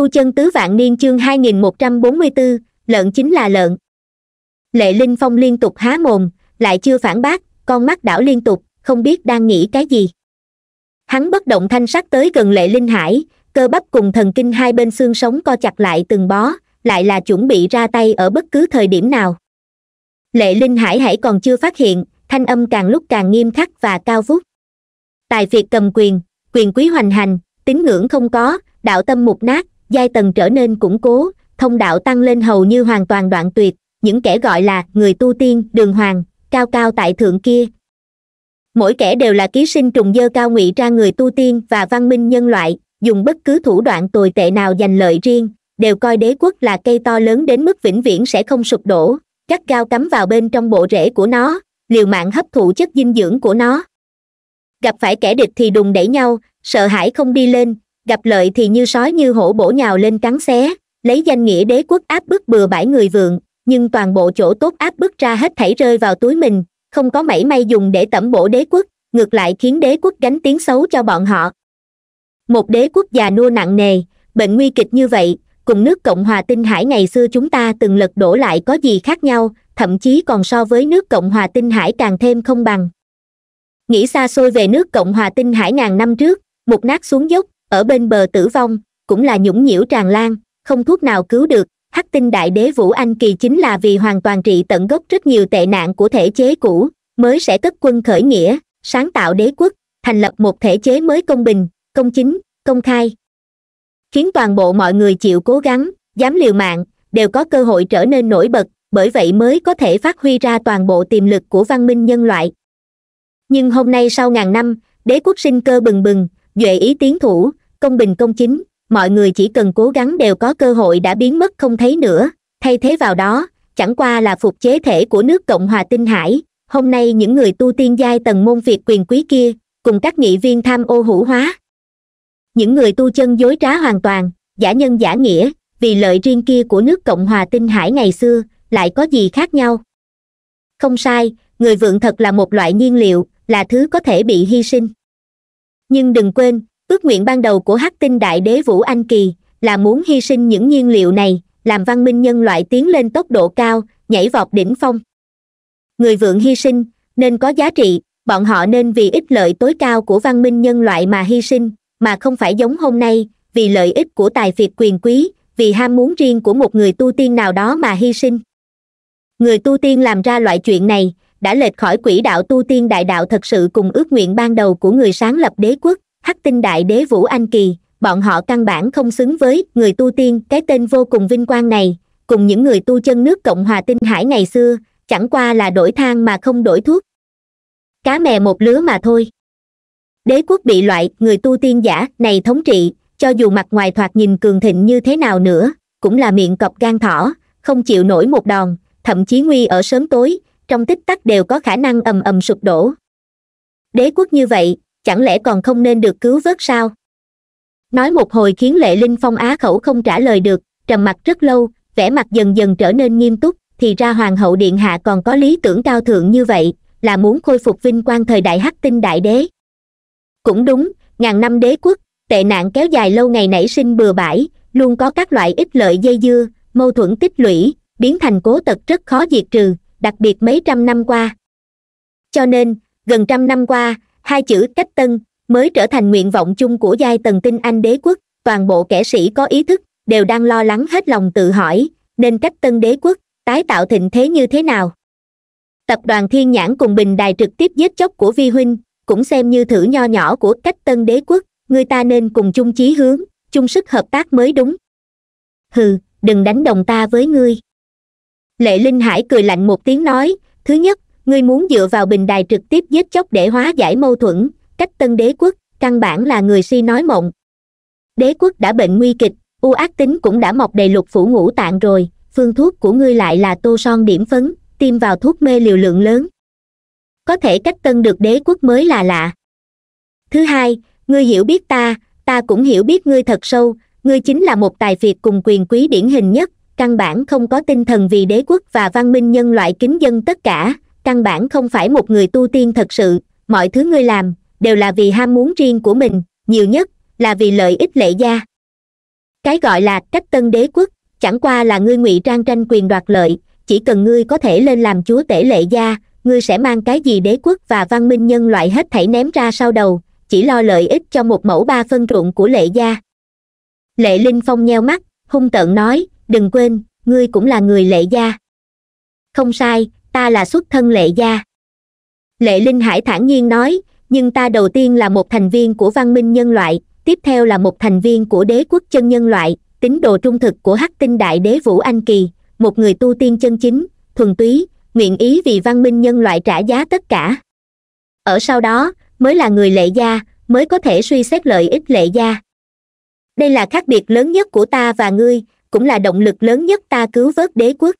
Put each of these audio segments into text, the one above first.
tu chân tứ vạn niên chương 2144, lợn chính là lợn lệ linh phong liên tục há mồm lại chưa phản bác con mắt đảo liên tục không biết đang nghĩ cái gì hắn bất động thanh sắc tới gần lệ linh hải cơ bắp cùng thần kinh hai bên xương sống co chặt lại từng bó lại là chuẩn bị ra tay ở bất cứ thời điểm nào lệ linh hải hãy còn chưa phát hiện thanh âm càng lúc càng nghiêm khắc và cao vút tài việt cầm quyền quyền quý hoành hành tín ngưỡng không có đạo tâm mục nát giai tầng trở nên củng cố thông đạo tăng lên hầu như hoàn toàn đoạn tuyệt những kẻ gọi là người tu tiên đường hoàng cao cao tại thượng kia mỗi kẻ đều là ký sinh trùng dơ cao ngụy ra người tu tiên và văn minh nhân loại dùng bất cứ thủ đoạn tồi tệ nào giành lợi riêng đều coi đế quốc là cây to lớn đến mức vĩnh viễn sẽ không sụp đổ cắt cao cắm vào bên trong bộ rễ của nó liều mạng hấp thụ chất dinh dưỡng của nó gặp phải kẻ địch thì đùng đẩy nhau sợ hãi không đi lên gặp lợi thì như sói như hổ bổ nhào lên cắn xé lấy danh nghĩa đế quốc áp bức bừa bãi người vượng nhưng toàn bộ chỗ tốt áp bức ra hết thảy rơi vào túi mình không có mảy may dùng để tẩm bổ đế quốc ngược lại khiến đế quốc gánh tiếng xấu cho bọn họ một đế quốc già nua nặng nề bệnh nguy kịch như vậy cùng nước cộng hòa tinh hải ngày xưa chúng ta từng lật đổ lại có gì khác nhau thậm chí còn so với nước cộng hòa tinh hải càng thêm không bằng nghĩ xa xôi về nước cộng hòa tinh hải ngàn năm trước một nát xuống dốc ở bên bờ tử vong cũng là nhũng nhiễu tràn lan không thuốc nào cứu được hắc tinh đại đế vũ anh kỳ chính là vì hoàn toàn trị tận gốc rất nhiều tệ nạn của thể chế cũ mới sẽ tất quân khởi nghĩa sáng tạo đế quốc thành lập một thể chế mới công bình công chính công khai khiến toàn bộ mọi người chịu cố gắng dám liều mạng đều có cơ hội trở nên nổi bật bởi vậy mới có thể phát huy ra toàn bộ tiềm lực của văn minh nhân loại nhưng hôm nay sau ngàn năm đế quốc sinh cơ bừng bừng duệ ý tiến thủ công bình công chính mọi người chỉ cần cố gắng đều có cơ hội đã biến mất không thấy nữa thay thế vào đó chẳng qua là phục chế thể của nước cộng hòa tinh hải hôm nay những người tu tiên giai tầng môn việt quyền quý kia cùng các nghị viên tham ô hữu hóa những người tu chân dối trá hoàn toàn giả nhân giả nghĩa vì lợi riêng kia của nước cộng hòa tinh hải ngày xưa lại có gì khác nhau không sai người vượng thật là một loại nhiên liệu là thứ có thể bị hy sinh nhưng đừng quên ước nguyện ban đầu của hắc tinh đại đế vũ anh kỳ là muốn hy sinh những nhiên liệu này làm văn minh nhân loại tiến lên tốc độ cao nhảy vọt đỉnh phong người vượng hy sinh nên có giá trị bọn họ nên vì ích lợi tối cao của văn minh nhân loại mà hy sinh mà không phải giống hôm nay vì lợi ích của tài phiệt quyền quý vì ham muốn riêng của một người tu tiên nào đó mà hy sinh người tu tiên làm ra loại chuyện này đã lệch khỏi quỹ đạo tu tiên đại đạo thật sự cùng ước nguyện ban đầu của người sáng lập đế quốc hắc tinh đại đế vũ anh kỳ bọn họ căn bản không xứng với người tu tiên cái tên vô cùng vinh quang này cùng những người tu chân nước cộng hòa tinh hải ngày xưa chẳng qua là đổi thang mà không đổi thuốc cá mè một lứa mà thôi đế quốc bị loại người tu tiên giả này thống trị cho dù mặt ngoài thoạt nhìn cường thịnh như thế nào nữa cũng là miệng cọp gan thỏ không chịu nổi một đòn thậm chí nguy ở sớm tối trong tích tắc đều có khả năng ầm ầm sụp đổ đế quốc như vậy chẳng lẽ còn không nên được cứu vớt sao nói một hồi khiến lệ linh phong á khẩu không trả lời được trầm mặt rất lâu vẻ mặt dần dần trở nên nghiêm túc thì ra hoàng hậu điện hạ còn có lý tưởng cao thượng như vậy là muốn khôi phục vinh quang thời đại hắc tinh đại đế cũng đúng ngàn năm đế quốc tệ nạn kéo dài lâu ngày nảy sinh bừa bãi luôn có các loại ích lợi dây dưa mâu thuẫn tích lũy biến thành cố tật rất khó diệt trừ đặc biệt mấy trăm năm qua cho nên gần trăm năm qua hai chữ cách tân mới trở thành nguyện vọng chung của giai tần tinh anh đế quốc toàn bộ kẻ sĩ có ý thức đều đang lo lắng hết lòng tự hỏi nên cách tân đế quốc tái tạo thịnh thế như thế nào tập đoàn thiên nhãn cùng bình đài trực tiếp giết chóc của vi huynh cũng xem như thử nho nhỏ của cách tân đế quốc người ta nên cùng chung chí hướng chung sức hợp tác mới đúng hừ đừng đánh đồng ta với ngươi lệ linh hải cười lạnh một tiếng nói thứ nhất ngươi muốn dựa vào bình đài trực tiếp giết chóc để hóa giải mâu thuẫn cách tân đế quốc căn bản là người si nói mộng đế quốc đã bệnh nguy kịch u ác tính cũng đã mọc đầy lục phủ ngũ tạng rồi phương thuốc của ngươi lại là tô son điểm phấn tiêm vào thuốc mê liều lượng lớn có thể cách tân được đế quốc mới là lạ thứ hai ngươi hiểu biết ta ta cũng hiểu biết ngươi thật sâu ngươi chính là một tài việt cùng quyền quý điển hình nhất căn bản không có tinh thần vì đế quốc và văn minh nhân loại kính dân tất cả căn bản không phải một người tu tiên thật sự mọi thứ ngươi làm đều là vì ham muốn riêng của mình nhiều nhất là vì lợi ích lệ gia cái gọi là cách tân đế quốc chẳng qua là ngươi ngụy trang tranh quyền đoạt lợi chỉ cần ngươi có thể lên làm chúa tể lệ gia ngươi sẽ mang cái gì đế quốc và văn minh nhân loại hết thảy ném ra sau đầu chỉ lo lợi ích cho một mẫu ba phân ruộng của lệ gia lệ linh phong nheo mắt hung tợn nói đừng quên ngươi cũng là người lệ gia không sai ta là xuất thân lệ gia lệ linh hải thản nhiên nói nhưng ta đầu tiên là một thành viên của văn minh nhân loại tiếp theo là một thành viên của đế quốc chân nhân loại tín đồ trung thực của hắc tinh đại đế vũ anh kỳ một người tu tiên chân chính thuần túy nguyện ý vì văn minh nhân loại trả giá tất cả ở sau đó mới là người lệ gia mới có thể suy xét lợi ích lệ gia đây là khác biệt lớn nhất của ta và ngươi cũng là động lực lớn nhất ta cứu vớt đế quốc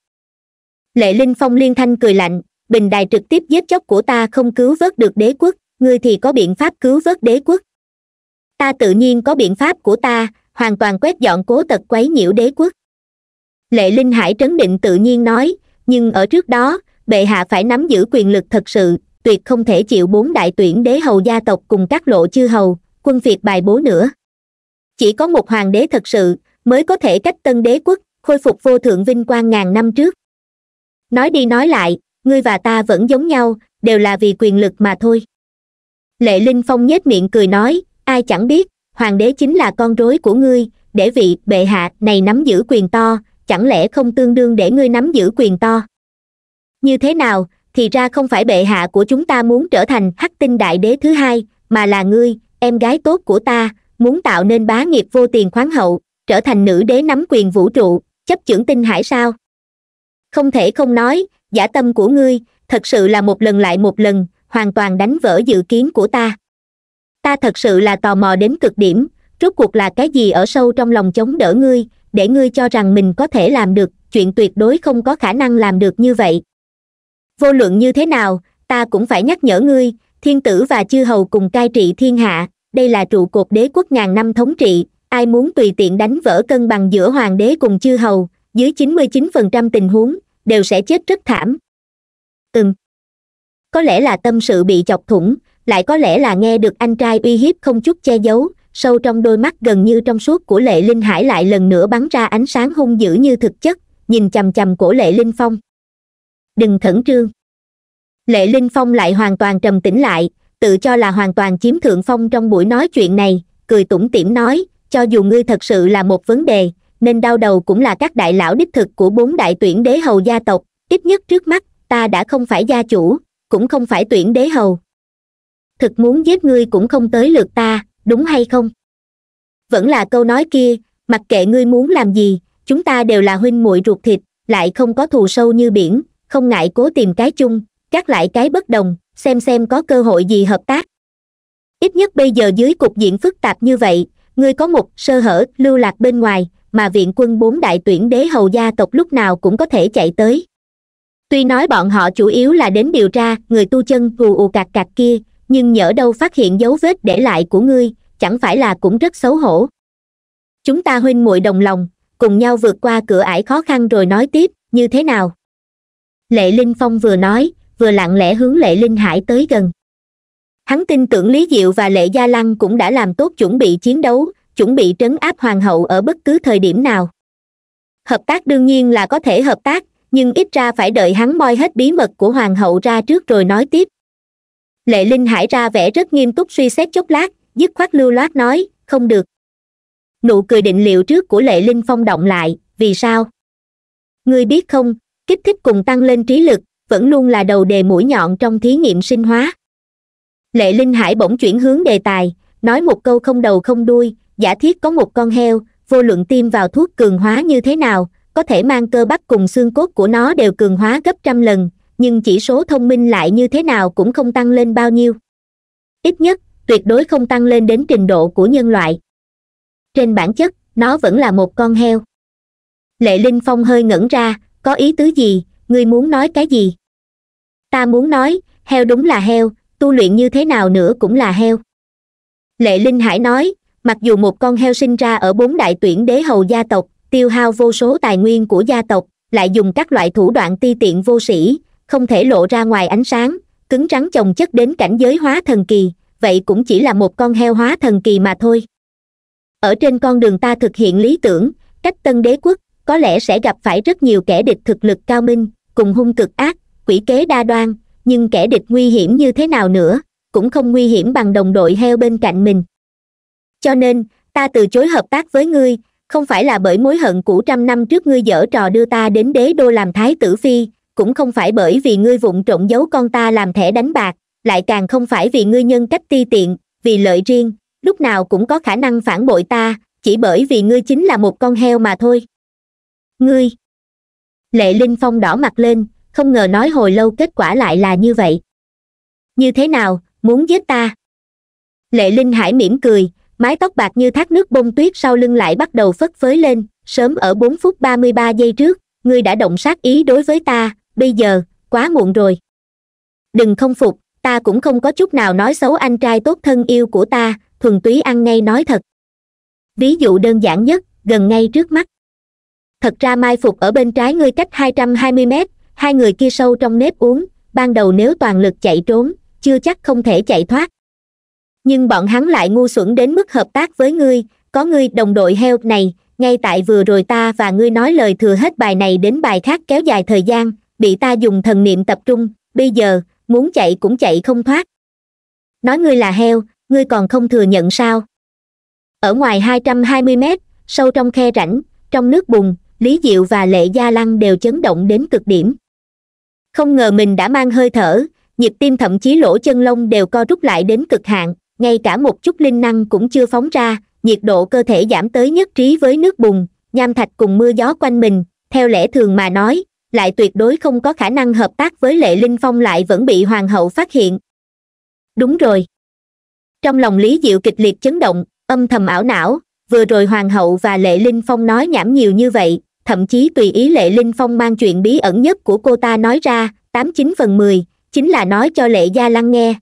lệ linh phong liên thanh cười lạnh bình đài trực tiếp giết chóc của ta không cứu vớt được đế quốc ngươi thì có biện pháp cứu vớt đế quốc ta tự nhiên có biện pháp của ta hoàn toàn quét dọn cố tật quấy nhiễu đế quốc lệ linh hải trấn định tự nhiên nói nhưng ở trước đó bệ hạ phải nắm giữ quyền lực thật sự tuyệt không thể chịu bốn đại tuyển đế hầu gia tộc cùng các lộ chư hầu quân phiệt bài bố nữa chỉ có một hoàng đế thật sự mới có thể cách tân đế quốc khôi phục vô thượng vinh quang ngàn năm trước nói đi nói lại ngươi và ta vẫn giống nhau đều là vì quyền lực mà thôi lệ linh phong nhếch miệng cười nói ai chẳng biết hoàng đế chính là con rối của ngươi để vị bệ hạ này nắm giữ quyền to chẳng lẽ không tương đương để ngươi nắm giữ quyền to như thế nào thì ra không phải bệ hạ của chúng ta muốn trở thành hắc tinh đại đế thứ hai mà là ngươi em gái tốt của ta muốn tạo nên bá nghiệp vô tiền khoáng hậu trở thành nữ đế nắm quyền vũ trụ chấp trưởng tinh hải sao không thể không nói giả tâm của ngươi thật sự là một lần lại một lần hoàn toàn đánh vỡ dự kiến của ta ta thật sự là tò mò đến cực điểm rốt cuộc là cái gì ở sâu trong lòng chống đỡ ngươi để ngươi cho rằng mình có thể làm được chuyện tuyệt đối không có khả năng làm được như vậy vô luận như thế nào ta cũng phải nhắc nhở ngươi thiên tử và chư hầu cùng cai trị thiên hạ đây là trụ cột đế quốc ngàn năm thống trị ai muốn tùy tiện đánh vỡ cân bằng giữa hoàng đế cùng chư hầu dưới 99% tình huống đều sẽ chết rất thảm ừm có lẽ là tâm sự bị chọc thủng lại có lẽ là nghe được anh trai uy hiếp không chút che giấu sâu trong đôi mắt gần như trong suốt của lệ linh hải lại lần nữa bắn ra ánh sáng hung dữ như thực chất nhìn chầm chầm cổ lệ linh phong đừng khẩn trương lệ linh phong lại hoàn toàn trầm tĩnh lại tự cho là hoàn toàn chiếm thượng phong trong buổi nói chuyện này cười tủm tỉm nói cho dù ngươi thật sự là một vấn đề nên đau đầu cũng là các đại lão đích thực của bốn đại tuyển đế hầu gia tộc ít nhất trước mắt ta đã không phải gia chủ cũng không phải tuyển đế hầu thực muốn giết ngươi cũng không tới lượt ta đúng hay không vẫn là câu nói kia mặc kệ ngươi muốn làm gì chúng ta đều là huynh muội ruột thịt lại không có thù sâu như biển không ngại cố tìm cái chung các lại cái bất đồng xem xem có cơ hội gì hợp tác ít nhất bây giờ dưới cục diện phức tạp như vậy ngươi có một sơ hở lưu lạc bên ngoài mà viện quân bốn đại tuyển đế hầu gia tộc lúc nào cũng có thể chạy tới tuy nói bọn họ chủ yếu là đến điều tra người tu chân gù ù cạc cạc kia nhưng nhỡ đâu phát hiện dấu vết để lại của ngươi chẳng phải là cũng rất xấu hổ chúng ta huynh muội đồng lòng cùng nhau vượt qua cửa ải khó khăn rồi nói tiếp như thế nào lệ linh phong vừa nói vừa lặng lẽ hướng lệ linh hải tới gần hắn tin tưởng lý diệu và lệ gia lăng cũng đã làm tốt chuẩn bị chiến đấu chuẩn bị trấn áp hoàng hậu ở bất cứ thời điểm nào hợp tác đương nhiên là có thể hợp tác nhưng ít ra phải đợi hắn moi hết bí mật của hoàng hậu ra trước rồi nói tiếp lệ linh hải ra vẻ rất nghiêm túc suy xét chốc lát dứt khoát lưu loát nói không được nụ cười định liệu trước của lệ linh phong động lại vì sao ngươi biết không kích thích cùng tăng lên trí lực vẫn luôn là đầu đề mũi nhọn trong thí nghiệm sinh hóa lệ linh hải bỗng chuyển hướng đề tài nói một câu không đầu không đuôi giả thiết có một con heo vô luận tiêm vào thuốc cường hóa như thế nào có thể mang cơ bắp cùng xương cốt của nó đều cường hóa gấp trăm lần nhưng chỉ số thông minh lại như thế nào cũng không tăng lên bao nhiêu ít nhất tuyệt đối không tăng lên đến trình độ của nhân loại trên bản chất nó vẫn là một con heo lệ linh phong hơi ngẩn ra có ý tứ gì ngươi muốn nói cái gì ta muốn nói heo đúng là heo tu luyện như thế nào nữa cũng là heo lệ linh hải nói mặc dù một con heo sinh ra ở bốn đại tuyển đế hầu gia tộc tiêu hao vô số tài nguyên của gia tộc lại dùng các loại thủ đoạn ti tiện vô sĩ không thể lộ ra ngoài ánh sáng cứng rắn chồng chất đến cảnh giới hóa thần kỳ vậy cũng chỉ là một con heo hóa thần kỳ mà thôi ở trên con đường ta thực hiện lý tưởng cách tân đế quốc có lẽ sẽ gặp phải rất nhiều kẻ địch thực lực cao minh cùng hung cực ác quỷ kế đa đoan nhưng kẻ địch nguy hiểm như thế nào nữa cũng không nguy hiểm bằng đồng đội heo bên cạnh mình cho nên ta từ chối hợp tác với ngươi không phải là bởi mối hận cũ trăm năm trước ngươi dở trò đưa ta đến đế đô làm thái tử phi cũng không phải bởi vì ngươi vụng trộn giấu con ta làm thẻ đánh bạc lại càng không phải vì ngươi nhân cách ti tiện vì lợi riêng lúc nào cũng có khả năng phản bội ta chỉ bởi vì ngươi chính là một con heo mà thôi ngươi lệ linh phong đỏ mặt lên không ngờ nói hồi lâu kết quả lại là như vậy như thế nào muốn giết ta lệ linh hải mỉm cười mái tóc bạc như thác nước bông tuyết sau lưng lại bắt đầu phất phới lên sớm ở bốn phút ba mươi ba giây trước ngươi đã động sát ý đối với ta bây giờ quá muộn rồi đừng không phục ta cũng không có chút nào nói xấu anh trai tốt thân yêu của ta thuần túy ăn ngay nói thật ví dụ đơn giản nhất gần ngay trước mắt thật ra mai phục ở bên trái ngươi cách hai trăm hai mươi mét hai người kia sâu trong nếp uống ban đầu nếu toàn lực chạy trốn chưa chắc không thể chạy thoát nhưng bọn hắn lại ngu xuẩn đến mức hợp tác với ngươi có ngươi đồng đội heo này ngay tại vừa rồi ta và ngươi nói lời thừa hết bài này đến bài khác kéo dài thời gian bị ta dùng thần niệm tập trung bây giờ muốn chạy cũng chạy không thoát nói ngươi là heo ngươi còn không thừa nhận sao ở ngoài 220 mét sâu trong khe rãnh trong nước bùn lý diệu và lệ gia lăng đều chấn động đến cực điểm không ngờ mình đã mang hơi thở nhịp tim thậm chí lỗ chân lông đều co rút lại đến cực hạn ngay cả một chút linh năng cũng chưa phóng ra nhiệt độ cơ thể giảm tới nhất trí với nước bùn nham thạch cùng mưa gió quanh mình theo lẽ thường mà nói lại tuyệt đối không có khả năng hợp tác với lệ linh phong lại vẫn bị hoàng hậu phát hiện đúng rồi trong lòng lý diệu kịch liệt chấn động âm thầm ảo não vừa rồi hoàng hậu và lệ linh phong nói nhảm nhiều như vậy thậm chí tùy ý lệ linh phong mang chuyện bí ẩn nhất của cô ta nói ra tám chín phần mười chính là nói cho lệ gia lăng nghe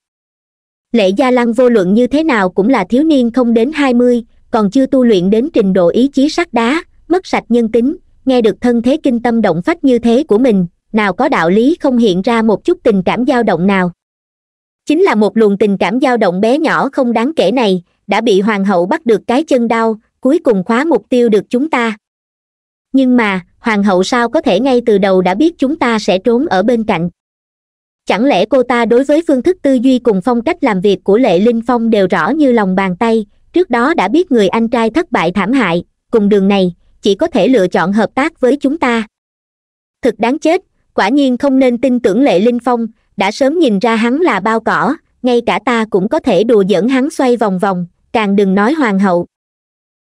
lệ gia lăng vô luận như thế nào cũng là thiếu niên không đến hai mươi còn chưa tu luyện đến trình độ ý chí sắt đá mất sạch nhân tính nghe được thân thế kinh tâm động phách như thế của mình nào có đạo lý không hiện ra một chút tình cảm dao động nào chính là một luồng tình cảm dao động bé nhỏ không đáng kể này đã bị hoàng hậu bắt được cái chân đau cuối cùng khóa mục tiêu được chúng ta nhưng mà hoàng hậu sao có thể ngay từ đầu đã biết chúng ta sẽ trốn ở bên cạnh chẳng lẽ cô ta đối với phương thức tư duy cùng phong cách làm việc của lệ linh phong đều rõ như lòng bàn tay trước đó đã biết người anh trai thất bại thảm hại cùng đường này chỉ có thể lựa chọn hợp tác với chúng ta thực đáng chết quả nhiên không nên tin tưởng lệ linh phong đã sớm nhìn ra hắn là bao cỏ ngay cả ta cũng có thể đùa giỡn hắn xoay vòng vòng càng đừng nói hoàng hậu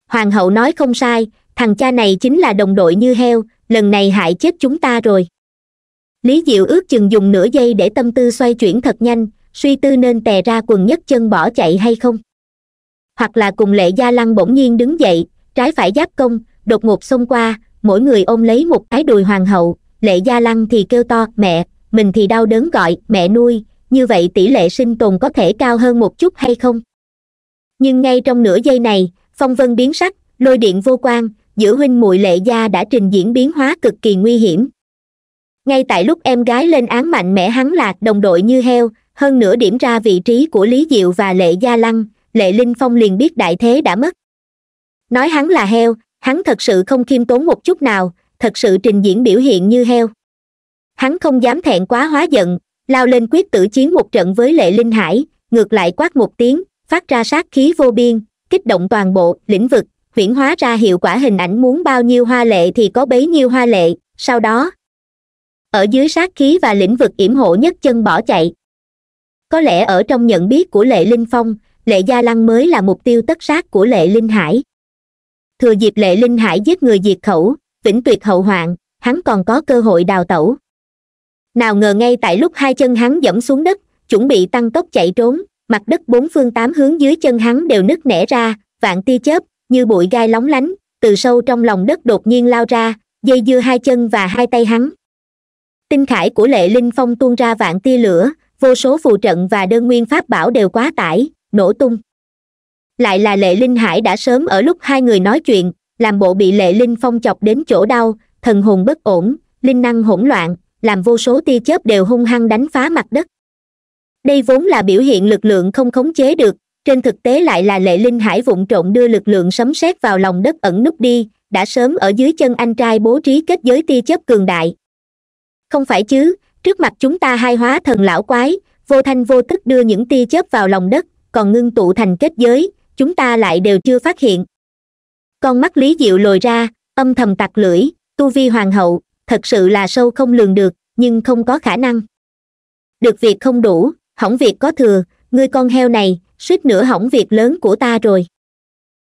hoàng hậu nói không sai thằng cha này chính là đồng đội như heo lần này hại chết chúng ta rồi lý diệu ước chừng dùng nửa giây để tâm tư xoay chuyển thật nhanh suy tư nên tè ra quần nhất chân bỏ chạy hay không hoặc là cùng lệ gia lăng bỗng nhiên đứng dậy trái phải giáp công đột ngột xông qua mỗi người ôm lấy một cái đùi hoàng hậu lệ gia lăng thì kêu to mẹ mình thì đau đớn gọi mẹ nuôi như vậy tỷ lệ sinh tồn có thể cao hơn một chút hay không nhưng ngay trong nửa giây này phong vân biến sắc lôi điện vô quan giữa huynh muội lệ gia đã trình diễn biến hóa cực kỳ nguy hiểm ngay tại lúc em gái lên án mạnh mẽ hắn là đồng đội như heo hơn nữa điểm ra vị trí của lý diệu và lệ gia lăng lệ linh phong liền biết đại thế đã mất nói hắn là heo hắn thật sự không khiêm tốn một chút nào thật sự trình diễn biểu hiện như heo hắn không dám thẹn quá hóa giận lao lên quyết tử chiến một trận với lệ linh hải ngược lại quát một tiếng phát ra sát khí vô biên kích động toàn bộ lĩnh vực chuyển hóa ra hiệu quả hình ảnh muốn bao nhiêu hoa lệ thì có bấy nhiêu hoa lệ sau đó ở dưới sát khí và lĩnh vực yểm hộ nhất chân bỏ chạy có lẽ ở trong nhận biết của lệ linh phong lệ gia lăng mới là mục tiêu tất sát của lệ linh hải thừa dịp lệ linh hải giết người diệt khẩu vĩnh tuyệt hậu hoạn hắn còn có cơ hội đào tẩu nào ngờ ngay tại lúc hai chân hắn dẫm xuống đất chuẩn bị tăng tốc chạy trốn mặt đất bốn phương tám hướng dưới chân hắn đều nứt nẻ ra vạn tia chớp như bụi gai lóng lánh từ sâu trong lòng đất đột nhiên lao ra dây dưa hai chân và hai tay hắn tinh khải của lệ linh phong tuôn ra vạn tia lửa vô số phù trận và đơn nguyên pháp bảo đều quá tải nổ tung lại là lệ linh hải đã sớm ở lúc hai người nói chuyện làm bộ bị lệ linh phong chọc đến chỗ đau thần hồn bất ổn linh năng hỗn loạn làm vô số tia chớp đều hung hăng đánh phá mặt đất đây vốn là biểu hiện lực lượng không khống chế được trên thực tế lại là lệ linh hải vụng trộn đưa lực lượng sấm sét vào lòng đất ẩn núp đi đã sớm ở dưới chân anh trai bố trí kết giới tia chớp cường đại không phải chứ trước mặt chúng ta hai hóa thần lão quái vô thanh vô tức đưa những tia chớp vào lòng đất còn ngưng tụ thành kết giới chúng ta lại đều chưa phát hiện con mắt lý diệu lồi ra âm thầm tặc lưỡi tu vi hoàng hậu thật sự là sâu không lường được nhưng không có khả năng được việc không đủ hỏng việc có thừa ngươi con heo này suýt nữa hỏng việc lớn của ta rồi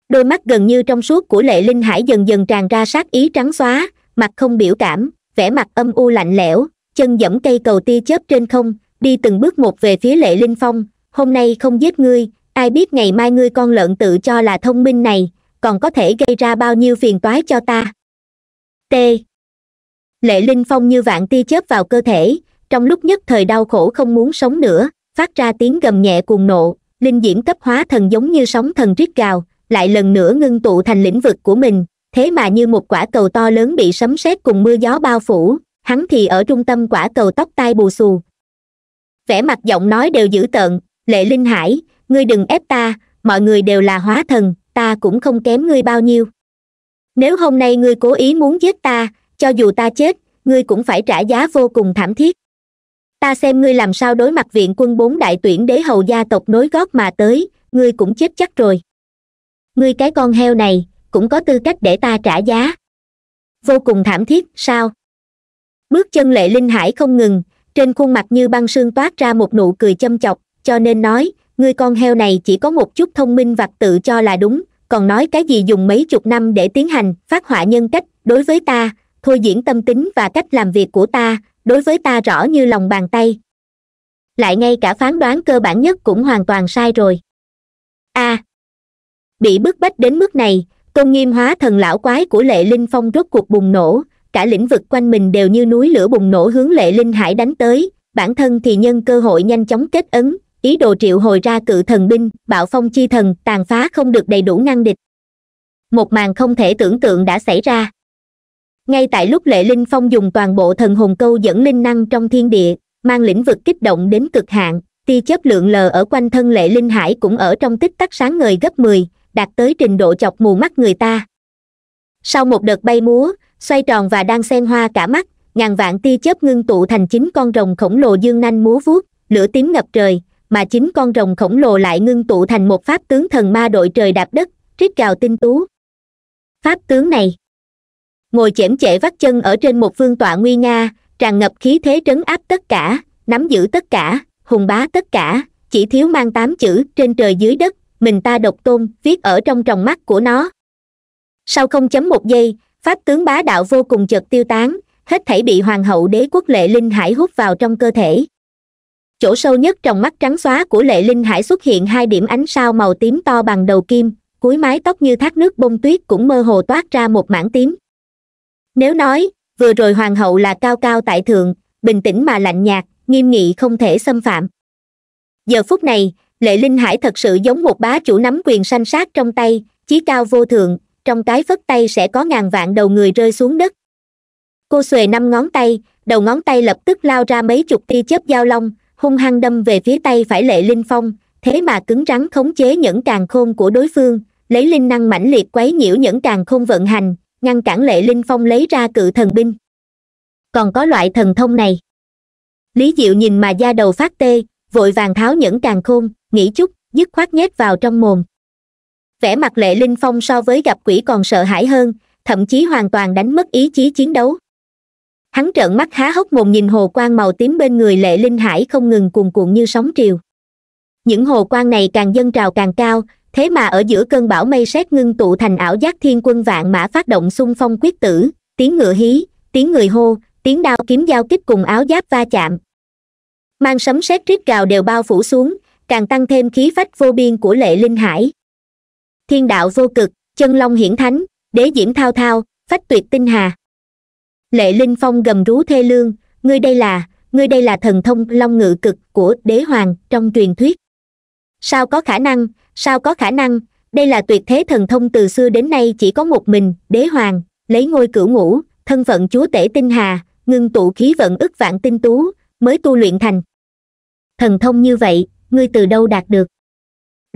đôi mắt gần như trong suốt của lệ linh hải dần dần tràn ra sát ý trắng xóa mặt không biểu cảm vẻ mặt âm u lạnh lẽo chân dẫm cây cầu tia chớp trên không đi từng bước một về phía lệ linh phong hôm nay không giết ngươi ai biết ngày mai ngươi con lợn tự cho là thông minh này còn có thể gây ra bao nhiêu phiền toái cho ta t lệ linh phong như vạn tia chớp vào cơ thể trong lúc nhất thời đau khổ không muốn sống nữa phát ra tiếng gầm nhẹ cuồng nộ linh diễm cấp hóa thần giống như sóng thần riết gào lại lần nữa ngưng tụ thành lĩnh vực của mình thế mà như một quả cầu to lớn bị sấm sét cùng mưa gió bao phủ hắn thì ở trung tâm quả cầu tóc tai bù xù vẻ mặt giọng nói đều dữ tợn lệ linh hải ngươi đừng ép ta mọi người đều là hóa thần ta cũng không kém ngươi bao nhiêu nếu hôm nay ngươi cố ý muốn giết ta cho dù ta chết ngươi cũng phải trả giá vô cùng thảm thiết ta xem ngươi làm sao đối mặt viện quân bốn đại tuyển đế hầu gia tộc nối gót mà tới ngươi cũng chết chắc rồi ngươi cái con heo này cũng có tư cách để ta trả giá vô cùng thảm thiết sao bước chân lệ linh hải không ngừng trên khuôn mặt như băng sương toát ra một nụ cười châm chọc cho nên nói ngươi con heo này chỉ có một chút thông minh vặt tự cho là đúng còn nói cái gì dùng mấy chục năm để tiến hành phát họa nhân cách đối với ta thôi diễn tâm tính và cách làm việc của ta đối với ta rõ như lòng bàn tay lại ngay cả phán đoán cơ bản nhất cũng hoàn toàn sai rồi a à, bị bức bách đến mức này công nghiêm hóa thần lão quái của lệ linh phong rốt cuộc bùng nổ cả lĩnh vực quanh mình đều như núi lửa bùng nổ hướng lệ linh hải đánh tới bản thân thì nhân cơ hội nhanh chóng kết ấn ý đồ triệu hồi ra cự thần binh bạo phong chi thần tàn phá không được đầy đủ năng địch một màn không thể tưởng tượng đã xảy ra ngay tại lúc lệ linh phong dùng toàn bộ thần hồn câu dẫn linh năng trong thiên địa mang lĩnh vực kích động đến cực hạn tia chớp lượng lờ ở quanh thân lệ linh hải cũng ở trong tích tắc sáng ngời gấp mười đạt tới trình độ chọc mù mắt người ta sau một đợt bay múa xoay tròn và đang xen hoa cả mắt ngàn vạn tia chớp ngưng tụ thành chín con rồng khổng lồ dương nanh múa vuốt lửa tím ngập trời mà chín con rồng khổng lồ lại ngưng tụ thành một pháp tướng thần ma đội trời đạp đất rít gào tinh tú pháp tướng này ngồi chễm chệ vắt chân ở trên một phương tọa nguy nga tràn ngập khí thế trấn áp tất cả nắm giữ tất cả hùng bá tất cả chỉ thiếu mang tám chữ trên trời dưới đất mình ta độc tôn viết ở trong tròng mắt của nó sau không chấm một giây pháp tướng bá đạo vô cùng chợt tiêu tán hết thảy bị hoàng hậu đế quốc lệ linh hải hút vào trong cơ thể chỗ sâu nhất trong mắt trắng xóa của lệ linh hải xuất hiện hai điểm ánh sao màu tím to bằng đầu kim cuối mái tóc như thác nước bông tuyết cũng mơ hồ toát ra một mảng tím nếu nói vừa rồi hoàng hậu là cao cao tại thượng bình tĩnh mà lạnh nhạt nghiêm nghị không thể xâm phạm giờ phút này lệ linh hải thật sự giống một bá chủ nắm quyền sanh sát trong tay chí cao vô thượng trong cái phất tay sẽ có ngàn vạn đầu người rơi xuống đất cô xuề năm ngón tay đầu ngón tay lập tức lao ra mấy chục tia chớp dao long hung hăng đâm về phía tay phải lệ linh phong thế mà cứng rắn khống chế nhẫn càng khôn của đối phương lấy linh năng mãnh liệt quấy nhiễu nhẫn càng khôn vận hành ngăn cản lệ linh phong lấy ra cự thần binh còn có loại thần thông này lý diệu nhìn mà da đầu phát tê vội vàng tháo nhẫn càng khôn nghĩ chút dứt khoát nhét vào trong mồm vẻ mặt lệ linh phong so với gặp quỷ còn sợ hãi hơn thậm chí hoàn toàn đánh mất ý chí chiến đấu hắn trợn mắt há hốc mồm nhìn hồ quang màu tím bên người lệ linh hải không ngừng cuồn cuộn như sóng triều những hồ quang này càng dâng trào càng cao thế mà ở giữa cơn bão mây sét ngưng tụ thành ảo giác thiên quân vạn mã phát động xung phong quyết tử tiếng ngựa hí tiếng người hô tiếng đao kiếm giao kích cùng áo giáp va chạm mang sấm sét rít gào đều bao phủ xuống càng tăng thêm khí phách vô biên của lệ linh hải thiên đạo vô cực chân long hiển thánh đế diễm thao thao phách tuyệt tinh hà lệ linh phong gầm rú thê lương ngươi đây là ngươi đây là thần thông long ngự cực của đế hoàng trong truyền thuyết sao có khả năng sao có khả năng đây là tuyệt thế thần thông từ xưa đến nay chỉ có một mình đế hoàng lấy ngôi cửu ngũ thân phận chúa tể tinh hà ngưng tụ khí vận ức vạn tinh tú mới tu luyện thành thần thông như vậy ngươi từ đâu đạt được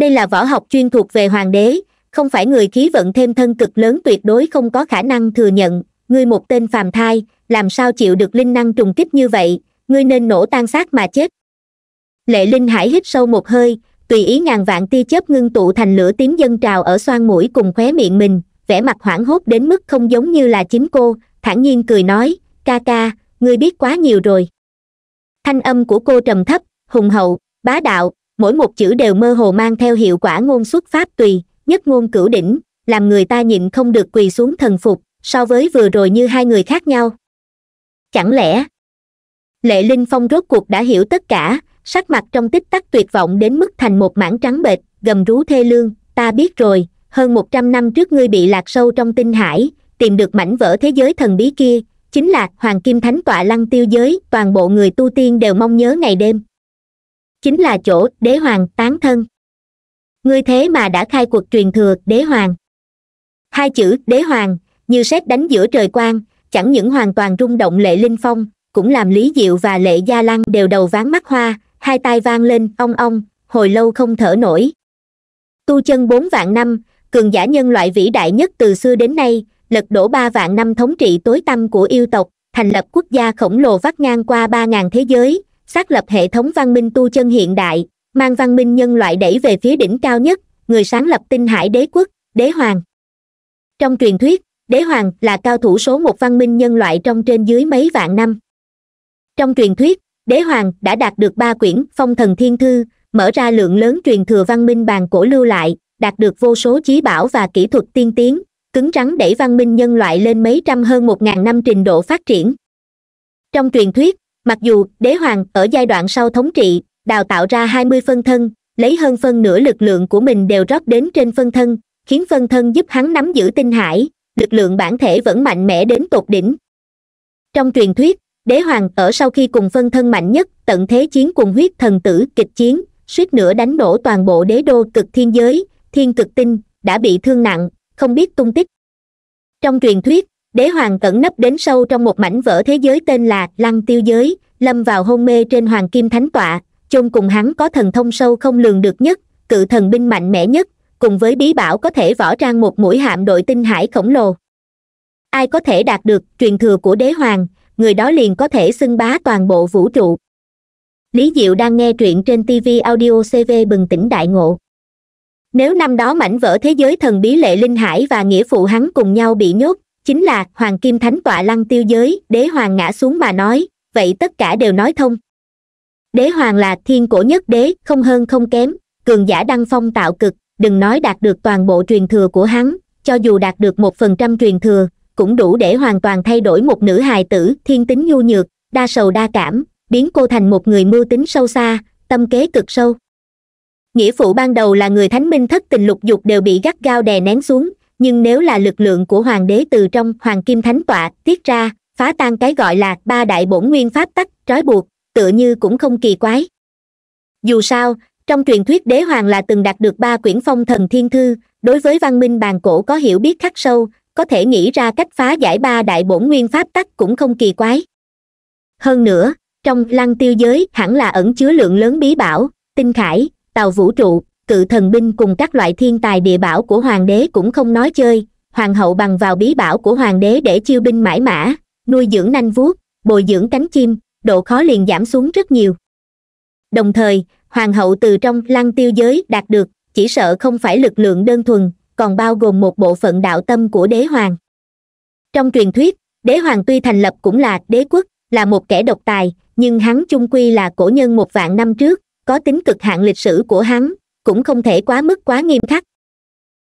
đây là võ học chuyên thuộc về hoàng đế không phải người khí vận thêm thân cực lớn tuyệt đối không có khả năng thừa nhận ngươi một tên phàm thai làm sao chịu được linh năng trùng kích như vậy ngươi nên nổ tan xác mà chết lệ linh hải hít sâu một hơi tùy ý ngàn vạn tia chớp ngưng tụ thành lửa tím dân trào ở xoan mũi cùng khóe miệng mình vẻ mặt hoảng hốt đến mức không giống như là chính cô thản nhiên cười nói ca ca ngươi biết quá nhiều rồi thanh âm của cô trầm thấp hùng hậu bá đạo mỗi một chữ đều mơ hồ mang theo hiệu quả ngôn xuất pháp tùy nhất ngôn cửu đỉnh làm người ta nhịn không được quỳ xuống thần phục so với vừa rồi như hai người khác nhau chẳng lẽ lệ linh phong rốt cuộc đã hiểu tất cả sắc mặt trong tích tắc tuyệt vọng đến mức thành một mảng trắng bệch gầm rú thê lương ta biết rồi hơn một trăm năm trước ngươi bị lạc sâu trong tinh hải tìm được mảnh vỡ thế giới thần bí kia chính là hoàng kim thánh tọa lăng tiêu giới toàn bộ người tu tiên đều mong nhớ ngày đêm chính là chỗ đế hoàng tán thân ngươi thế mà đã khai cuộc truyền thừa đế hoàng hai chữ đế hoàng như sét đánh giữa trời quang chẳng những hoàn toàn rung động lệ linh phong cũng làm lý diệu và lệ gia lăng đều đầu ván mắt hoa hai tay vang lên ong ong hồi lâu không thở nổi tu chân bốn vạn năm cường giả nhân loại vĩ đại nhất từ xưa đến nay lật đổ ba vạn năm thống trị tối tâm của yêu tộc thành lập quốc gia khổng lồ vắt ngang qua ba ngàn thế giới xác lập hệ thống văn minh tu chân hiện đại mang văn minh nhân loại đẩy về phía đỉnh cao nhất người sáng lập tinh hải đế quốc đế hoàng trong truyền thuyết đế hoàng là cao thủ số một văn minh nhân loại trong trên dưới mấy vạn năm trong truyền thuyết đế hoàng đã đạt được ba quyển phong thần thiên thư mở ra lượng lớn truyền thừa văn minh bàn cổ lưu lại đạt được vô số chí bảo và kỹ thuật tiên tiến cứng rắn đẩy văn minh nhân loại lên mấy trăm hơn một ngàn năm trình độ phát triển trong truyền thuyết mặc dù đế hoàng ở giai đoạn sau thống trị đào tạo ra hai mươi phân thân lấy hơn phân nửa lực lượng của mình đều rót đến trên phân thân khiến phân thân giúp hắn nắm giữ tinh hải lực lượng bản thể vẫn mạnh mẽ đến tột đỉnh trong truyền thuyết đế hoàng ở sau khi cùng phân thân mạnh nhất tận thế chiến cùng huyết thần tử kịch chiến suýt nữa đánh đổ toàn bộ đế đô cực thiên giới thiên cực tinh đã bị thương nặng không biết tung tích trong truyền thuyết đế hoàng cẩn nấp đến sâu trong một mảnh vỡ thế giới tên là lăng tiêu giới lâm vào hôn mê trên hoàng kim thánh tọa chung cùng hắn có thần thông sâu không lường được nhất cự thần binh mạnh mẽ nhất cùng với bí bảo có thể võ trang một mũi hạm đội tinh hải khổng lồ ai có thể đạt được truyền thừa của đế hoàng người đó liền có thể xưng bá toàn bộ vũ trụ lý diệu đang nghe truyện trên tv audio cv bừng tỉnh đại ngộ nếu năm đó mảnh vỡ thế giới thần bí lệ linh hải và nghĩa phụ hắn cùng nhau bị nhốt chính là hoàng kim thánh tọa lăng tiêu giới đế hoàng ngã xuống mà nói vậy tất cả đều nói thông đế hoàng là thiên cổ nhất đế không hơn không kém cường giả đăng phong tạo cực đừng nói đạt được toàn bộ truyền thừa của hắn cho dù đạt được một phần trăm truyền thừa cũng đủ để hoàn toàn thay đổi một nữ hài tử thiên tính nhu nhược đa sầu đa cảm biến cô thành một người mưu tính sâu xa tâm kế cực sâu nghĩa phụ ban đầu là người thánh minh thất tình lục dục đều bị gắt gao đè nén xuống nhưng nếu là lực lượng của hoàng đế từ trong hoàng kim thánh tọa tiết ra phá tan cái gọi là ba đại bổn nguyên pháp tắc trói buộc tựa như cũng không kỳ quái dù sao trong truyền thuyết đế hoàng là từng đạt được ba quyển phong thần thiên thư đối với văn minh bàn cổ có hiểu biết khắc sâu có thể nghĩ ra cách phá giải ba đại bổn nguyên pháp tắc cũng không kỳ quái hơn nữa trong lăng tiêu giới hẳn là ẩn chứa lượng lớn bí bảo tinh khải tàu vũ trụ cự thần binh cùng các loại thiên tài địa bảo của hoàng đế cũng không nói chơi hoàng hậu bằng vào bí bảo của hoàng đế để chiêu binh mãi mã nuôi dưỡng nanh vuốt bồi dưỡng cánh chim độ khó liền giảm xuống rất nhiều đồng thời hoàng hậu từ trong lăng tiêu giới đạt được chỉ sợ không phải lực lượng đơn thuần còn bao gồm một bộ phận đạo tâm của đế hoàng trong truyền thuyết đế hoàng tuy thành lập cũng là đế quốc là một kẻ độc tài nhưng hắn chung quy là cổ nhân một vạn năm trước có tính cực hạn lịch sử của hắn cũng không thể quá mức quá nghiêm khắc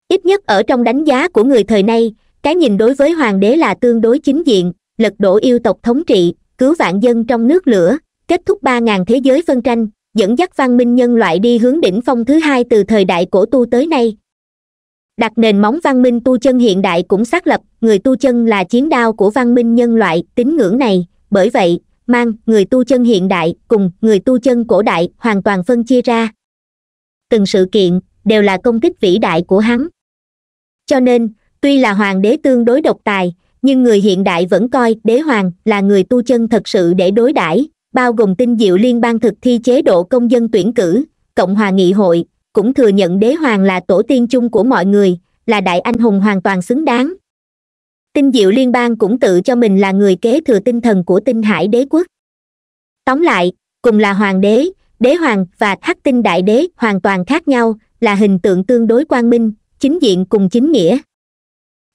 ít nhất ở trong đánh giá của người thời nay cái nhìn đối với hoàng đế là tương đối chính diện lật đổ yêu tộc thống trị cứu vạn dân trong nước lửa kết thúc ba ngàn thế giới phân tranh dẫn dắt văn minh nhân loại đi hướng đỉnh phong thứ hai từ thời đại cổ tu tới nay đặt nền móng văn minh tu chân hiện đại cũng xác lập người tu chân là chiến đao của văn minh nhân loại tín ngưỡng này bởi vậy mang người tu chân hiện đại cùng người tu chân cổ đại hoàn toàn phân chia ra từng sự kiện đều là công kích vĩ đại của hắn cho nên tuy là hoàng đế tương đối độc tài nhưng người hiện đại vẫn coi đế hoàng là người tu chân thật sự để đối đãi bao gồm tinh diệu liên bang thực thi chế độ công dân tuyển cử cộng hòa nghị hội cũng thừa nhận đế hoàng là tổ tiên chung của mọi người là đại anh hùng hoàn toàn xứng đáng tinh diệu liên bang cũng tự cho mình là người kế thừa tinh thần của tinh hải đế quốc tóm lại cùng là hoàng đế đế hoàng và hắc tinh đại đế hoàn toàn khác nhau là hình tượng tương đối quang minh chính diện cùng chính nghĩa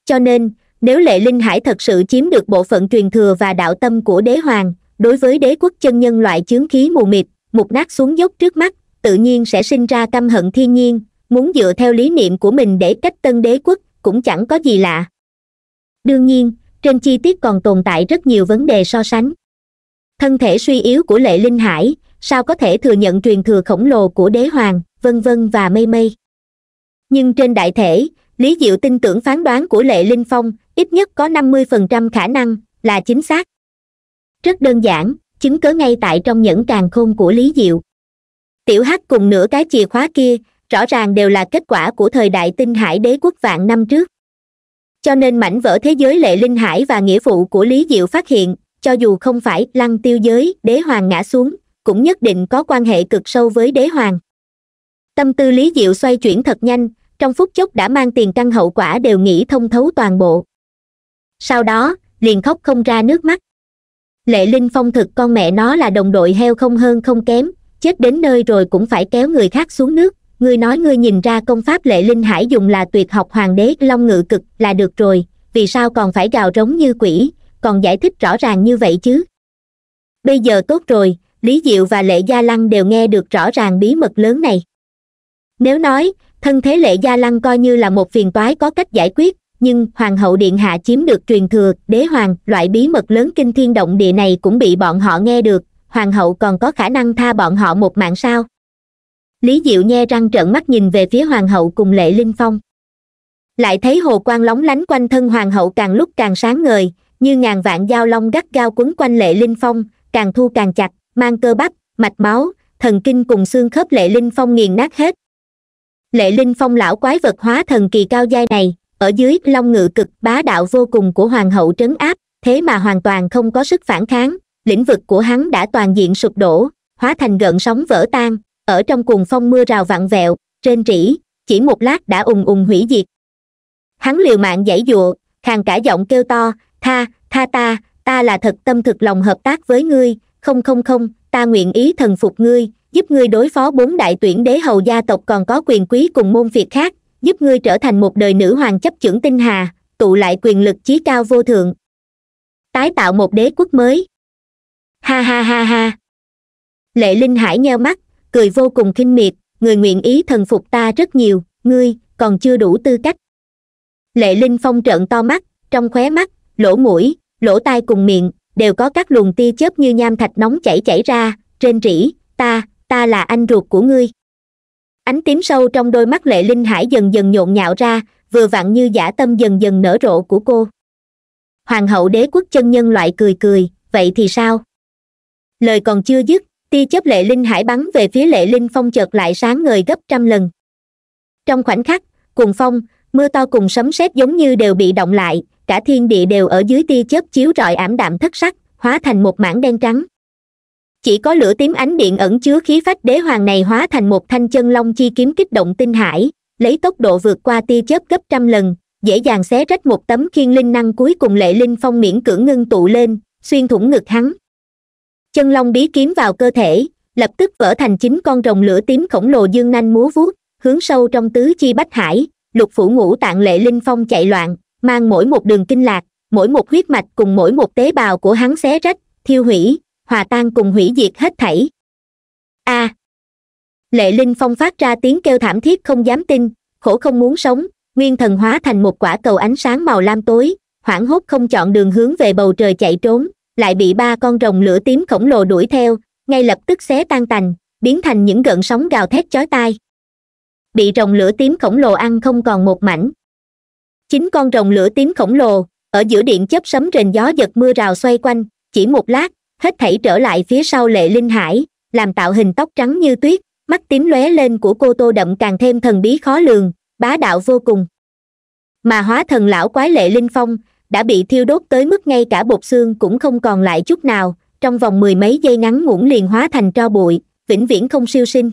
cho nên nếu lệ linh hải thật sự chiếm được bộ phận truyền thừa và đạo tâm của đế hoàng đối với đế quốc chân nhân loại chướng khí mù mịt mục nát xuống dốc trước mắt tự nhiên sẽ sinh ra căm hận thiên nhiên muốn dựa theo lý niệm của mình để cách tân đế quốc cũng chẳng có gì lạ đương nhiên trên chi tiết còn tồn tại rất nhiều vấn đề so sánh thân thể suy yếu của lệ linh hải sao có thể thừa nhận truyền thừa khổng lồ của đế hoàng vân vân và mây mây nhưng trên đại thể lý diệu tin tưởng phán đoán của lệ linh phong ít nhất có năm mươi phần trăm khả năng là chính xác rất đơn giản chứng cớ ngay tại trong những càng khôn của lý diệu tiểu hắc cùng nửa cái chìa khóa kia rõ ràng đều là kết quả của thời đại tinh hải đế quốc vạn năm trước cho nên mảnh vỡ thế giới lệ linh hải và nghĩa vụ của lý diệu phát hiện cho dù không phải lăng tiêu giới đế hoàng ngã xuống cũng nhất định có quan hệ cực sâu với đế hoàng tâm tư lý diệu xoay chuyển thật nhanh trong phút chốc đã mang tiền căn hậu quả đều nghĩ thông thấu toàn bộ sau đó liền khóc không ra nước mắt lệ linh phong thực con mẹ nó là đồng đội heo không hơn không kém chết đến nơi rồi cũng phải kéo người khác xuống nước ngươi nói ngươi nhìn ra công pháp lệ linh hải dùng là tuyệt học hoàng đế long ngự cực là được rồi vì sao còn phải gào rống như quỷ còn giải thích rõ ràng như vậy chứ bây giờ tốt rồi lý diệu và lệ gia lăng đều nghe được rõ ràng bí mật lớn này nếu nói thân thế lệ gia lăng coi như là một phiền toái có cách giải quyết nhưng hoàng hậu điện hạ chiếm được truyền thừa đế hoàng loại bí mật lớn kinh thiên động địa này cũng bị bọn họ nghe được hoàng hậu còn có khả năng tha bọn họ một mạng sao lý diệu nhe răng trợn mắt nhìn về phía hoàng hậu cùng lệ linh phong lại thấy hồ quang lóng lánh quanh thân hoàng hậu càng lúc càng sáng ngời như ngàn vạn dao long gắt gao quấn quanh lệ linh phong càng thu càng chặt mang cơ bắp mạch máu thần kinh cùng xương khớp lệ linh phong nghiền nát hết lệ linh phong lão quái vật hóa thần kỳ cao giai này ở dưới long ngự cực bá đạo vô cùng của hoàng hậu trấn áp thế mà hoàn toàn không có sức phản kháng lĩnh vực của hắn đã toàn diện sụp đổ hóa thành gợn sóng vỡ tan ở trong cuồng phong mưa rào vặn vẹo trên rỉ chỉ một lát đã ùng ùng hủy diệt hắn liều mạng giãy giụa khàn cả giọng kêu to tha tha ta ta là thật tâm thực lòng hợp tác với ngươi không không không ta nguyện ý thần phục ngươi giúp ngươi đối phó bốn đại tuyển đế hầu gia tộc còn có quyền quý cùng môn phiệt khác giúp ngươi trở thành một đời nữ hoàng chấp chưởng tinh hà tụ lại quyền lực chí cao vô thượng tái tạo một đế quốc mới ha ha ha ha lệ linh hải nheo mắt cười vô cùng khinh miệt người nguyện ý thần phục ta rất nhiều ngươi còn chưa đủ tư cách lệ linh phong trợn to mắt trong khóe mắt lỗ mũi lỗ tai cùng miệng đều có các luồng tia chớp như nham thạch nóng chảy chảy ra trên rỉ ta ta là anh ruột của ngươi ánh tím sâu trong đôi mắt lệ linh hải dần dần nhộn nhạo ra vừa vặn như giả tâm dần dần nở rộ của cô hoàng hậu đế quốc chân nhân loại cười cười vậy thì sao lời còn chưa dứt tia chớp lệ linh hải bắn về phía lệ linh phong chợt lại sáng ngời gấp trăm lần trong khoảnh khắc cuồng phong mưa to cùng sấm sét giống như đều bị động lại cả thiên địa đều ở dưới tia chớp chiếu rọi ảm đạm thất sắc hóa thành một mảng đen trắng chỉ có lửa tím ánh điện ẩn chứa khí phách đế hoàng này hóa thành một thanh chân long chi kiếm kích động tinh hải lấy tốc độ vượt qua tia chớp gấp trăm lần dễ dàng xé rách một tấm khiên linh năng cuối cùng lệ linh phong miễn cưỡng ngưng tụ lên xuyên thủng ngực hắn chân long bí kiếm vào cơ thể lập tức vỡ thành chín con rồng lửa tím khổng lồ dương nanh múa vuốt hướng sâu trong tứ chi bách hải lục phủ ngũ tạng lệ linh phong chạy loạn mang mỗi một đường kinh lạc mỗi một huyết mạch cùng mỗi một tế bào của hắn xé rách thiêu hủy hòa tan cùng hủy diệt hết thảy a à, lệ linh phong phát ra tiếng kêu thảm thiết không dám tin khổ không muốn sống nguyên thần hóa thành một quả cầu ánh sáng màu lam tối hoảng hốt không chọn đường hướng về bầu trời chạy trốn lại bị ba con rồng lửa tím khổng lồ đuổi theo ngay lập tức xé tan tành biến thành những gợn sóng gào thét chói tai bị rồng lửa tím khổng lồ ăn không còn một mảnh chín con rồng lửa tím khổng lồ ở giữa điện chớp sấm rền gió giật mưa rào xoay quanh chỉ một lát hết thảy trở lại phía sau lệ linh hải làm tạo hình tóc trắng như tuyết mắt tím lóe lên của cô tô đậm càng thêm thần bí khó lường bá đạo vô cùng mà hóa thần lão quái lệ linh phong đã bị thiêu đốt tới mức ngay cả bột xương cũng không còn lại chút nào trong vòng mười mấy giây ngắn ngủn liền hóa thành tro bụi vĩnh viễn không siêu sinh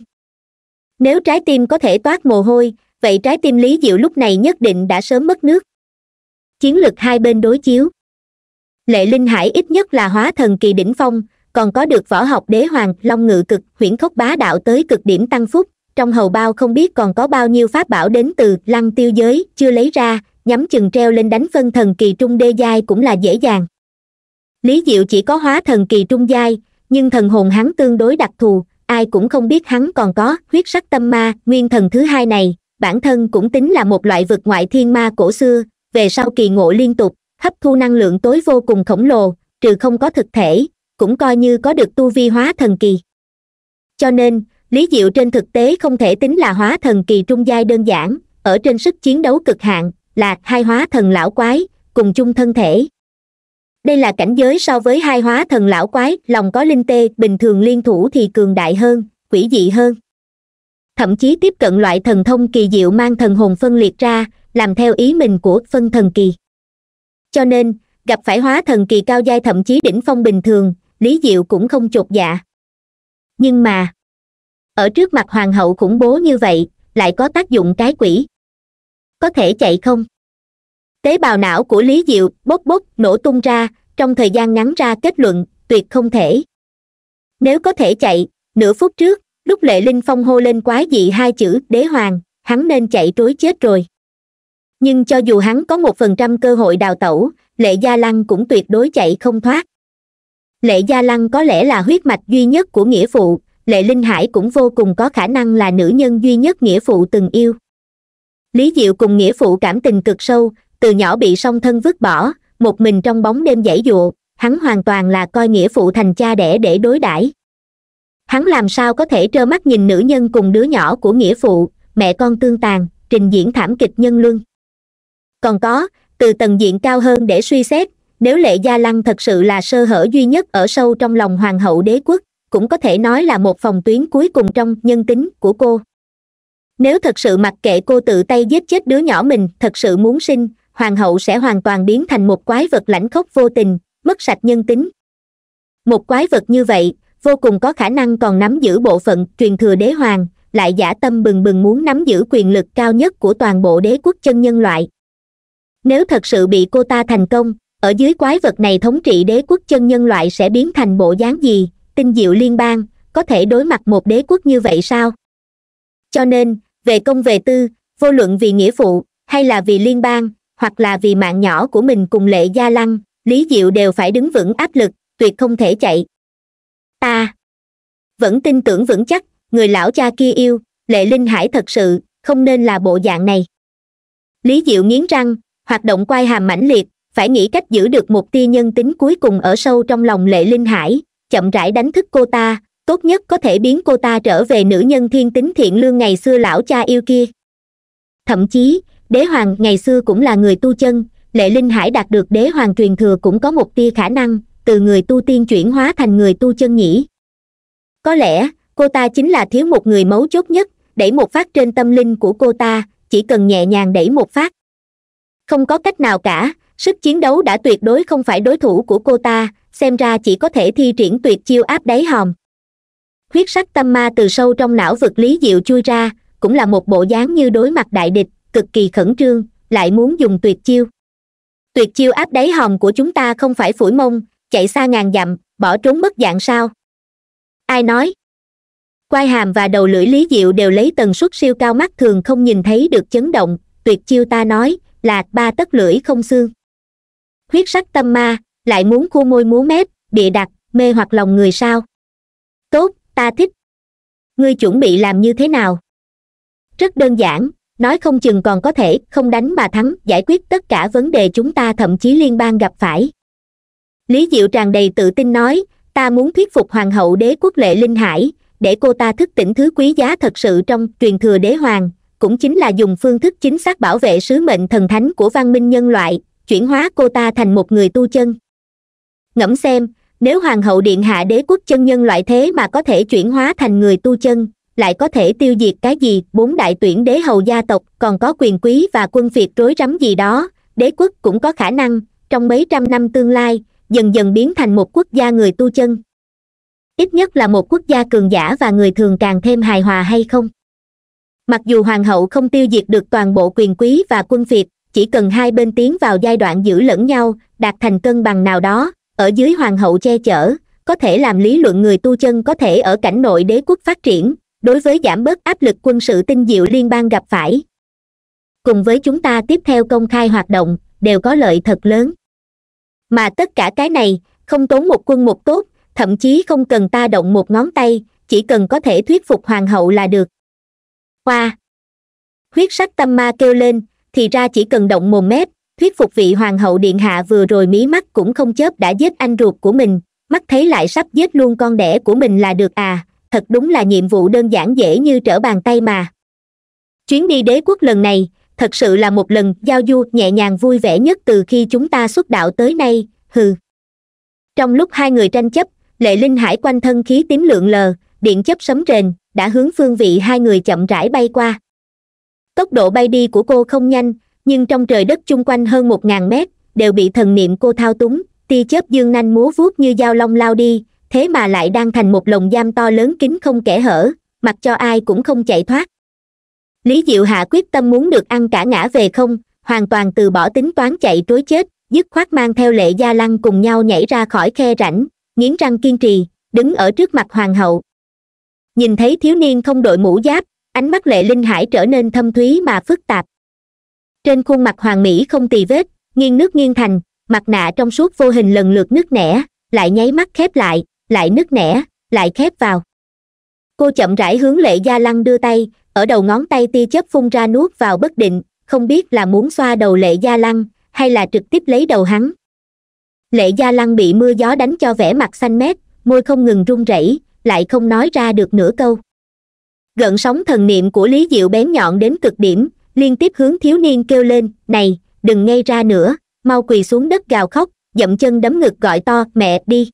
nếu trái tim có thể toát mồ hôi vậy trái tim lý diệu lúc này nhất định đã sớm mất nước chiến lực hai bên đối chiếu lệ linh hải ít nhất là hóa thần kỳ đỉnh phong còn có được võ học đế hoàng long ngự cực huyễn khốc bá đạo tới cực điểm tăng phúc trong hầu bao không biết còn có bao nhiêu pháp bảo đến từ lăng tiêu giới chưa lấy ra nhắm chừng treo lên đánh phân thần kỳ trung đê giai cũng là dễ dàng lý diệu chỉ có hóa thần kỳ trung giai nhưng thần hồn hắn tương đối đặc thù ai cũng không biết hắn còn có huyết sắc tâm ma nguyên thần thứ hai này bản thân cũng tính là một loại vực ngoại thiên ma cổ xưa về sau kỳ ngộ liên tục hấp thu năng lượng tối vô cùng khổng lồ trừ không có thực thể cũng coi như có được tu vi hóa thần kỳ cho nên lý diệu trên thực tế không thể tính là hóa thần kỳ trung giai đơn giản ở trên sức chiến đấu cực hạn là hai hóa thần lão quái cùng chung thân thể đây là cảnh giới so với hai hóa thần lão quái lòng có linh tê bình thường liên thủ thì cường đại hơn quỷ dị hơn thậm chí tiếp cận loại thần thông kỳ diệu mang thần hồn phân liệt ra làm theo ý mình của phân thần kỳ cho nên gặp phải hóa thần kỳ cao giai thậm chí đỉnh phong bình thường lý diệu cũng không chột dạ nhưng mà ở trước mặt hoàng hậu khủng bố như vậy lại có tác dụng cái quỷ có thể chạy không tế bào não của lý diệu bốc bốc nổ tung ra trong thời gian ngắn ra kết luận tuyệt không thể nếu có thể chạy nửa phút trước lúc lệ linh phong hô lên quái dị hai chữ đế hoàng hắn nên chạy trối chết rồi nhưng cho dù hắn có một phần trăm cơ hội đào tẩu lệ gia lăng cũng tuyệt đối chạy không thoát lệ gia lăng có lẽ là huyết mạch duy nhất của nghĩa phụ lệ linh hải cũng vô cùng có khả năng là nữ nhân duy nhất nghĩa phụ từng yêu lý diệu cùng nghĩa phụ cảm tình cực sâu từ nhỏ bị song thân vứt bỏ một mình trong bóng đêm dãy dụa hắn hoàn toàn là coi nghĩa phụ thành cha đẻ để đối đãi hắn làm sao có thể trơ mắt nhìn nữ nhân cùng đứa nhỏ của nghĩa phụ mẹ con tương tàn trình diễn thảm kịch nhân luân còn có từ tầng diện cao hơn để suy xét nếu lệ gia lăng thật sự là sơ hở duy nhất ở sâu trong lòng hoàng hậu đế quốc cũng có thể nói là một phòng tuyến cuối cùng trong nhân tính của cô nếu thật sự mặc kệ cô tự tay giết chết đứa nhỏ mình thật sự muốn sinh hoàng hậu sẽ hoàn toàn biến thành một quái vật lãnh khốc vô tình mất sạch nhân tính một quái vật như vậy vô cùng có khả năng còn nắm giữ bộ phận truyền thừa đế hoàng lại giả tâm bừng bừng muốn nắm giữ quyền lực cao nhất của toàn bộ đế quốc chân nhân loại nếu thật sự bị cô ta thành công ở dưới quái vật này thống trị đế quốc chân nhân loại sẽ biến thành bộ dáng gì tinh diệu liên bang có thể đối mặt một đế quốc như vậy sao cho nên về công về tư vô luận vì nghĩa phụ hay là vì liên bang hoặc là vì mạng nhỏ của mình cùng lệ gia lăng lý diệu đều phải đứng vững áp lực tuyệt không thể chạy ta vẫn tin tưởng vững chắc người lão cha kia yêu lệ linh hải thật sự không nên là bộ dạng này lý diệu nghiến răng hoạt động quai hàm mãnh liệt phải nghĩ cách giữ được một tia nhân tính cuối cùng ở sâu trong lòng lệ linh hải chậm rãi đánh thức cô ta tốt nhất có thể biến cô ta trở về nữ nhân thiên tính thiện lương ngày xưa lão cha yêu kia thậm chí đế hoàng ngày xưa cũng là người tu chân lệ linh hải đạt được đế hoàng truyền thừa cũng có một tia khả năng từ người tu tiên chuyển hóa thành người tu chân nhỉ có lẽ cô ta chính là thiếu một người mấu chốt nhất đẩy một phát trên tâm linh của cô ta chỉ cần nhẹ nhàng đẩy một phát không có cách nào cả sức chiến đấu đã tuyệt đối không phải đối thủ của cô ta xem ra chỉ có thể thi triển tuyệt chiêu áp đáy hòm huyết sắc tâm ma từ sâu trong não vực lý diệu chui ra cũng là một bộ dáng như đối mặt đại địch cực kỳ khẩn trương lại muốn dùng tuyệt chiêu tuyệt chiêu áp đáy hòm của chúng ta không phải phủi mông chạy xa ngàn dặm bỏ trốn mất dạng sao ai nói quai hàm và đầu lưỡi lý diệu đều lấy tần suất siêu cao mắt thường không nhìn thấy được chấn động tuyệt chiêu ta nói là ba tấc lưỡi không xương huyết sắc tâm ma lại muốn khua môi múa mép bịa đặt mê hoặc lòng người sao tốt ta thích ngươi chuẩn bị làm như thế nào rất đơn giản nói không chừng còn có thể không đánh mà thắng giải quyết tất cả vấn đề chúng ta thậm chí liên bang gặp phải lý diệu tràn đầy tự tin nói ta muốn thuyết phục hoàng hậu đế quốc lệ linh hải để cô ta thức tỉnh thứ quý giá thật sự trong truyền thừa đế hoàng cũng chính là dùng phương thức chính xác bảo vệ sứ mệnh thần thánh của văn minh nhân loại chuyển hóa cô ta thành một người tu chân ngẫm xem nếu hoàng hậu điện hạ đế quốc chân nhân loại thế mà có thể chuyển hóa thành người tu chân lại có thể tiêu diệt cái gì bốn đại tuyển đế hầu gia tộc còn có quyền quý và quân phiệt rối rắm gì đó đế quốc cũng có khả năng trong mấy trăm năm tương lai dần dần biến thành một quốc gia người tu chân ít nhất là một quốc gia cường giả và người thường càng thêm hài hòa hay không mặc dù hoàng hậu không tiêu diệt được toàn bộ quyền quý và quân phiệt chỉ cần hai bên tiến vào giai đoạn giữ lẫn nhau đạt thành cân bằng nào đó ở dưới hoàng hậu che chở có thể làm lý luận người tu chân có thể ở cảnh nội đế quốc phát triển đối với giảm bớt áp lực quân sự tinh diệu liên bang gặp phải cùng với chúng ta tiếp theo công khai hoạt động đều có lợi thật lớn mà tất cả cái này không tốn một quân một tốt thậm chí không cần ta động một ngón tay chỉ cần có thể thuyết phục hoàng hậu là được hoa huyết sắc tâm ma kêu lên thì ra chỉ cần động mồm mép thuyết phục vị hoàng hậu điện hạ vừa rồi mí mắt cũng không chớp đã giết anh ruột của mình mắt thấy lại sắp giết luôn con đẻ của mình là được à thật đúng là nhiệm vụ đơn giản dễ như trở bàn tay mà chuyến đi đế quốc lần này thật sự là một lần giao du nhẹ nhàng vui vẻ nhất từ khi chúng ta xuất đạo tới nay hừ trong lúc hai người tranh chấp lệ linh hải quanh thân khí tím lượng lờ điện chấp sấm rền đã hướng phương vị hai người chậm rãi bay qua tốc độ bay đi của cô không nhanh nhưng trong trời đất chung quanh hơn một ngàn mét đều bị thần niệm cô thao túng tia chớp dương nanh múa vuốt như dao long lao đi thế mà lại đang thành một lồng giam to lớn kín không kẽ hở mặc cho ai cũng không chạy thoát lý diệu hạ quyết tâm muốn được ăn cả ngã về không hoàn toàn từ bỏ tính toán chạy trối chết dứt khoát mang theo lệ gia lăng cùng nhau nhảy ra khỏi khe rảnh, nghiến răng kiên trì đứng ở trước mặt hoàng hậu nhìn thấy thiếu niên không đội mũ giáp ánh mắt lệ linh hải trở nên thâm thúy mà phức tạp trên khuôn mặt hoàng mỹ không tì vết nghiêng nước nghiêng thành mặt nạ trong suốt vô hình lần lượt nứt nẻ lại nháy mắt khép lại lại nứt nẻ lại khép vào cô chậm rãi hướng lệ gia lăng đưa tay ở đầu ngón tay tia chớp phun ra nuốt vào bất định không biết là muốn xoa đầu lệ gia lăng hay là trực tiếp lấy đầu hắn lệ gia lăng bị mưa gió đánh cho vẻ mặt xanh mét môi không ngừng run rẩy lại không nói ra được nửa câu gần sóng thần niệm của lý diệu bén nhọn đến cực điểm liên tiếp hướng thiếu niên kêu lên này đừng ngay ra nữa mau quỳ xuống đất gào khóc dậm chân đấm ngực gọi to mẹ đi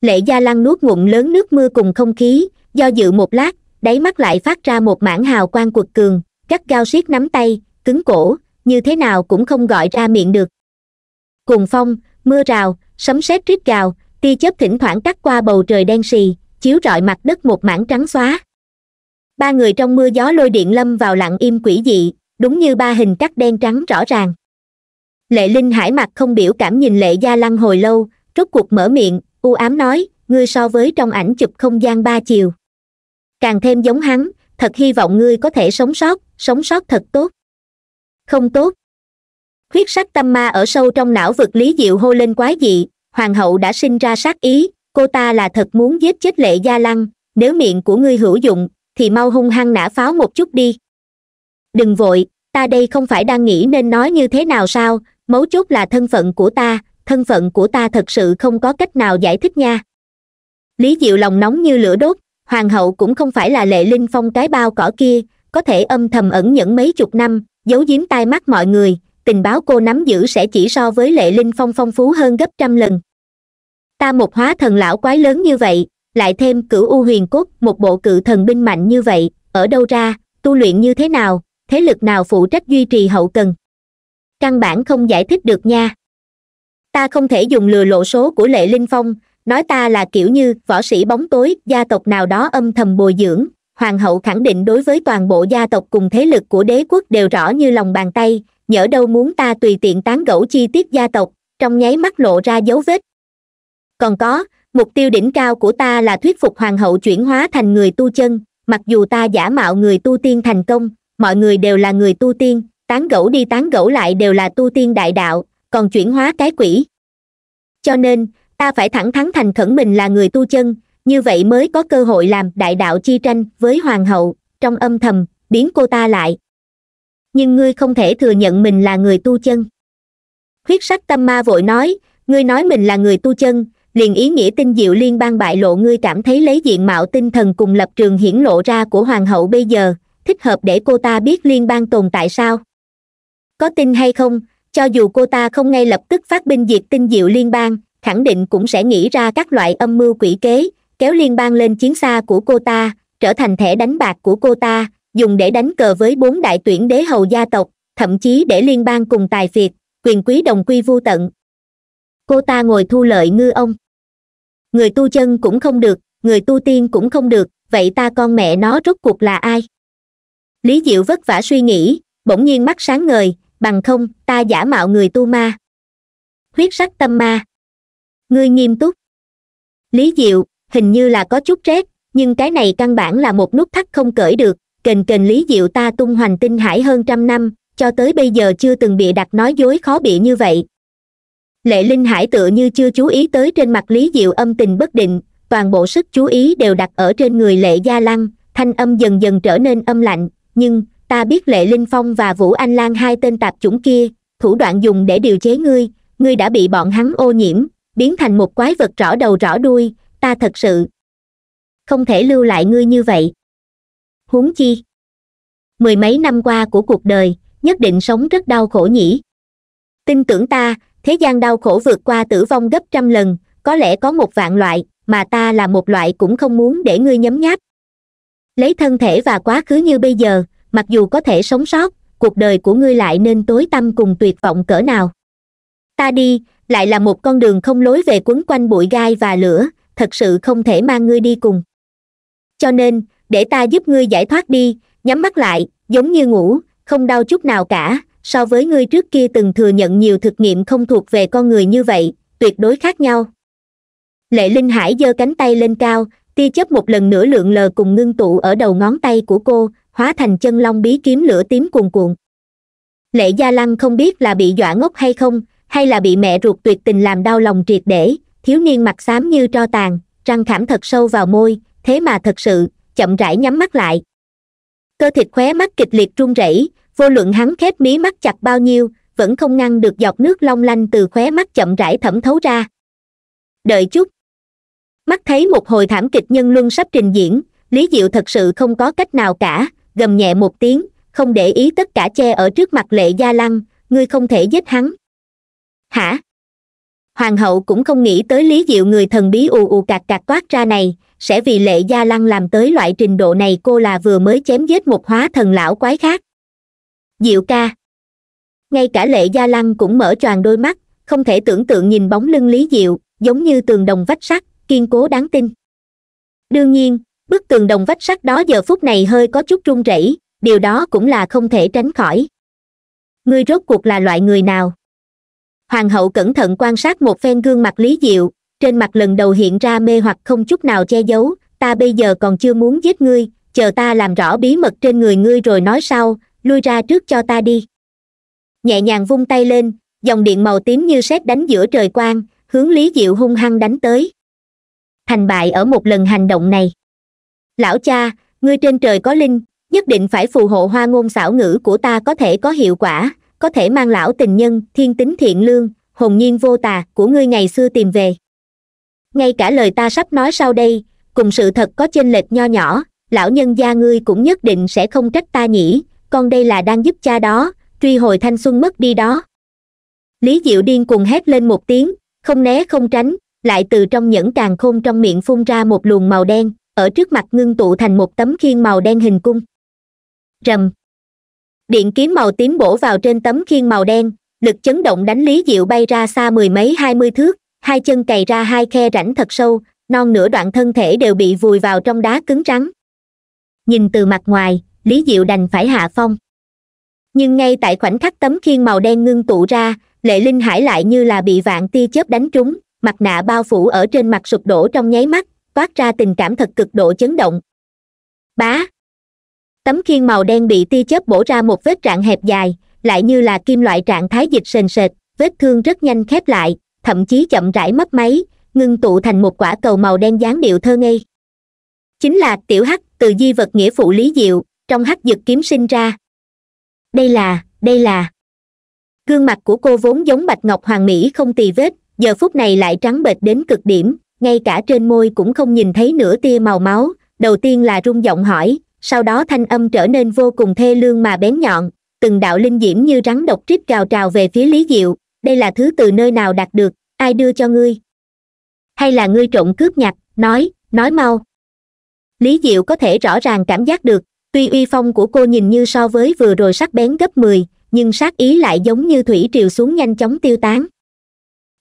lệ gia lăng nuốt ngụm lớn nước mưa cùng không khí do dự một lát đáy mắt lại phát ra một mảng hào quang quật cường gắt gao siết nắm tay cứng cổ như thế nào cũng không gọi ra miệng được cùng phong mưa rào sấm sét rít gào tia chớp thỉnh thoảng cắt qua bầu trời đen sì chiếu rọi mặt đất một mảng trắng xóa ba người trong mưa gió lôi điện lâm vào lặng im quỷ dị đúng như ba hình cắt đen trắng rõ ràng lệ linh hải mặt không biểu cảm nhìn lệ gia lăng hồi lâu rốt cuộc mở miệng u ám nói ngươi so với trong ảnh chụp không gian ba chiều càng thêm giống hắn thật hy vọng ngươi có thể sống sót sống sót thật tốt không tốt huyết sắc tâm ma ở sâu trong não vực lý diệu hô lên quái dị hoàng hậu đã sinh ra sát ý cô ta là thật muốn giết chết lệ gia lăng nếu miệng của ngươi hữu dụng thì mau hung hăng nã pháo một chút đi đừng vội ta đây không phải đang nghĩ nên nói như thế nào sao mấu chốt là thân phận của ta thân phận của ta thật sự không có cách nào giải thích nha lý diệu lòng nóng như lửa đốt hoàng hậu cũng không phải là lệ linh phong cái bao cỏ kia có thể âm thầm ẩn nhẫn mấy chục năm giấu giếm tai mắt mọi người tình báo cô nắm giữ sẽ chỉ so với lệ linh phong phong phú hơn gấp trăm lần ta một hóa thần lão quái lớn như vậy lại thêm cửu u huyền cốt một bộ cự thần binh mạnh như vậy ở đâu ra tu luyện như thế nào thế lực nào phụ trách duy trì hậu cần căn bản không giải thích được nha ta không thể dùng lừa lộ số của lệ linh phong nói ta là kiểu như võ sĩ bóng tối gia tộc nào đó âm thầm bồi dưỡng hoàng hậu khẳng định đối với toàn bộ gia tộc cùng thế lực của đế quốc đều rõ như lòng bàn tay nhỡ đâu muốn ta tùy tiện tán gẫu chi tiết gia tộc trong nháy mắt lộ ra dấu vết còn có mục tiêu đỉnh cao của ta là thuyết phục hoàng hậu chuyển hóa thành người tu chân mặc dù ta giả mạo người tu tiên thành công mọi người đều là người tu tiên tán gẫu đi tán gẫu lại đều là tu tiên đại đạo còn chuyển hóa cái quỷ cho nên ta phải thẳng thắn thành khẩn mình là người tu chân như vậy mới có cơ hội làm đại đạo chi tranh với hoàng hậu trong âm thầm biến cô ta lại nhưng ngươi không thể thừa nhận mình là người tu chân huyết sắc tâm ma vội nói ngươi nói mình là người tu chân liền ý nghĩa tinh diệu liên bang bại lộ ngươi cảm thấy lấy diện mạo tinh thần cùng lập trường hiển lộ ra của hoàng hậu bây giờ thích hợp để cô ta biết liên bang tồn tại sao có tin hay không cho dù cô ta không ngay lập tức phát binh diệt tinh diệu liên bang khẳng định cũng sẽ nghĩ ra các loại âm mưu quỷ kế kéo liên bang lên chiến xa của cô ta trở thành thẻ đánh bạc của cô ta dùng để đánh cờ với bốn đại tuyển đế hầu gia tộc thậm chí để liên bang cùng tài phiệt quyền quý đồng quy vô tận cô ta ngồi thu lợi ngư ông người tu chân cũng không được người tu tiên cũng không được vậy ta con mẹ nó rốt cuộc là ai lý diệu vất vả suy nghĩ bỗng nhiên mắt sáng ngời bằng không ta giả mạo người tu ma huyết sắc tâm ma ngươi nghiêm túc lý diệu hình như là có chút rét nhưng cái này căn bản là một nút thắt không cởi được kềnh kềnh lý diệu ta tung hoành tinh hải hơn trăm năm cho tới bây giờ chưa từng bị đặt nói dối khó bị như vậy lệ linh hải tựa như chưa chú ý tới trên mặt lý diệu âm tình bất định toàn bộ sức chú ý đều đặt ở trên người lệ gia lăng thanh âm dần dần trở nên âm lạnh nhưng ta biết lệ linh phong và vũ anh lan hai tên tạp chủng kia thủ đoạn dùng để điều chế ngươi ngươi đã bị bọn hắn ô nhiễm biến thành một quái vật rõ đầu rõ đuôi ta thật sự không thể lưu lại ngươi như vậy huống chi mười mấy năm qua của cuộc đời nhất định sống rất đau khổ nhỉ tin tưởng ta thế gian đau khổ vượt qua tử vong gấp trăm lần có lẽ có một vạn loại mà ta là một loại cũng không muốn để ngươi nhấm nháp lấy thân thể và quá khứ như bây giờ mặc dù có thể sống sót cuộc đời của ngươi lại nên tối tăm cùng tuyệt vọng cỡ nào ta đi lại là một con đường không lối về quấn quanh bụi gai và lửa thật sự không thể mang ngươi đi cùng cho nên để ta giúp ngươi giải thoát đi nhắm mắt lại giống như ngủ không đau chút nào cả so với ngươi trước kia từng thừa nhận nhiều thực nghiệm không thuộc về con người như vậy tuyệt đối khác nhau lệ linh hải giơ cánh tay lên cao tia chớp một lần nữa lượn lờ cùng ngưng tụ ở đầu ngón tay của cô hóa thành chân long bí kiếm lửa tím cuồn cuộn lệ gia lăng không biết là bị dọa ngốc hay không hay là bị mẹ ruột tuyệt tình làm đau lòng triệt để thiếu niên mặt xám như tro tàn răng khảm thật sâu vào môi thế mà thật sự chậm rãi nhắm mắt lại cơ thịt khóe mắt kịch liệt run rẩy vô luận hắn khép mí mắt chặt bao nhiêu vẫn không ngăn được giọt nước long lanh từ khóe mắt chậm rãi thẩm thấu ra đợi chút mắt thấy một hồi thảm kịch nhân luân sắp trình diễn lý diệu thật sự không có cách nào cả gầm nhẹ một tiếng không để ý tất cả che ở trước mặt lệ gia lăng ngươi không thể giết hắn hả hoàng hậu cũng không nghĩ tới lý diệu người thần bí ù ù cạc cạc toát ra này sẽ vì lệ gia lăng làm tới loại trình độ này cô là vừa mới chém giết một hóa thần lão quái khác diệu ca ngay cả lệ gia lăng cũng mở choàng đôi mắt không thể tưởng tượng nhìn bóng lưng lý diệu giống như tường đồng vách sắt kiên cố đáng tin đương nhiên bức tường đồng vách sắt đó giờ phút này hơi có chút run rẩy điều đó cũng là không thể tránh khỏi ngươi rốt cuộc là loại người nào hoàng hậu cẩn thận quan sát một phen gương mặt lý diệu trên mặt lần đầu hiện ra mê hoặc không chút nào che giấu ta bây giờ còn chưa muốn giết ngươi chờ ta làm rõ bí mật trên người ngươi rồi nói sau lui ra trước cho ta đi nhẹ nhàng vung tay lên dòng điện màu tím như sét đánh giữa trời quang hướng lý diệu hung hăng đánh tới thành bại ở một lần hành động này lão cha ngươi trên trời có linh nhất định phải phù hộ hoa ngôn xảo ngữ của ta có thể có hiệu quả có thể mang lão tình nhân thiên tính thiện lương hồn nhiên vô tà của ngươi ngày xưa tìm về ngay cả lời ta sắp nói sau đây cùng sự thật có chênh lệch nho nhỏ lão nhân gia ngươi cũng nhất định sẽ không trách ta nhỉ con đây là đang giúp cha đó truy hồi thanh xuân mất đi đó lý diệu điên cùng hét lên một tiếng không né không tránh lại từ trong nhẫn càng khôn trong miệng phun ra một luồng màu đen ở trước mặt ngưng tụ thành một tấm khiên màu đen hình cung rầm điện kiếm màu tím bổ vào trên tấm khiên màu đen lực chấn động đánh lý diệu bay ra xa mười mấy hai mươi thước hai chân cày ra hai khe rãnh thật sâu non nửa đoạn thân thể đều bị vùi vào trong đá cứng trắng nhìn từ mặt ngoài lý diệu đành phải hạ phong nhưng ngay tại khoảnh khắc tấm khiên màu đen ngưng tụ ra lệ linh hải lại như là bị vạn tia chớp đánh trúng mặt nạ bao phủ ở trên mặt sụp đổ trong nháy mắt toát ra tình cảm thật cực độ chấn động bá tấm khiên màu đen bị tia chớp bổ ra một vết rạn hẹp dài lại như là kim loại trạng thái dịch sền sệt vết thương rất nhanh khép lại thậm chí chậm rãi mất máy ngưng tụ thành một quả cầu màu đen dáng điệu thơ ngây chính là tiểu hắc từ di vật nghĩa phụ lý diệu trong hắc dực kiếm sinh ra đây là đây là gương mặt của cô vốn giống bạch ngọc hoàng mỹ không tì vết giờ phút này lại trắng bệch đến cực điểm ngay cả trên môi cũng không nhìn thấy nửa tia màu máu đầu tiên là rung giọng hỏi sau đó thanh âm trở nên vô cùng thê lương mà bén nhọn từng đạo linh diễm như rắn độc trít cào trào về phía lý diệu đây là thứ từ nơi nào đạt được ai đưa cho ngươi hay là ngươi trộn cướp nhặt nói nói mau lý diệu có thể rõ ràng cảm giác được tuy uy phong của cô nhìn như so với vừa rồi sắc bén gấp mười nhưng sát ý lại giống như thủy triều xuống nhanh chóng tiêu tán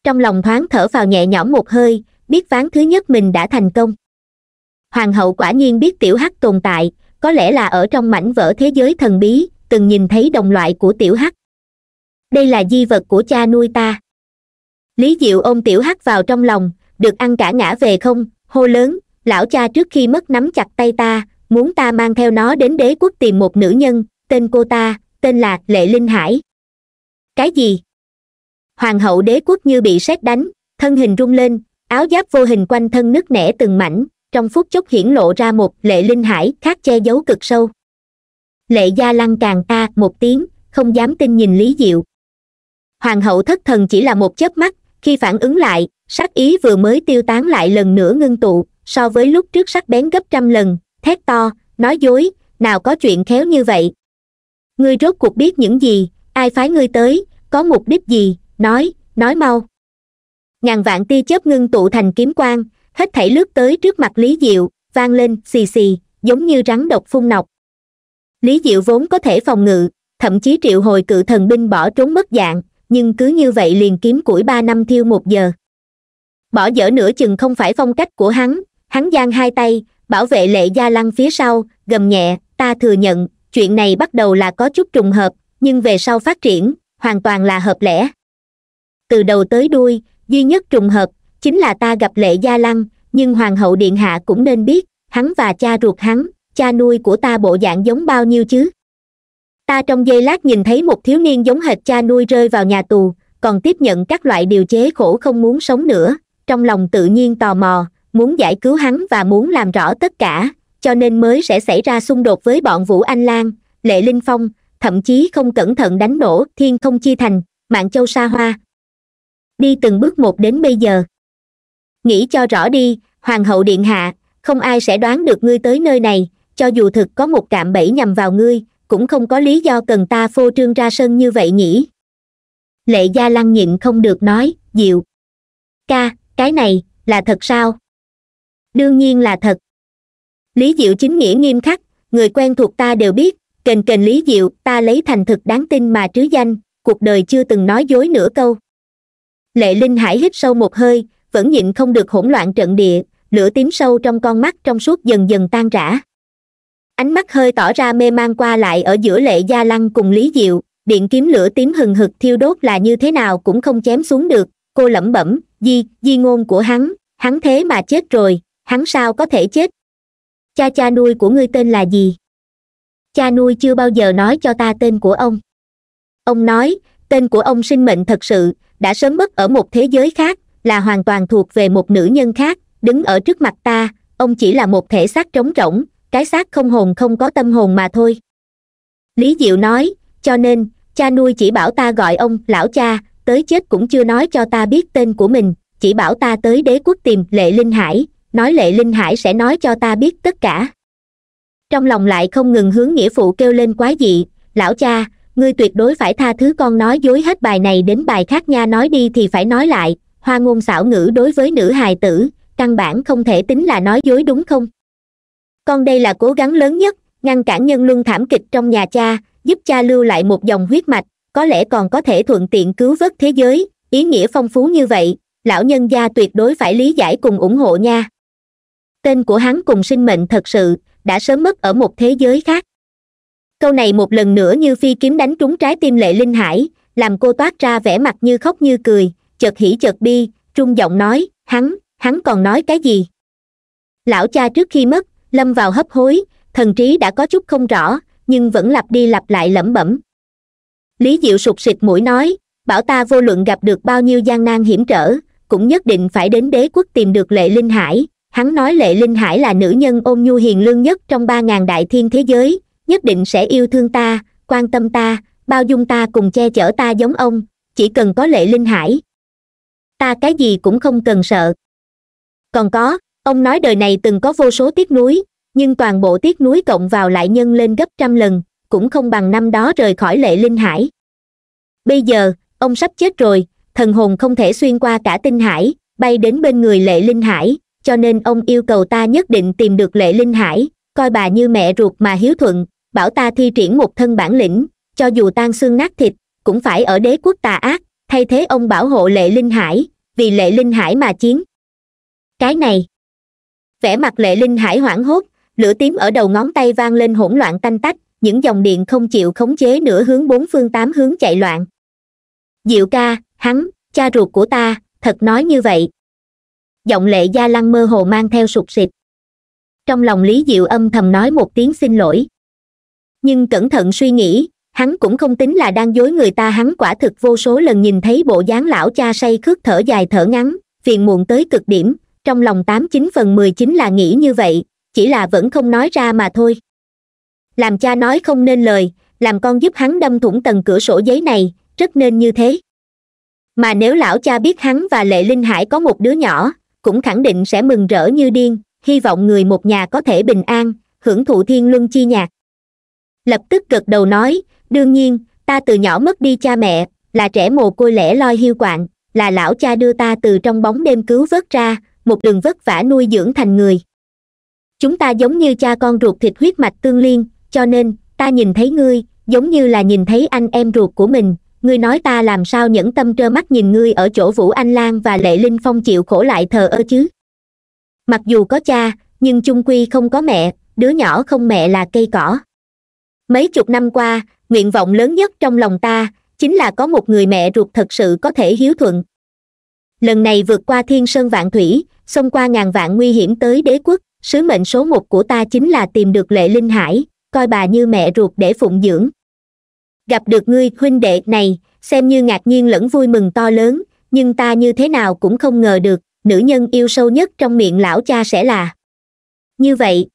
trong lòng thoáng thở vào nhẹ nhõm một hơi biết ván thứ nhất mình đã thành công hoàng hậu quả nhiên biết tiểu hắc tồn tại có lẽ là ở trong mảnh vỡ thế giới thần bí từng nhìn thấy đồng loại của tiểu hắc đây là di vật của cha nuôi ta lý diệu ôm tiểu hắc vào trong lòng được ăn cả ngã về không hô lớn lão cha trước khi mất nắm chặt tay ta muốn ta mang theo nó đến đế quốc tìm một nữ nhân tên cô ta tên là lệ linh hải cái gì hoàng hậu đế quốc như bị sét đánh thân hình rung lên áo giáp vô hình quanh thân nứt nẻ từng mảnh trong phút chốc hiển lộ ra một lệ linh hải khác che giấu cực sâu lệ gia lăng càng a à một tiếng không dám tin nhìn lý diệu hoàng hậu thất thần chỉ là một chớp mắt khi phản ứng lại sắc ý vừa mới tiêu tán lại lần nữa ngưng tụ so với lúc trước sắc bén gấp trăm lần thét to nói dối nào có chuyện khéo như vậy ngươi rốt cuộc biết những gì ai phái ngươi tới có mục đích gì nói nói mau ngàn vạn tia chớp ngưng tụ thành kiếm quang hết thảy lướt tới trước mặt lý diệu vang lên xì xì giống như rắn độc phun nọc lý diệu vốn có thể phòng ngự thậm chí triệu hồi cự thần binh bỏ trốn mất dạng nhưng cứ như vậy liền kiếm củi ba năm thiêu một giờ bỏ dở nửa chừng không phải phong cách của hắn hắn giang hai tay bảo vệ lệ gia lăng phía sau gầm nhẹ ta thừa nhận chuyện này bắt đầu là có chút trùng hợp nhưng về sau phát triển hoàn toàn là hợp lẽ từ đầu tới đuôi duy nhất trùng hợp chính là ta gặp lệ gia lăng nhưng hoàng hậu điện hạ cũng nên biết hắn và cha ruột hắn cha nuôi của ta bộ dạng giống bao nhiêu chứ ta trong giây lát nhìn thấy một thiếu niên giống hệt cha nuôi rơi vào nhà tù còn tiếp nhận các loại điều chế khổ không muốn sống nữa trong lòng tự nhiên tò mò muốn giải cứu hắn và muốn làm rõ tất cả cho nên mới sẽ xảy ra xung đột với bọn vũ anh lan lệ linh phong thậm chí không cẩn thận đánh nổ thiên không chi thành mạng châu sa hoa đi từng bước một đến bây giờ nghĩ cho rõ đi hoàng hậu điện hạ không ai sẽ đoán được ngươi tới nơi này cho dù thực có một cạm bẫy nhằm vào ngươi cũng không có lý do cần ta phô trương ra sân như vậy nhỉ lệ gia lăng nhịn không được nói diệu ca cái này là thật sao đương nhiên là thật lý diệu chính nghĩa nghiêm khắc người quen thuộc ta đều biết kềnh kềnh lý diệu ta lấy thành thực đáng tin mà trứ danh cuộc đời chưa từng nói dối nửa câu lệ linh hải hít sâu một hơi vẫn nhịn không được hỗn loạn trận địa lửa tím sâu trong con mắt trong suốt dần dần tan rã ánh mắt hơi tỏ ra mê man qua lại ở giữa lệ gia lăng cùng lý diệu điện kiếm lửa tím hừng hực thiêu đốt là như thế nào cũng không chém xuống được cô lẩm bẩm di di ngôn của hắn hắn thế mà chết rồi hắn sao có thể chết cha cha nuôi của ngươi tên là gì cha nuôi chưa bao giờ nói cho ta tên của ông ông nói tên của ông sinh mệnh thật sự đã sớm mất ở một thế giới khác là hoàn toàn thuộc về một nữ nhân khác đứng ở trước mặt ta ông chỉ là một thể xác trống rỗng cái xác không hồn không có tâm hồn mà thôi lý diệu nói cho nên cha nuôi chỉ bảo ta gọi ông lão cha tới chết cũng chưa nói cho ta biết tên của mình chỉ bảo ta tới đế quốc tìm lệ linh hải nói lệ linh hải sẽ nói cho ta biết tất cả trong lòng lại không ngừng hướng nghĩa phụ kêu lên quá dị lão cha ngươi tuyệt đối phải tha thứ con nói dối hết bài này đến bài khác nha nói đi thì phải nói lại hoa ngôn xảo ngữ đối với nữ hài tử căn bản không thể tính là nói dối đúng không con đây là cố gắng lớn nhất ngăn cản nhân luân thảm kịch trong nhà cha giúp cha lưu lại một dòng huyết mạch có lẽ còn có thể thuận tiện cứu vớt thế giới ý nghĩa phong phú như vậy lão nhân gia tuyệt đối phải lý giải cùng ủng hộ nha tên của hắn cùng sinh mệnh thật sự đã sớm mất ở một thế giới khác câu này một lần nữa như phi kiếm đánh trúng trái tim lệ linh hải làm cô toát ra vẻ mặt như khóc như cười chợt hỉ chợt bi trung giọng nói hắn hắn còn nói cái gì lão cha trước khi mất lâm vào hấp hối thần trí đã có chút không rõ nhưng vẫn lặp đi lặp lại lẩm bẩm lý diệu sụt sịt mũi nói bảo ta vô luận gặp được bao nhiêu gian nan hiểm trở cũng nhất định phải đến đế quốc tìm được lệ linh hải hắn nói lệ linh hải là nữ nhân ôn nhu hiền lương nhất trong ba ngàn đại thiên thế giới nhất định sẽ yêu thương ta quan tâm ta bao dung ta cùng che chở ta giống ông chỉ cần có lệ linh hải ta cái gì cũng không cần sợ còn có ông nói đời này từng có vô số tiếc núi nhưng toàn bộ tiếc núi cộng vào lại nhân lên gấp trăm lần cũng không bằng năm đó rời khỏi lệ linh hải bây giờ ông sắp chết rồi thần hồn không thể xuyên qua cả tinh hải bay đến bên người lệ linh hải cho nên ông yêu cầu ta nhất định tìm được lệ linh hải coi bà như mẹ ruột mà hiếu thuận bảo ta thi triển một thân bản lĩnh cho dù tan xương nát thịt cũng phải ở đế quốc tà ác thay thế ông bảo hộ lệ linh hải vì lệ linh hải mà chiến cái này vẻ mặt lệ linh hải hoảng hốt lửa tím ở đầu ngón tay vang lên hỗn loạn tanh tách những dòng điện không chịu khống chế nữa hướng bốn phương tám hướng chạy loạn diệu ca hắn cha ruột của ta thật nói như vậy giọng lệ gia lăng mơ hồ mang theo sụp sịt trong lòng lý diệu âm thầm nói một tiếng xin lỗi nhưng cẩn thận suy nghĩ hắn cũng không tính là đang dối người ta hắn quả thực vô số lần nhìn thấy bộ dáng lão cha say khước thở dài thở ngắn phiền muộn tới cực điểm trong lòng tám chín phần mười chính là nghĩ như vậy chỉ là vẫn không nói ra mà thôi làm cha nói không nên lời làm con giúp hắn đâm thủng tầng cửa sổ giấy này rất nên như thế mà nếu lão cha biết hắn và lệ linh hải có một đứa nhỏ cũng khẳng định sẽ mừng rỡ như điên hy vọng người một nhà có thể bình an hưởng thụ thiên luân chi nhạc lập tức gật đầu nói đương nhiên ta từ nhỏ mất đi cha mẹ là trẻ mồ côi lẻ loi hiu quạng là lão cha đưa ta từ trong bóng đêm cứu vớt ra một đường vất vả nuôi dưỡng thành người chúng ta giống như cha con ruột thịt huyết mạch tương liên cho nên ta nhìn thấy ngươi giống như là nhìn thấy anh em ruột của mình ngươi nói ta làm sao nhẫn tâm trơ mắt nhìn ngươi ở chỗ vũ anh lan và lệ linh phong chịu khổ lại thờ ơ chứ mặc dù có cha nhưng chung quy không có mẹ đứa nhỏ không mẹ là cây cỏ mấy chục năm qua nguyện vọng lớn nhất trong lòng ta chính là có một người mẹ ruột thật sự có thể hiếu thuận lần này vượt qua thiên sơn vạn thủy xông qua ngàn vạn nguy hiểm tới đế quốc sứ mệnh số một của ta chính là tìm được lệ linh hải coi bà như mẹ ruột để phụng dưỡng gặp được ngươi huynh đệ này xem như ngạc nhiên lẫn vui mừng to lớn nhưng ta như thế nào cũng không ngờ được nữ nhân yêu sâu nhất trong miệng lão cha sẽ là như vậy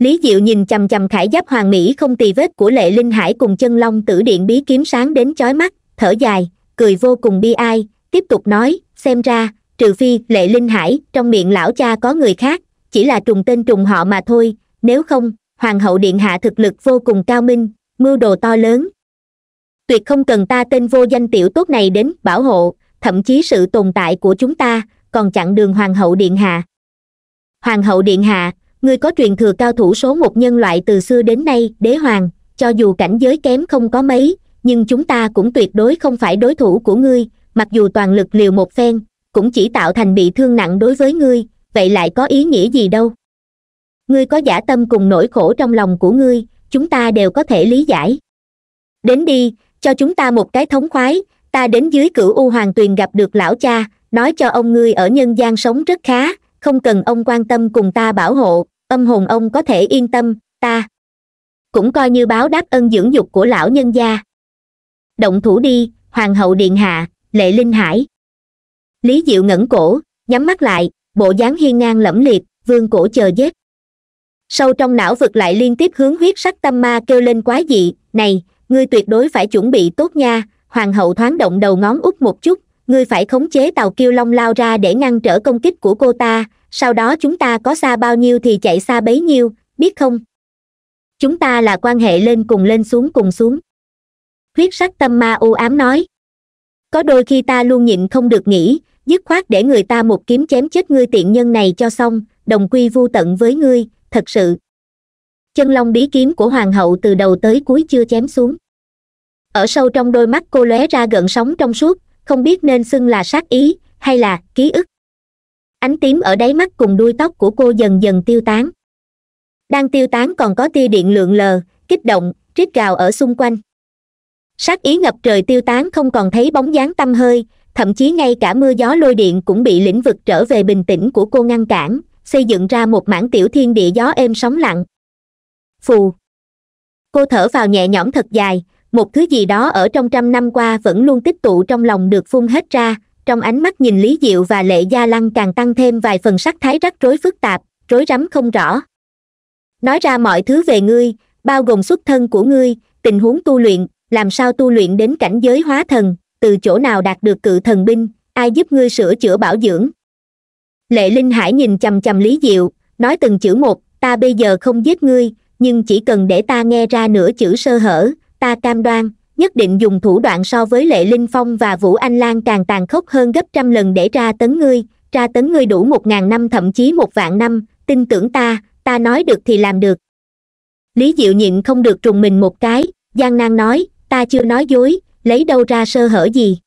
lý diệu nhìn chầm chầm khải giáp hoàng mỹ không tì vết của lệ linh hải cùng chân long tử điện bí kiếm sáng đến chói mắt thở dài cười vô cùng bi ai tiếp tục nói xem ra trừ phi lệ linh hải trong miệng lão cha có người khác chỉ là trùng tên trùng họ mà thôi nếu không hoàng hậu điện hạ thực lực vô cùng cao minh mưu đồ to lớn tuyệt không cần ta tên vô danh tiểu tốt này đến bảo hộ thậm chí sự tồn tại của chúng ta còn chặn đường hoàng hậu điện hạ hoàng hậu điện hạ ngươi có truyền thừa cao thủ số một nhân loại từ xưa đến nay đế hoàng cho dù cảnh giới kém không có mấy nhưng chúng ta cũng tuyệt đối không phải đối thủ của ngươi mặc dù toàn lực liều một phen cũng chỉ tạo thành bị thương nặng đối với ngươi vậy lại có ý nghĩa gì đâu ngươi có giả tâm cùng nỗi khổ trong lòng của ngươi chúng ta đều có thể lý giải đến đi cho chúng ta một cái thống khoái ta đến dưới cửu u hoàng tuyền gặp được lão cha nói cho ông ngươi ở nhân gian sống rất khá không cần ông quan tâm cùng ta bảo hộ âm hồn ông có thể yên tâm ta cũng coi như báo đáp ân dưỡng dục của lão nhân gia động thủ đi hoàng hậu điện hạ lệ linh hải lý diệu ngẩng cổ nhắm mắt lại bộ dáng hiên ngang lẫm liệt vương cổ chờ giết sâu trong não vực lại liên tiếp hướng huyết sắc tâm ma kêu lên quá dị này ngươi tuyệt đối phải chuẩn bị tốt nha hoàng hậu thoáng động đầu ngón út một chút ngươi phải khống chế tàu kiêu long lao ra để ngăn trở công kích của cô ta sau đó chúng ta có xa bao nhiêu thì chạy xa bấy nhiêu biết không chúng ta là quan hệ lên cùng lên xuống cùng xuống huyết sắc tâm ma u ám nói có đôi khi ta luôn nhịn không được nghĩ dứt khoát để người ta một kiếm chém chết ngươi tiện nhân này cho xong đồng quy vu tận với ngươi thật sự chân long bí kiếm của hoàng hậu từ đầu tới cuối chưa chém xuống ở sâu trong đôi mắt cô lóe ra gợn sóng trong suốt không biết nên xưng là sát ý hay là ký ức ánh tím ở đáy mắt cùng đuôi tóc của cô dần dần tiêu tán đang tiêu tán còn có tia điện lượn lờ kích động rít gào ở xung quanh sát ý ngập trời tiêu tán không còn thấy bóng dáng tâm hơi thậm chí ngay cả mưa gió lôi điện cũng bị lĩnh vực trở về bình tĩnh của cô ngăn cản xây dựng ra một mảng tiểu thiên địa gió êm sóng lặng phù cô thở vào nhẹ nhõm thật dài một thứ gì đó ở trong trăm năm qua vẫn luôn tích tụ trong lòng được phun hết ra trong ánh mắt nhìn lý diệu và lệ gia lăng càng tăng thêm vài phần sắc thái rắc rối phức tạp rối rắm không rõ nói ra mọi thứ về ngươi bao gồm xuất thân của ngươi tình huống tu luyện làm sao tu luyện đến cảnh giới hóa thần từ chỗ nào đạt được cự thần binh ai giúp ngươi sửa chữa bảo dưỡng lệ linh hải nhìn chằm chằm lý diệu nói từng chữ một ta bây giờ không giết ngươi nhưng chỉ cần để ta nghe ra nửa chữ sơ hở ta cam đoan nhất định dùng thủ đoạn so với lệ linh phong và vũ anh lan càng tàn khốc hơn gấp trăm lần để tra tấn ngươi tra tấn ngươi đủ một ngàn năm thậm chí một vạn năm tin tưởng ta ta nói được thì làm được lý diệu nhịn không được trùng mình một cái gian nan nói ta chưa nói dối lấy đâu ra sơ hở gì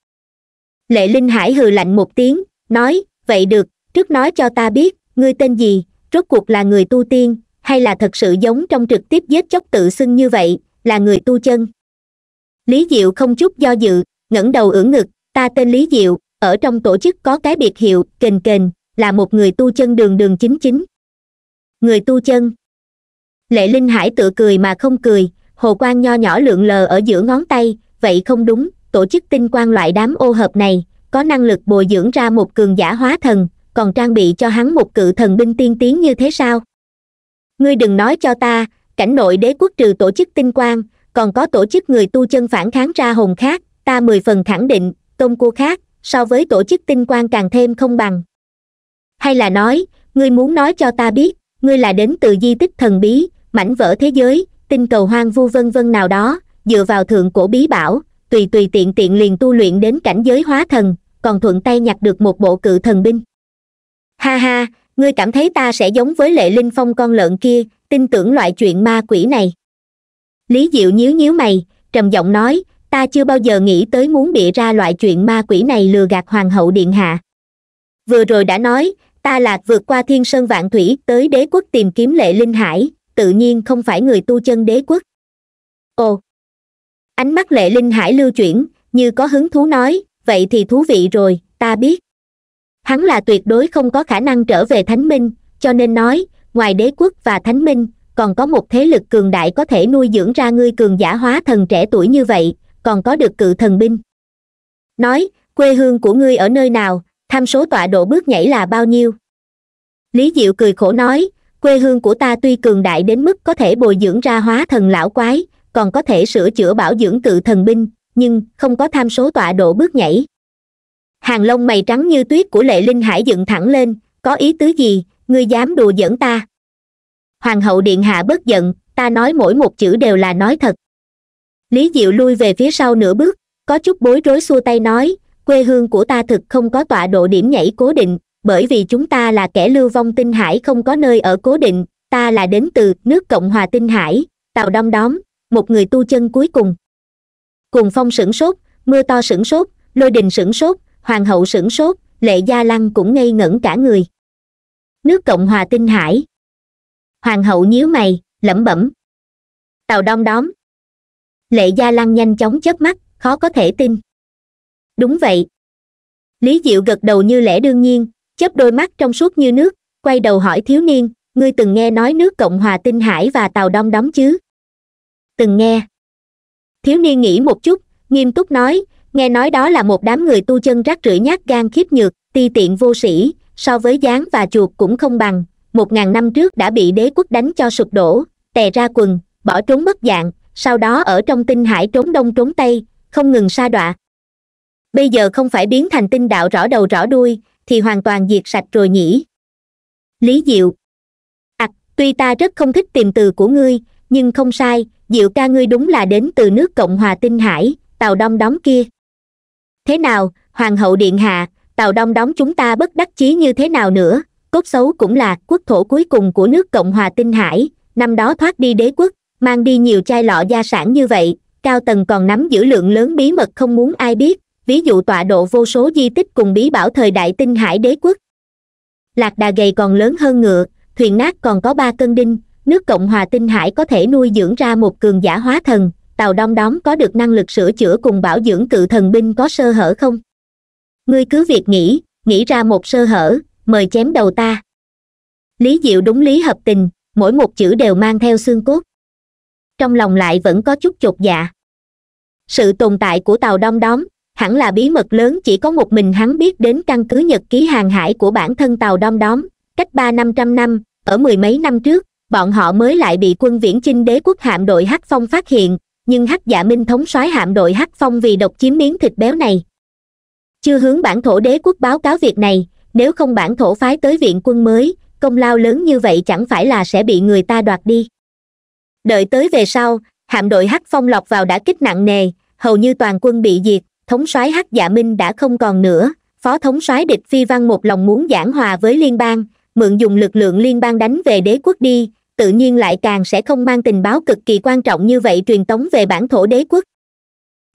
lệ linh hải hừ lạnh một tiếng nói vậy được trước nói cho ta biết ngươi tên gì rốt cuộc là người tu tiên hay là thật sự giống trong trực tiếp giết chóc tự xưng như vậy là người tu chân lý diệu không chút do dự ngẩng đầu ưỡn ngực ta tên lý diệu ở trong tổ chức có cái biệt hiệu kềnh kềnh là một người tu chân đường đường chính chính người tu chân lệ linh hải tự cười mà không cười hồ quang nho nhỏ lượn lờ ở giữa ngón tay vậy không đúng tổ chức tinh quan loại đám ô hợp này có năng lực bồi dưỡng ra một cường giả hóa thần còn trang bị cho hắn một cự thần binh tiên tiến như thế sao ngươi đừng nói cho ta cảnh nội đế quốc trừ tổ chức tinh quan còn có tổ chức người tu chân phản kháng ra hồn khác ta mười phần khẳng định công cua khác so với tổ chức tinh quan càng thêm không bằng hay là nói ngươi muốn nói cho ta biết ngươi là đến từ di tích thần bí mảnh vỡ thế giới tinh cầu hoang vu vân vân nào đó dựa vào thượng cổ bí bảo tùy tùy tiện tiện liền tu luyện đến cảnh giới hóa thần còn thuận tay nhặt được một bộ cự thần binh ha ha ngươi cảm thấy ta sẽ giống với lệ linh phong con lợn kia tin tưởng loại chuyện ma quỷ này lý diệu nhíu nhíu mày trầm giọng nói ta chưa bao giờ nghĩ tới muốn bịa ra loại chuyện ma quỷ này lừa gạt hoàng hậu điện hạ vừa rồi đã nói ta lạc vượt qua thiên sơn vạn thủy tới đế quốc tìm kiếm lệ linh hải tự nhiên không phải người tu chân đế quốc ồ ánh mắt lệ linh hải lưu chuyển như có hứng thú nói vậy thì thú vị rồi ta biết hắn là tuyệt đối không có khả năng trở về thánh minh cho nên nói ngoài đế quốc và thánh minh còn có một thế lực cường đại có thể nuôi dưỡng ra ngươi cường giả hóa thần trẻ tuổi như vậy còn có được cự thần binh nói quê hương của ngươi ở nơi nào tham số tọa độ bước nhảy là bao nhiêu lý diệu cười khổ nói quê hương của ta tuy cường đại đến mức có thể bồi dưỡng ra hóa thần lão quái còn có thể sửa chữa bảo dưỡng cự thần binh nhưng không có tham số tọa độ bước nhảy hàng lông mày trắng như tuyết của lệ linh hải dựng thẳng lên có ý tứ gì ngươi dám đùa giỡn ta hoàng hậu điện hạ bất giận ta nói mỗi một chữ đều là nói thật lý diệu lui về phía sau nửa bước có chút bối rối xua tay nói quê hương của ta thực không có tọa độ điểm nhảy cố định bởi vì chúng ta là kẻ lưu vong tinh hải không có nơi ở cố định ta là đến từ nước cộng hòa tinh hải tàu đong đóm một người tu chân cuối cùng cùng phong sửng sốt mưa to sửng sốt lôi đình sửng sốt hoàng hậu sửng sốt lệ gia lăng cũng ngây ngẩn cả người nước cộng hòa tinh hải hoàng hậu nhíu mày lẩm bẩm tàu đom đóm lệ gia lăng nhanh chóng chớp mắt khó có thể tin đúng vậy lý diệu gật đầu như lẽ đương nhiên chớp đôi mắt trong suốt như nước quay đầu hỏi thiếu niên ngươi từng nghe nói nước cộng hòa tinh hải và tàu đom đóm chứ từng nghe thiếu niên nghĩ một chút nghiêm túc nói nghe nói đó là một đám người tu chân rác rưởi nhát gan khiếp nhược ti tiện vô sĩ so với gián và chuột cũng không bằng một ngàn năm trước đã bị đế quốc đánh cho sụp đổ tè ra quần bỏ trốn mất dạng sau đó ở trong tinh hải trốn đông trốn tây không ngừng sa đọa bây giờ không phải biến thành tinh đạo rõ đầu rõ đuôi thì hoàn toàn diệt sạch rồi nhỉ lý diệu à, tuy ta rất không thích tìm từ của ngươi nhưng không sai diệu ca ngươi đúng là đến từ nước cộng hòa tinh hải tàu đông đóng kia thế nào hoàng hậu điện hạ tàu đông đóng chúng ta bất đắc chí như thế nào nữa cốt xấu cũng là quốc thổ cuối cùng của nước cộng hòa tinh hải năm đó thoát đi đế quốc mang đi nhiều chai lọ gia sản như vậy cao tầng còn nắm giữ lượng lớn bí mật không muốn ai biết ví dụ tọa độ vô số di tích cùng bí bảo thời đại tinh hải đế quốc lạc đà gầy còn lớn hơn ngựa thuyền nát còn có ba cân đinh nước cộng hòa tinh hải có thể nuôi dưỡng ra một cường giả hóa thần tàu đông đóm có được năng lực sửa chữa cùng bảo dưỡng cự thần binh có sơ hở không ngươi cứ việc nghĩ nghĩ ra một sơ hở mời chém đầu ta lý diệu đúng lý hợp tình mỗi một chữ đều mang theo xương cốt trong lòng lại vẫn có chút chột dạ sự tồn tại của tàu đom đóm hẳn là bí mật lớn chỉ có một mình hắn biết đến căn cứ nhật ký hàng hải của bản thân tàu đom đóm cách ba năm trăm năm ở mười mấy năm trước bọn họ mới lại bị quân viễn chinh đế quốc hạm đội hắc phong phát hiện nhưng hắc dạ minh thống soái hạm đội hắc phong vì độc chiếm miếng thịt béo này chưa hướng bản thổ đế quốc báo cáo việc này nếu không bản thổ phái tới viện quân mới công lao lớn như vậy chẳng phải là sẽ bị người ta đoạt đi đợi tới về sau hạm đội hắc phong lọc vào đã kích nặng nề hầu như toàn quân bị diệt thống soái hắc dạ minh đã không còn nữa phó thống soái địch phi văn một lòng muốn giảng hòa với liên bang mượn dùng lực lượng liên bang đánh về đế quốc đi tự nhiên lại càng sẽ không mang tình báo cực kỳ quan trọng như vậy truyền tống về bản thổ đế quốc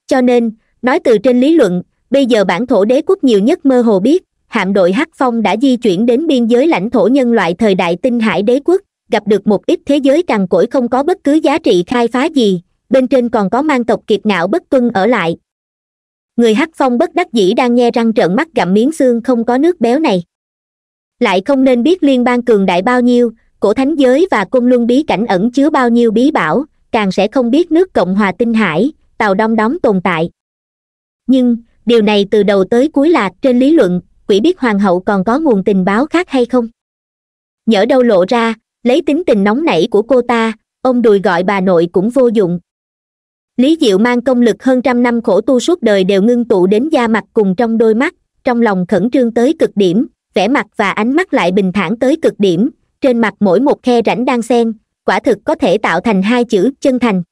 cho nên nói từ trên lý luận bây giờ bản thổ đế quốc nhiều nhất mơ hồ biết hạm đội hắc phong đã di chuyển đến biên giới lãnh thổ nhân loại thời đại tinh hải đế quốc gặp được một ít thế giới cằn cỗi không có bất cứ giá trị khai phá gì bên trên còn có mang tộc kiệt não bất tuân ở lại người hắc phong bất đắc dĩ đang nghe răng trợn mắt gặm miếng xương không có nước béo này lại không nên biết liên bang cường đại bao nhiêu cổ thánh giới và cung luân bí cảnh ẩn chứa bao nhiêu bí bảo càng sẽ không biết nước cộng hòa tinh hải tàu đông đóng tồn tại nhưng điều này từ đầu tới cuối là trên lý luận quỷ biết hoàng hậu còn có nguồn tình báo khác hay không nhỡ đâu lộ ra lấy tính tình nóng nảy của cô ta ông đùi gọi bà nội cũng vô dụng lý diệu mang công lực hơn trăm năm khổ tu suốt đời đều ngưng tụ đến da mặt cùng trong đôi mắt trong lòng khẩn trương tới cực điểm vẻ mặt và ánh mắt lại bình thản tới cực điểm trên mặt mỗi một khe rãnh đang xen quả thực có thể tạo thành hai chữ chân thành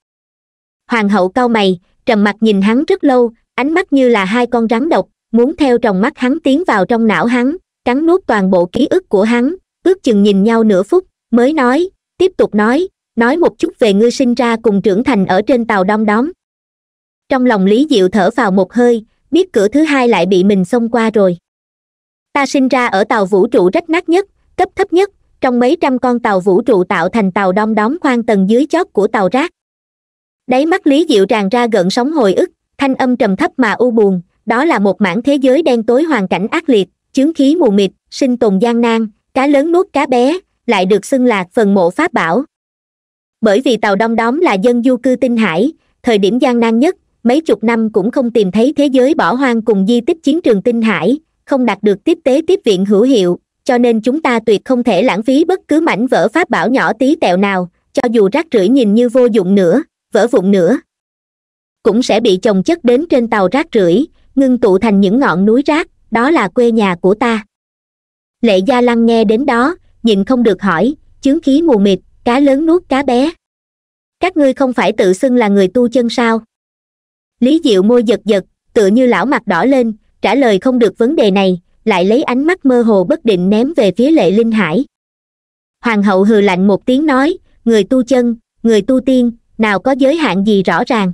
hoàng hậu cau mày trầm mặt nhìn hắn rất lâu ánh mắt như là hai con rắn độc muốn theo trong mắt hắn tiến vào trong não hắn cắn nuốt toàn bộ ký ức của hắn ước chừng nhìn nhau nửa phút mới nói tiếp tục nói nói một chút về ngươi sinh ra cùng trưởng thành ở trên tàu đom đóm trong lòng lý diệu thở vào một hơi biết cửa thứ hai lại bị mình xông qua rồi ta sinh ra ở tàu vũ trụ rách nát nhất cấp thấp nhất trong mấy trăm con tàu vũ trụ tạo thành tàu đom đóm khoang tầng dưới chót của tàu rác đáy mắt lý diệu tràn ra gợn sóng hồi ức thanh âm trầm thấp mà u buồn đó là một mảng thế giới đen tối hoàn cảnh ác liệt chứng khí mù mịt sinh tồn gian nan cá lớn nuốt cá bé lại được xưng là phần mộ pháp bảo bởi vì tàu đông đóm là dân du cư tinh hải thời điểm gian nan nhất mấy chục năm cũng không tìm thấy thế giới bỏ hoang cùng di tích chiến trường tinh hải không đạt được tiếp tế tiếp viện hữu hiệu cho nên chúng ta tuyệt không thể lãng phí bất cứ mảnh vỡ pháp bảo nhỏ tí tẹo nào cho dù rác rưởi nhìn như vô dụng nữa vỡ vụn nữa cũng sẽ bị chồng chất đến trên tàu rác rưởi ngưng tụ thành những ngọn núi rác đó là quê nhà của ta lệ gia lăng nghe đến đó nhìn không được hỏi chứng khí mù mịt cá lớn nuốt cá bé các ngươi không phải tự xưng là người tu chân sao lý diệu môi giật giật tựa như lão mặt đỏ lên trả lời không được vấn đề này lại lấy ánh mắt mơ hồ bất định ném về phía lệ linh hải hoàng hậu hừ lạnh một tiếng nói người tu chân người tu tiên nào có giới hạn gì rõ ràng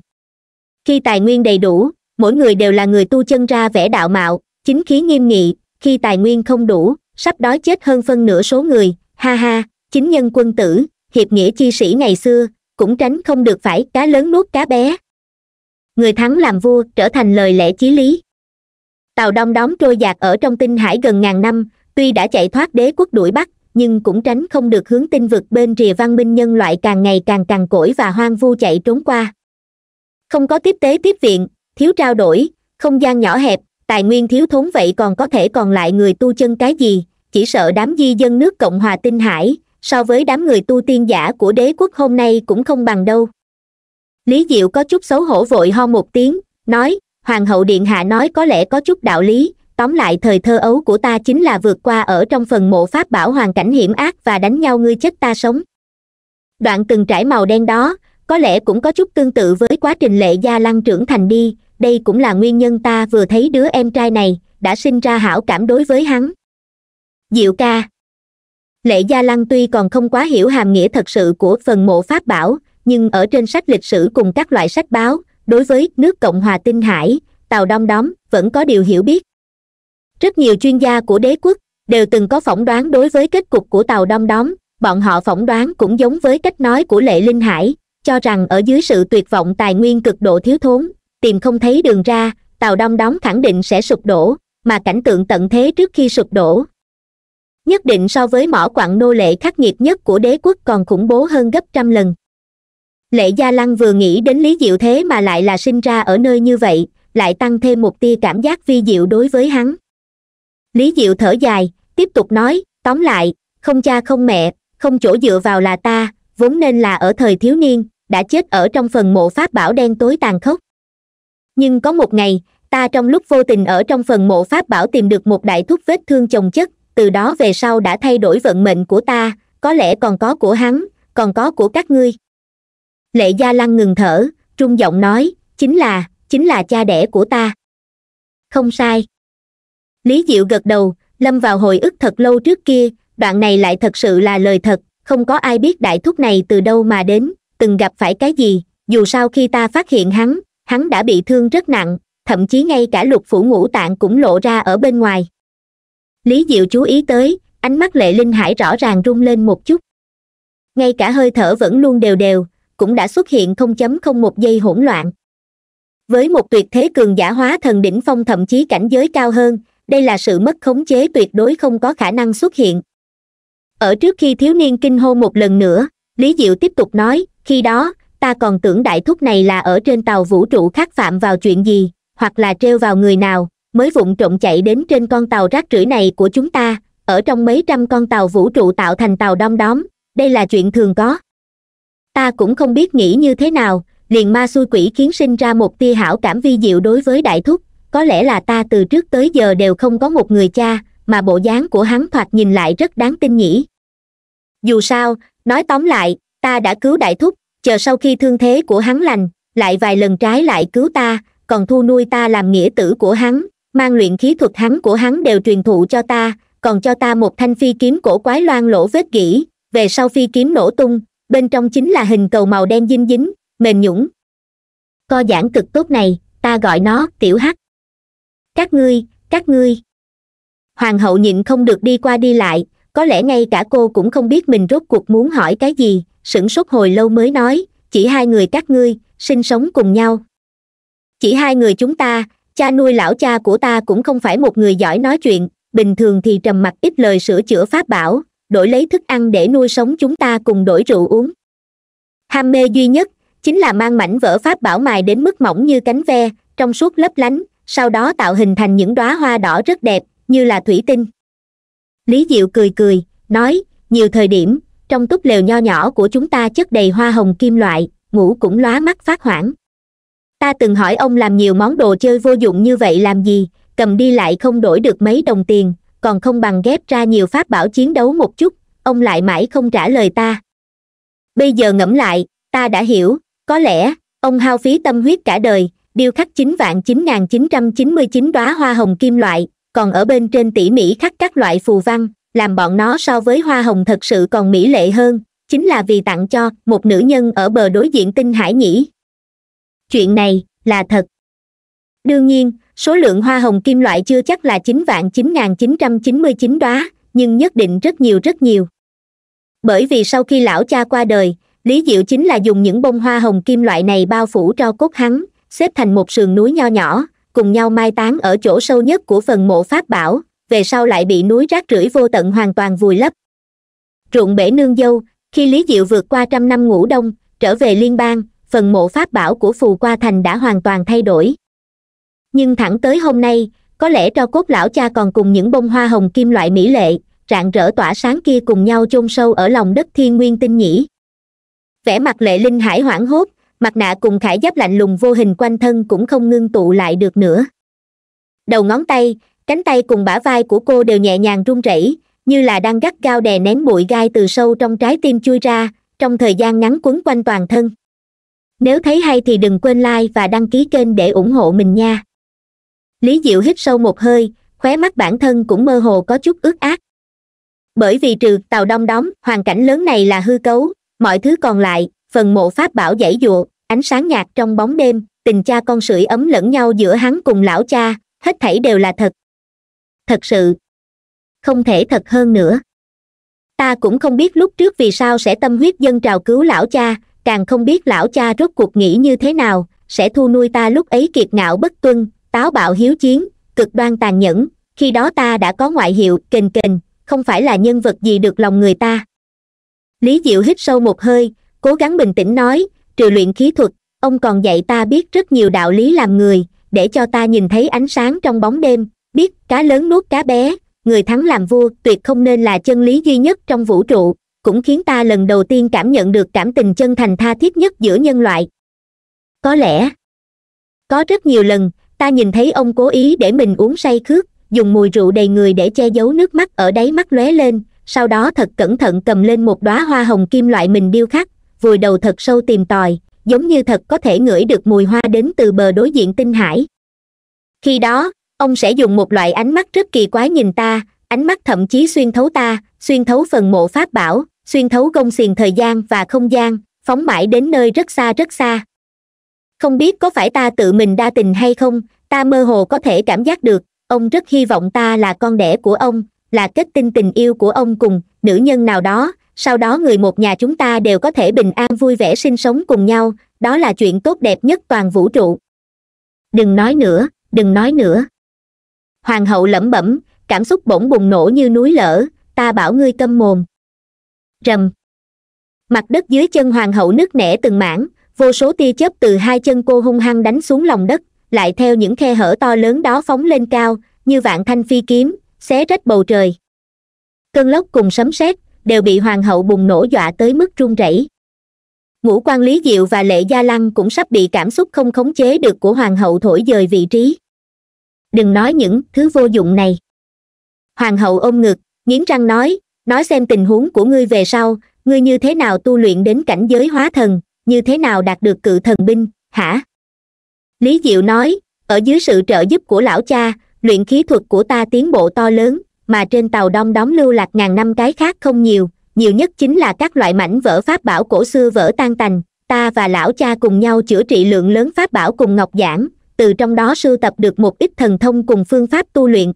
khi tài nguyên đầy đủ mỗi người đều là người tu chân ra vẻ đạo mạo chính khí nghiêm nghị khi tài nguyên không đủ sắp đói chết hơn phân nửa số người ha ha chính nhân quân tử hiệp nghĩa chi sĩ ngày xưa cũng tránh không được phải cá lớn nuốt cá bé người thắng làm vua trở thành lời lẽ chí lý tàu đông đóm trôi giạt ở trong tinh hải gần ngàn năm tuy đã chạy thoát đế quốc đuổi bắt nhưng cũng tránh không được hướng tinh vực bên rìa văn minh nhân loại càng ngày càng càng cỗi và hoang vu chạy trốn qua không có tiếp tế tiếp viện thiếu trao đổi không gian nhỏ hẹp tài nguyên thiếu thốn vậy còn có thể còn lại người tu chân cái gì chỉ sợ đám di dân nước cộng hòa tinh hải so với đám người tu tiên giả của đế quốc hôm nay cũng không bằng đâu lý diệu có chút xấu hổ vội ho một tiếng nói hoàng hậu điện hạ nói có lẽ có chút đạo lý tóm lại thời thơ ấu của ta chính là vượt qua ở trong phần mộ pháp bảo hoàn cảnh hiểm ác và đánh nhau ngươi chết ta sống đoạn từng trải màu đen đó có lẽ cũng có chút tương tự với quá trình lệ gia lăng trưởng thành đi đây cũng là nguyên nhân ta vừa thấy đứa em trai này đã sinh ra hảo cảm đối với hắn diệu ca lệ gia lăng tuy còn không quá hiểu hàm nghĩa thật sự của phần mộ pháp bảo nhưng ở trên sách lịch sử cùng các loại sách báo đối với nước cộng hòa tinh hải tàu đông đóm vẫn có điều hiểu biết rất nhiều chuyên gia của đế quốc đều từng có phỏng đoán đối với kết cục của tàu đông đóm bọn họ phỏng đoán cũng giống với cách nói của lệ linh hải cho rằng ở dưới sự tuyệt vọng tài nguyên cực độ thiếu thốn tìm không thấy đường ra tàu đông đóng khẳng định sẽ sụp đổ mà cảnh tượng tận thế trước khi sụp đổ nhất định so với mỏ quặng nô lệ khắc nghiệt nhất của đế quốc còn khủng bố hơn gấp trăm lần lệ gia lăng vừa nghĩ đến lý diệu thế mà lại là sinh ra ở nơi như vậy lại tăng thêm một tia cảm giác vi diệu đối với hắn lý diệu thở dài tiếp tục nói tóm lại không cha không mẹ không chỗ dựa vào là ta vốn nên là ở thời thiếu niên đã chết ở trong phần mộ pháp bảo đen tối tàn khốc nhưng có một ngày ta trong lúc vô tình ở trong phần mộ pháp bảo tìm được một đại thúc vết thương chồng chất từ đó về sau đã thay đổi vận mệnh của ta có lẽ còn có của hắn còn có của các ngươi lệ gia lăng ngừng thở trung giọng nói chính là chính là cha đẻ của ta không sai lý diệu gật đầu lâm vào hồi ức thật lâu trước kia đoạn này lại thật sự là lời thật không có ai biết đại thúc này từ đâu mà đến từng gặp phải cái gì dù sao khi ta phát hiện hắn hắn đã bị thương rất nặng thậm chí ngay cả lục phủ ngũ tạng cũng lộ ra ở bên ngoài lý diệu chú ý tới ánh mắt lệ linh hải rõ ràng rung lên một chút ngay cả hơi thở vẫn luôn đều đều cũng đã xuất hiện không chấm không một giây hỗn loạn với một tuyệt thế cường giả hóa thần đỉnh phong thậm chí cảnh giới cao hơn đây là sự mất khống chế tuyệt đối không có khả năng xuất hiện ở trước khi thiếu niên kinh hô một lần nữa lý diệu tiếp tục nói khi đó ta còn tưởng đại thúc này là ở trên tàu vũ trụ khác phạm vào chuyện gì hoặc là trêu vào người nào mới vụng trộm chạy đến trên con tàu rác rưởi này của chúng ta ở trong mấy trăm con tàu vũ trụ tạo thành tàu đom đóm đây là chuyện thường có ta cũng không biết nghĩ như thế nào liền ma xui quỷ khiến sinh ra một tia hảo cảm vi diệu đối với đại thúc có lẽ là ta từ trước tới giờ đều không có một người cha mà bộ dáng của hắn thoạt nhìn lại rất đáng tin nhỉ dù sao nói tóm lại ta đã cứu đại thúc chờ sau khi thương thế của hắn lành lại vài lần trái lại cứu ta còn thu nuôi ta làm nghĩa tử của hắn mang luyện khí thuật hắn của hắn đều truyền thụ cho ta còn cho ta một thanh phi kiếm cổ quái loan lỗ vết gỉ về sau phi kiếm nổ tung bên trong chính là hình cầu màu đen dinh dính mềm nhũng co giảng cực tốt này ta gọi nó tiểu hắc các ngươi các ngươi hoàng hậu nhịn không được đi qua đi lại có lẽ ngay cả cô cũng không biết mình rốt cuộc muốn hỏi cái gì sửng sốt hồi lâu mới nói chỉ hai người các ngươi sinh sống cùng nhau chỉ hai người chúng ta cha nuôi lão cha của ta cũng không phải một người giỏi nói chuyện bình thường thì trầm mặc ít lời sửa chữa pháp bảo đổi lấy thức ăn để nuôi sống chúng ta cùng đổi rượu uống ham mê duy nhất chính là mang mảnh vỡ pháp bảo mài đến mức mỏng như cánh ve trong suốt lấp lánh sau đó tạo hình thành những đóa hoa đỏ rất đẹp như là thủy tinh lý diệu cười cười nói nhiều thời điểm trong túp lều nho nhỏ của chúng ta chất đầy hoa hồng kim loại ngủ cũng lóa mắt phát hoảng ta từng hỏi ông làm nhiều món đồ chơi vô dụng như vậy làm gì cầm đi lại không đổi được mấy đồng tiền còn không bằng ghép ra nhiều pháp bảo chiến đấu một chút ông lại mãi không trả lời ta bây giờ ngẫm lại ta đã hiểu có lẽ ông hao phí tâm huyết cả đời điêu khắc chín vạn chín nghìn chín trăm chín mươi chín đoá hoa hồng kim loại còn ở bên trên tỉ mỉ khắc các loại phù văn làm bọn nó so với hoa hồng thật sự còn mỹ lệ hơn chính là vì tặng cho một nữ nhân ở bờ đối diện tinh hải nhỉ? chuyện này là thật đương nhiên số lượng hoa hồng kim loại chưa chắc là chín vạn chín nghìn chín trăm chín mươi chín đoá nhưng nhất định rất nhiều rất nhiều bởi vì sau khi lão cha qua đời lý diệu chính là dùng những bông hoa hồng kim loại này bao phủ cho cốt hắn xếp thành một sườn núi nho nhỏ cùng nhau mai táng ở chỗ sâu nhất của phần mộ pháp bảo về sau lại bị núi rác rưởi vô tận hoàn toàn vùi lấp ruộng bể nương dâu khi lý diệu vượt qua trăm năm ngủ đông trở về liên bang phần mộ pháp bảo của phù qua thành đã hoàn toàn thay đổi nhưng thẳng tới hôm nay có lẽ cho cốt lão cha còn cùng những bông hoa hồng kim loại mỹ lệ rạng rỡ tỏa sáng kia cùng nhau chôn sâu ở lòng đất thiên nguyên tinh nhĩ vẻ mặt lệ linh hải hoảng hốt mặt nạ cùng khải giáp lạnh lùng vô hình quanh thân cũng không ngưng tụ lại được nữa đầu ngón tay cánh tay cùng bả vai của cô đều nhẹ nhàng run rẩy như là đang gắt gao đè nén bụi gai từ sâu trong trái tim chui ra trong thời gian ngắn quấn quanh toàn thân nếu thấy hay thì đừng quên like và đăng ký kênh để ủng hộ mình nha lý diệu hít sâu một hơi khóe mắt bản thân cũng mơ hồ có chút ướt át bởi vì trừ tàu đông đóm hoàn cảnh lớn này là hư cấu mọi thứ còn lại phần mộ pháp bảo dãy dụa ánh sáng nhạt trong bóng đêm tình cha con sưởi ấm lẫn nhau giữa hắn cùng lão cha hết thảy đều là thật thật sự không thể thật hơn nữa ta cũng không biết lúc trước vì sao sẽ tâm huyết dân trào cứu lão cha càng không biết lão cha rốt cuộc nghĩ như thế nào sẽ thu nuôi ta lúc ấy kiệt ngạo bất tuân táo bạo hiếu chiến cực đoan tàn nhẫn khi đó ta đã có ngoại hiệu kềnh kềnh không phải là nhân vật gì được lòng người ta lý diệu hít sâu một hơi cố gắng bình tĩnh nói trừ luyện khí thuật ông còn dạy ta biết rất nhiều đạo lý làm người để cho ta nhìn thấy ánh sáng trong bóng đêm biết cá lớn nuốt cá bé người thắng làm vua tuyệt không nên là chân lý duy nhất trong vũ trụ cũng khiến ta lần đầu tiên cảm nhận được cảm tình chân thành tha thiết nhất giữa nhân loại có lẽ có rất nhiều lần ta nhìn thấy ông cố ý để mình uống say khước dùng mùi rượu đầy người để che giấu nước mắt ở đáy mắt lóe lên sau đó thật cẩn thận cầm lên một đóa hoa hồng kim loại mình điêu khắc vùi đầu thật sâu tìm tòi giống như thật có thể ngửi được mùi hoa đến từ bờ đối diện tinh hải khi đó ông sẽ dùng một loại ánh mắt rất kỳ quái nhìn ta ánh mắt thậm chí xuyên thấu ta xuyên thấu phần mộ pháp bảo xuyên thấu gông xiềng thời gian và không gian phóng mãi đến nơi rất xa rất xa không biết có phải ta tự mình đa tình hay không ta mơ hồ có thể cảm giác được ông rất hy vọng ta là con đẻ của ông là kết tinh tình yêu của ông cùng nữ nhân nào đó sau đó người một nhà chúng ta đều có thể bình an vui vẻ sinh sống cùng nhau đó là chuyện tốt đẹp nhất toàn vũ trụ đừng nói nữa đừng nói nữa hoàng hậu lẩm bẩm cảm xúc bỗng bùng nổ như núi lở ta bảo ngươi câm mồm rầm mặt đất dưới chân hoàng hậu nứt nẻ từng mảng vô số tia chớp từ hai chân cô hung hăng đánh xuống lòng đất lại theo những khe hở to lớn đó phóng lên cao như vạn thanh phi kiếm xé rách bầu trời cơn lốc cùng sấm sét đều bị hoàng hậu bùng nổ dọa tới mức run rẩy ngũ quan lý diệu và lệ gia lăng cũng sắp bị cảm xúc không khống chế được của hoàng hậu thổi dời vị trí đừng nói những thứ vô dụng này hoàng hậu ôm ngực nghiến răng nói nói xem tình huống của ngươi về sau ngươi như thế nào tu luyện đến cảnh giới hóa thần như thế nào đạt được cự thần binh hả lý diệu nói ở dưới sự trợ giúp của lão cha luyện khí thuật của ta tiến bộ to lớn mà trên tàu đom đóm lưu lạc ngàn năm cái khác không nhiều nhiều nhất chính là các loại mảnh vỡ pháp bảo cổ xưa vỡ tan tành ta và lão cha cùng nhau chữa trị lượng lớn pháp bảo cùng ngọc giảng từ trong đó sưu tập được một ít thần thông cùng phương pháp tu luyện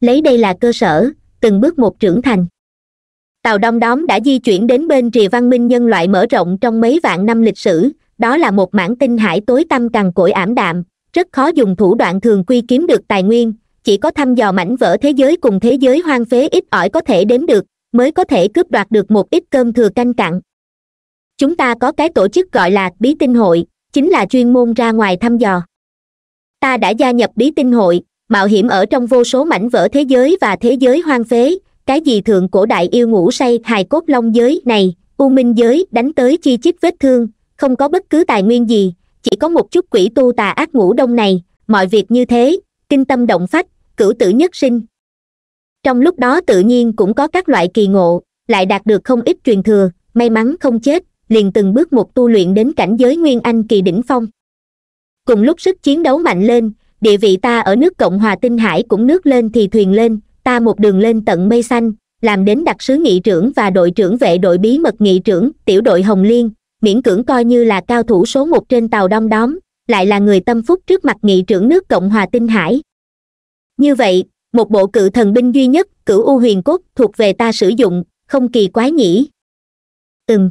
lấy đây là cơ sở từng bước một trưởng thành tàu đông đóm đã di chuyển đến bên rìa văn minh nhân loại mở rộng trong mấy vạn năm lịch sử đó là một mảng tinh hải tối tăm cằn cỗi ảm đạm rất khó dùng thủ đoạn thường quy kiếm được tài nguyên chỉ có thăm dò mảnh vỡ thế giới cùng thế giới hoang phế ít ỏi có thể đếm được mới có thể cướp đoạt được một ít cơm thừa canh cặn chúng ta có cái tổ chức gọi là bí tinh hội chính là chuyên môn ra ngoài thăm dò ta đã gia nhập bí tinh hội mạo hiểm ở trong vô số mảnh vỡ thế giới và thế giới hoang phế cái gì thượng cổ đại yêu ngủ say hài cốt long giới này u minh giới đánh tới chi chít vết thương không có bất cứ tài nguyên gì chỉ có một chút quỷ tu tà ác ngủ đông này mọi việc như thế kinh tâm động phách cửu tử nhất sinh trong lúc đó tự nhiên cũng có các loại kỳ ngộ lại đạt được không ít truyền thừa may mắn không chết liền từng bước một tu luyện đến cảnh giới nguyên anh kỳ đỉnh phong cùng lúc sức chiến đấu mạnh lên địa vị ta ở nước cộng hòa tinh hải cũng nước lên thì thuyền lên ta một đường lên tận mây xanh làm đến đặc sứ nghị trưởng và đội trưởng vệ đội bí mật nghị trưởng tiểu đội hồng liên miễn cưỡng coi như là cao thủ số một trên tàu đom đóm lại là người tâm phúc trước mặt nghị trưởng nước cộng hòa tinh hải như vậy một bộ cự thần binh duy nhất cửu u huyền cốt thuộc về ta sử dụng không kỳ quái nhỉ ừm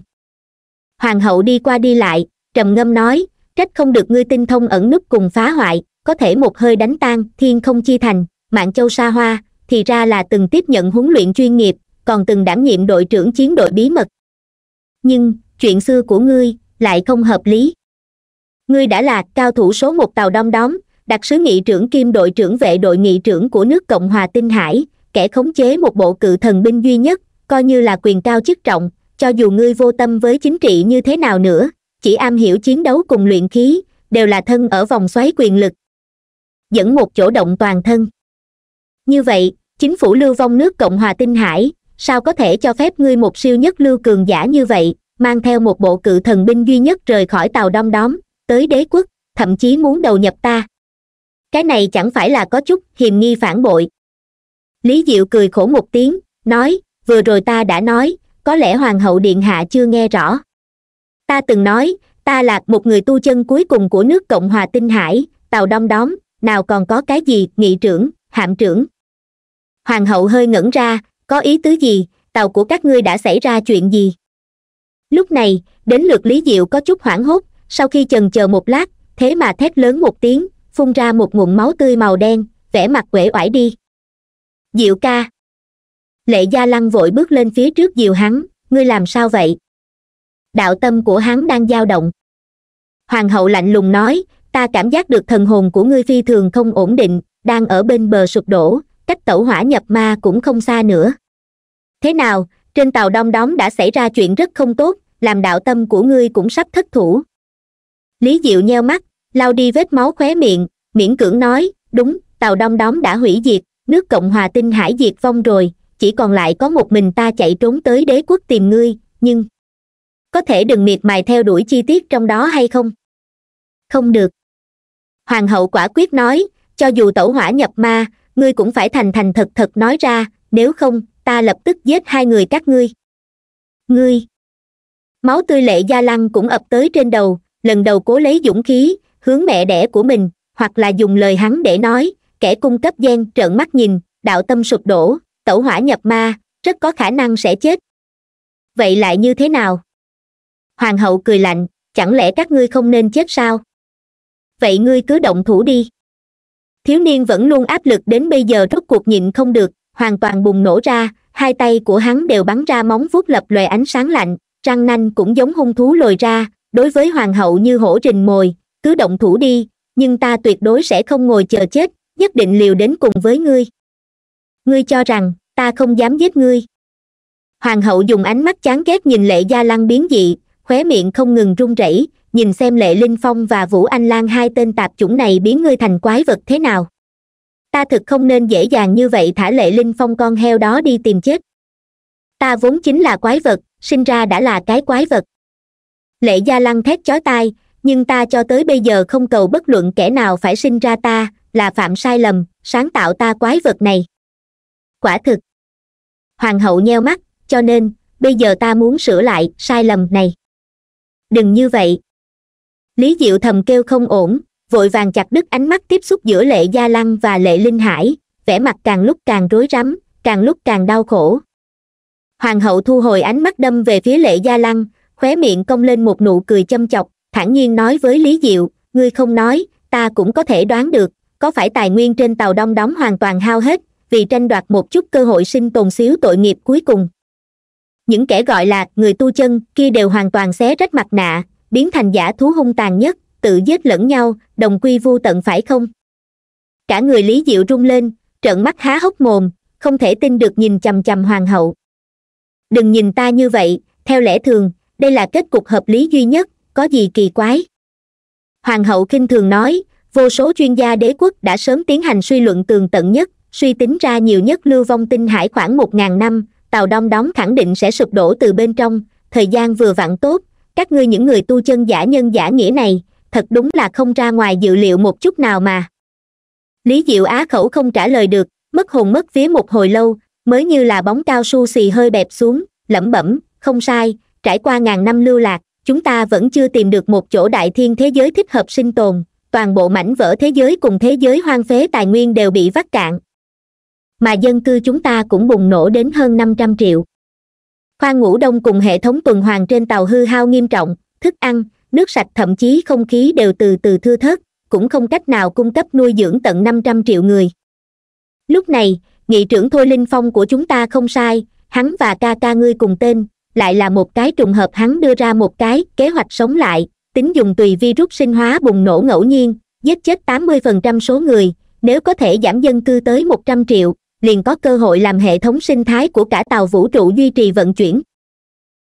hoàng hậu đi qua đi lại trầm ngâm nói trách không được ngươi tinh thông ẩn núp cùng phá hoại có thể một hơi đánh tan thiên không chi thành mạng châu sa hoa thì ra là từng tiếp nhận huấn luyện chuyên nghiệp còn từng đảm nhiệm đội trưởng chiến đội bí mật nhưng chuyện xưa của ngươi lại không hợp lý ngươi đã là cao thủ số một tàu đom đóm đặc sứ nghị trưởng kim đội trưởng vệ đội nghị trưởng của nước cộng hòa tinh hải kẻ khống chế một bộ cự thần binh duy nhất coi như là quyền cao chức trọng cho dù ngươi vô tâm với chính trị như thế nào nữa chỉ am hiểu chiến đấu cùng luyện khí đều là thân ở vòng xoáy quyền lực dẫn một chỗ động toàn thân như vậy chính phủ lưu vong nước cộng hòa tinh hải sao có thể cho phép ngươi một siêu nhất lưu cường giả như vậy mang theo một bộ cự thần binh duy nhất rời khỏi tàu đom đóm tới đế quốc thậm chí muốn đầu nhập ta cái này chẳng phải là có chút hiềm nghi phản bội lý diệu cười khổ một tiếng nói vừa rồi ta đã nói có lẽ hoàng hậu điện hạ chưa nghe rõ ta từng nói ta là một người tu chân cuối cùng của nước cộng hòa tinh hải tàu đom đóm nào còn có cái gì nghị trưởng hạm trưởng hoàng hậu hơi ngẩn ra có ý tứ gì tàu của các ngươi đã xảy ra chuyện gì lúc này đến lượt lý diệu có chút hoảng hốt sau khi chần chờ một lát thế mà thét lớn một tiếng phun ra một nguồn máu tươi màu đen vẻ mặt uể oải đi diệu ca lệ gia lăng vội bước lên phía trước diều hắn ngươi làm sao vậy đạo tâm của hắn đang dao động hoàng hậu lạnh lùng nói ta cảm giác được thần hồn của ngươi phi thường không ổn định đang ở bên bờ sụp đổ cách tẩu hỏa nhập ma cũng không xa nữa thế nào trên tàu Đông đóm đã xảy ra chuyện rất không tốt làm đạo tâm của ngươi cũng sắp thất thủ lý diệu nheo mắt lau đi vết máu khóe miệng miễn cưỡng nói đúng tàu Đông đóm đã hủy diệt nước cộng hòa tinh hải diệt vong rồi chỉ còn lại có một mình ta chạy trốn tới đế quốc tìm ngươi nhưng có thể đừng miệt mài theo đuổi chi tiết trong đó hay không không được hoàng hậu quả quyết nói cho dù tẩu hỏa nhập ma ngươi cũng phải thành thành thật thật nói ra nếu không ta lập tức giết hai người các ngươi ngươi máu tươi lệ gia lăng cũng ập tới trên đầu lần đầu cố lấy dũng khí hướng mẹ đẻ của mình hoặc là dùng lời hắn để nói kẻ cung cấp gian trợn mắt nhìn đạo tâm sụp đổ tẩu hỏa nhập ma rất có khả năng sẽ chết vậy lại như thế nào hoàng hậu cười lạnh chẳng lẽ các ngươi không nên chết sao vậy ngươi cứ động thủ đi thiếu niên vẫn luôn áp lực đến bây giờ rốt cuộc nhịn không được hoàn toàn bùng nổ ra hai tay của hắn đều bắn ra móng vuốt lập lòe ánh sáng lạnh răng nanh cũng giống hung thú lồi ra đối với hoàng hậu như hổ rình mồi cứ động thủ đi nhưng ta tuyệt đối sẽ không ngồi chờ chết nhất định liều đến cùng với ngươi ngươi cho rằng ta không dám giết ngươi hoàng hậu dùng ánh mắt chán ghét nhìn lệ gia lăng biến dị khóe miệng không ngừng run rẩy nhìn xem lệ linh phong và vũ anh lan hai tên tạp chủng này biến ngươi thành quái vật thế nào ta thực không nên dễ dàng như vậy thả lệ linh phong con heo đó đi tìm chết ta vốn chính là quái vật sinh ra đã là cái quái vật lệ gia lăng thét chói tai nhưng ta cho tới bây giờ không cầu bất luận kẻ nào phải sinh ra ta là phạm sai lầm sáng tạo ta quái vật này quả thực hoàng hậu nheo mắt cho nên bây giờ ta muốn sửa lại sai lầm này đừng như vậy lý diệu thầm kêu không ổn vội vàng chặt đứt ánh mắt tiếp xúc giữa lệ gia lăng và lệ linh hải vẻ mặt càng lúc càng rối rắm càng lúc càng đau khổ hoàng hậu thu hồi ánh mắt đâm về phía lệ gia lăng khóe miệng cong lên một nụ cười châm chọc thản nhiên nói với lý diệu ngươi không nói ta cũng có thể đoán được có phải tài nguyên trên tàu đông đóng hoàn toàn hao hết vì tranh đoạt một chút cơ hội sinh tồn xíu tội nghiệp cuối cùng những kẻ gọi là người tu chân kia đều hoàn toàn xé rách mặt nạ biến thành giả thú hung tàn nhất tự giết lẫn nhau đồng quy vu tận phải không cả người lý diệu rung lên trợn mắt há hốc mồm không thể tin được nhìn chằm chằm hoàng hậu đừng nhìn ta như vậy theo lẽ thường đây là kết cục hợp lý duy nhất có gì kỳ quái hoàng hậu kinh thường nói vô số chuyên gia đế quốc đã sớm tiến hành suy luận tường tận nhất suy tính ra nhiều nhất lưu vong tinh hải khoảng một ngàn năm tàu đom đóm khẳng định sẽ sụp đổ từ bên trong thời gian vừa vặn tốt các ngươi những người tu chân giả nhân giả nghĩa này thật đúng là không ra ngoài dự liệu một chút nào mà lý diệu á khẩu không trả lời được mất hồn mất vía một hồi lâu mới như là bóng cao su xì hơi bẹp xuống lẩm bẩm không sai trải qua ngàn năm lưu lạc chúng ta vẫn chưa tìm được một chỗ đại thiên thế giới thích hợp sinh tồn toàn bộ mảnh vỡ thế giới cùng thế giới hoang phế tài nguyên đều bị vắt cạn mà dân cư chúng ta cũng bùng nổ đến hơn năm trăm triệu khoang ngủ đông cùng hệ thống tuần hoàn trên tàu hư hao nghiêm trọng thức ăn nước sạch thậm chí không khí đều từ từ thưa thớt cũng không cách nào cung cấp nuôi dưỡng tận năm trăm triệu người lúc này nghị trưởng thôi linh phong của chúng ta không sai hắn và ca ca ngươi cùng tên lại là một cái trùng hợp hắn đưa ra một cái kế hoạch sống lại tính dùng tùy virus sinh hóa bùng nổ ngẫu nhiên giết chết 80% số người nếu có thể giảm dân cư tới 100 triệu liền có cơ hội làm hệ thống sinh thái của cả tàu vũ trụ duy trì vận chuyển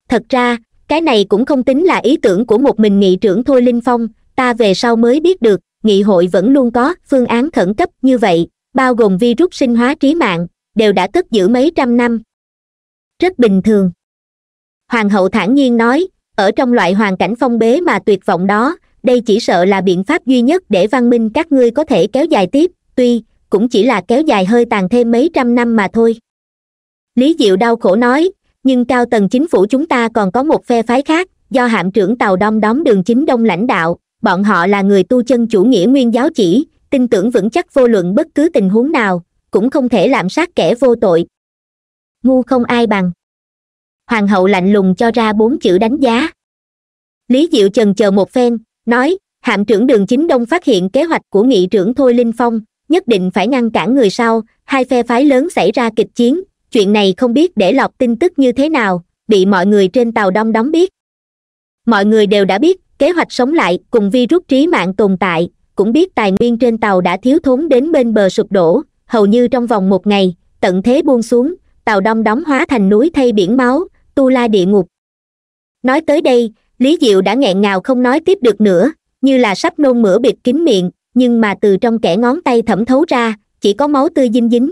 thật ra cái này cũng không tính là ý tưởng của một mình nghị trưởng thôi linh phong ta về sau mới biết được nghị hội vẫn luôn có phương án khẩn cấp như vậy bao gồm virus sinh hóa trí mạng đều đã cất giữ mấy trăm năm rất bình thường hoàng hậu thản nhiên nói ở trong loại hoàn cảnh phong bế mà tuyệt vọng đó đây chỉ sợ là biện pháp duy nhất để văn minh các ngươi có thể kéo dài tiếp tuy cũng chỉ là kéo dài hơi tàn thêm mấy trăm năm mà thôi lý diệu đau khổ nói nhưng cao tầng chính phủ chúng ta còn có một phe phái khác do hạm trưởng tàu đông đóm đường chính đông lãnh đạo bọn họ là người tu chân chủ nghĩa nguyên giáo chỉ tin tưởng vững chắc vô luận bất cứ tình huống nào cũng không thể lạm sát kẻ vô tội ngu không ai bằng hoàng hậu lạnh lùng cho ra bốn chữ đánh giá lý diệu chần chờ một phen nói hạm trưởng đường chính đông phát hiện kế hoạch của nghị trưởng thôi linh phong nhất định phải ngăn cản người sau hai phe phái lớn xảy ra kịch chiến chuyện này không biết để lọc tin tức như thế nào bị mọi người trên tàu đông đóng biết mọi người đều đã biết kế hoạch sống lại cùng virus trí mạng tồn tại cũng biết tài nguyên trên tàu đã thiếu thốn đến bên bờ sụp đổ hầu như trong vòng một ngày tận thế buông xuống tàu đông đóng hóa thành núi thay biển máu tu la địa ngục nói tới đây lý diệu đã nghẹn ngào không nói tiếp được nữa như là sắp nôn mửa bịt kín miệng nhưng mà từ trong kẻ ngón tay thẩm thấu ra chỉ có máu tươi dinh dính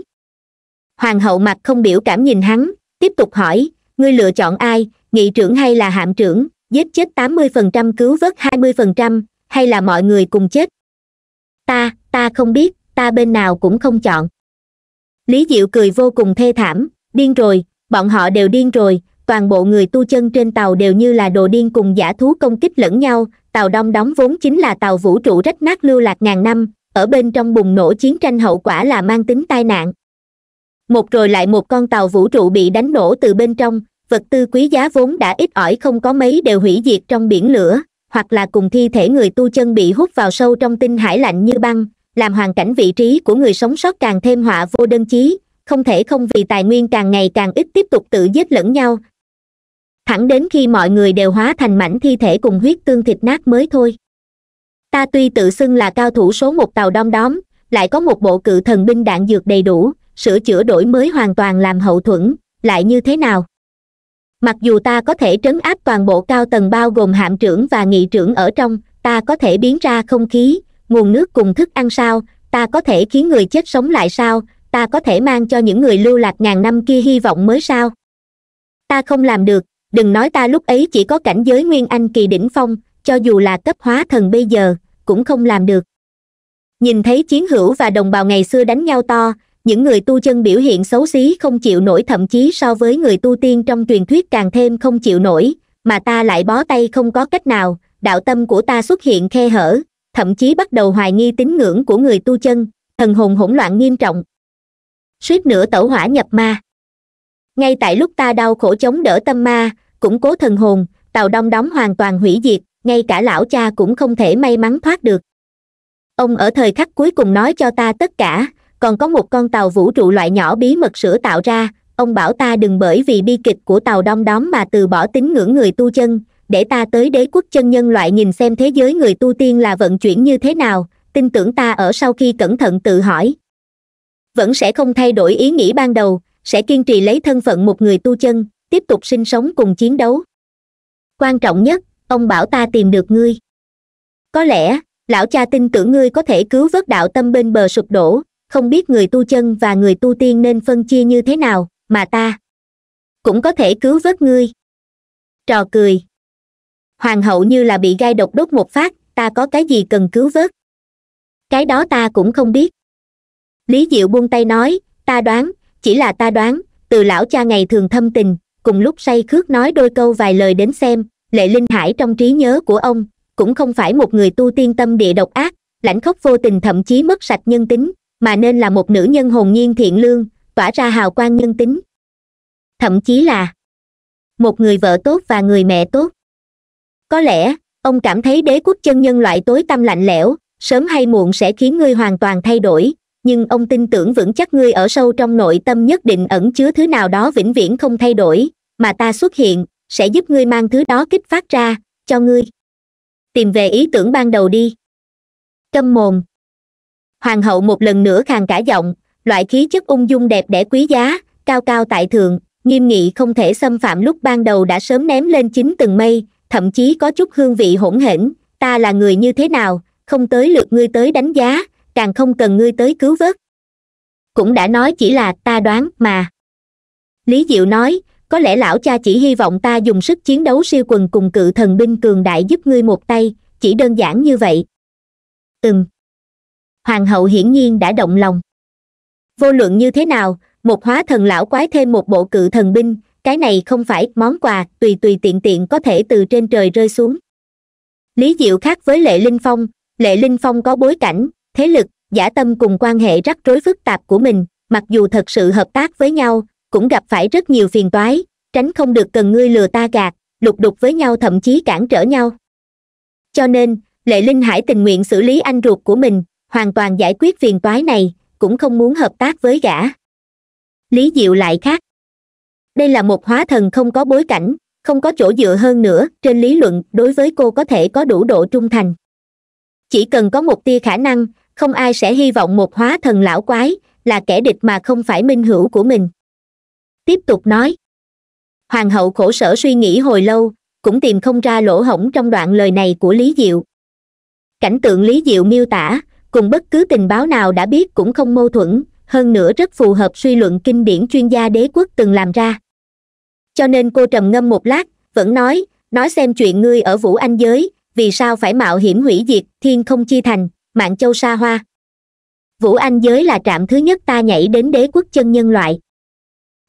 hoàng hậu mặt không biểu cảm nhìn hắn tiếp tục hỏi ngươi lựa chọn ai nghị trưởng hay là hạm trưởng giết chết tám mươi phần trăm cứu vớt hai mươi phần trăm hay là mọi người cùng chết ta ta không biết ta bên nào cũng không chọn lý diệu cười vô cùng thê thảm điên rồi bọn họ đều điên rồi toàn bộ người tu chân trên tàu đều như là đồ điên cùng giả thú công kích lẫn nhau tàu đông đóng vốn chính là tàu vũ trụ rách nát lưu lạc ngàn năm ở bên trong bùng nổ chiến tranh hậu quả là mang tính tai nạn một rồi lại một con tàu vũ trụ bị đánh nổ từ bên trong vật tư quý giá vốn đã ít ỏi không có mấy đều hủy diệt trong biển lửa hoặc là cùng thi thể người tu chân bị hút vào sâu trong tinh hải lạnh như băng làm hoàn cảnh vị trí của người sống sót càng thêm họa vô đơn chí không thể không vì tài nguyên càng ngày càng ít tiếp tục tự giết lẫn nhau thẳng đến khi mọi người đều hóa thành mảnh thi thể cùng huyết tương thịt nát mới thôi ta tuy tự xưng là cao thủ số một tàu đom đóm lại có một bộ cự thần binh đạn dược đầy đủ sửa chữa đổi mới hoàn toàn làm hậu thuẫn lại như thế nào mặc dù ta có thể trấn áp toàn bộ cao tầng bao gồm hạm trưởng và nghị trưởng ở trong ta có thể biến ra không khí nguồn nước cùng thức ăn sao ta có thể khiến người chết sống lại sao ta có thể mang cho những người lưu lạc ngàn năm kia hy vọng mới sao ta không làm được đừng nói ta lúc ấy chỉ có cảnh giới nguyên anh kỳ đỉnh phong cho dù là cấp hóa thần bây giờ cũng không làm được nhìn thấy chiến hữu và đồng bào ngày xưa đánh nhau to những người tu chân biểu hiện xấu xí không chịu nổi thậm chí so với người tu tiên trong truyền thuyết càng thêm không chịu nổi mà ta lại bó tay không có cách nào đạo tâm của ta xuất hiện khe hở thậm chí bắt đầu hoài nghi tín ngưỡng của người tu chân thần hồn hỗn loạn nghiêm trọng suýt nữa tẩu hỏa nhập ma ngay tại lúc ta đau khổ chống đỡ tâm ma củng cố thần hồn tàu đông đóng hoàn toàn hủy diệt ngay cả lão cha cũng không thể may mắn thoát được ông ở thời khắc cuối cùng nói cho ta tất cả còn có một con tàu vũ trụ loại nhỏ bí mật sửa tạo ra ông bảo ta đừng bởi vì bi kịch của tàu đông đóm mà từ bỏ tín ngưỡng người tu chân để ta tới đế quốc chân nhân loại nhìn xem thế giới người tu tiên là vận chuyển như thế nào tin tưởng ta ở sau khi cẩn thận tự hỏi vẫn sẽ không thay đổi ý nghĩ ban đầu sẽ kiên trì lấy thân phận một người tu chân tiếp tục sinh sống cùng chiến đấu quan trọng nhất ông bảo ta tìm được ngươi có lẽ lão cha tin tưởng ngươi có thể cứu vớt đạo tâm bên bờ sụp đổ không biết người tu chân và người tu tiên nên phân chia như thế nào mà ta cũng có thể cứu vớt ngươi trò cười hoàng hậu như là bị gai độc đốt một phát ta có cái gì cần cứu vớt cái đó ta cũng không biết lý diệu buông tay nói ta đoán chỉ là ta đoán từ lão cha ngày thường thâm tình cùng lúc say khước nói đôi câu vài lời đến xem lệ linh hải trong trí nhớ của ông cũng không phải một người tu tiên tâm địa độc ác lãnh khóc vô tình thậm chí mất sạch nhân tính mà nên là một nữ nhân hồn nhiên thiện lương tỏa ra hào quang nhân tính thậm chí là một người vợ tốt và người mẹ tốt có lẽ ông cảm thấy đế quốc chân nhân loại tối tâm lạnh lẽo sớm hay muộn sẽ khiến ngươi hoàn toàn thay đổi nhưng ông tin tưởng vững chắc ngươi ở sâu trong nội tâm nhất định ẩn chứa thứ nào đó vĩnh viễn không thay đổi mà ta xuất hiện sẽ giúp ngươi mang thứ đó kích phát ra cho ngươi tìm về ý tưởng ban đầu đi câm mồm hoàng hậu một lần nữa khàn cả giọng loại khí chất ung dung đẹp đẽ quý giá cao cao tại thượng nghiêm nghị không thể xâm phạm lúc ban đầu đã sớm ném lên chính từng mây thậm chí có chút hương vị hỗn hển ta là người như thế nào không tới lượt ngươi tới đánh giá càng không cần ngươi tới cứu vớt cũng đã nói chỉ là ta đoán mà lý diệu nói có lẽ lão cha chỉ hy vọng ta dùng sức chiến đấu siêu quần cùng cự thần binh cường đại giúp ngươi một tay chỉ đơn giản như vậy ừm hoàng hậu hiển nhiên đã động lòng vô luận như thế nào một hóa thần lão quái thêm một bộ cự thần binh cái này không phải món quà tùy tùy tiện tiện có thể từ trên trời rơi xuống lý diệu khác với lệ linh phong lệ linh phong có bối cảnh thế lực giả tâm cùng quan hệ rắc rối phức tạp của mình mặc dù thật sự hợp tác với nhau cũng gặp phải rất nhiều phiền toái tránh không được cần ngươi lừa ta gạt lục đục với nhau thậm chí cản trở nhau cho nên lệ linh hải tình nguyện xử lý anh ruột của mình hoàn toàn giải quyết phiền toái này cũng không muốn hợp tác với gã lý diệu lại khác đây là một hóa thần không có bối cảnh không có chỗ dựa hơn nữa trên lý luận đối với cô có thể có đủ độ trung thành chỉ cần có một tia khả năng không ai sẽ hy vọng một hóa thần lão quái là kẻ địch mà không phải minh hữu của mình tiếp tục nói hoàng hậu khổ sở suy nghĩ hồi lâu cũng tìm không ra lỗ hổng trong đoạn lời này của lý diệu cảnh tượng lý diệu miêu tả cùng bất cứ tình báo nào đã biết cũng không mâu thuẫn hơn nữa rất phù hợp suy luận kinh điển chuyên gia đế quốc từng làm ra cho nên cô trầm ngâm một lát vẫn nói nói xem chuyện ngươi ở vũ anh giới vì sao phải mạo hiểm hủy diệt thiên không chi thành mạng châu sa hoa vũ anh giới là trạm thứ nhất ta nhảy đến đế quốc chân nhân loại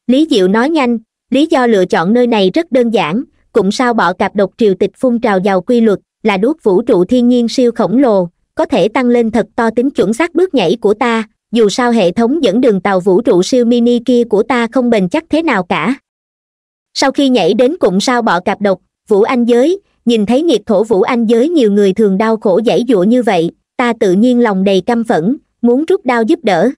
lý diệu nói nhanh lý do lựa chọn nơi này rất đơn giản cũng sao bọ cạp độc triều tịch phun trào giàu quy luật là đuốc vũ trụ thiên nhiên siêu khổng lồ có thể tăng lên thật to tính chuẩn xác bước nhảy của ta dù sao hệ thống dẫn đường tàu vũ trụ siêu mini kia của ta không bền chắc thế nào cả sau khi nhảy đến cụm sao bọ cạp độc vũ anh giới nhìn thấy nhiệt thổ vũ anh giới nhiều người thường đau khổ dãy dụa như vậy ta tự nhiên lòng đầy căm phẫn muốn rút đao giúp đỡ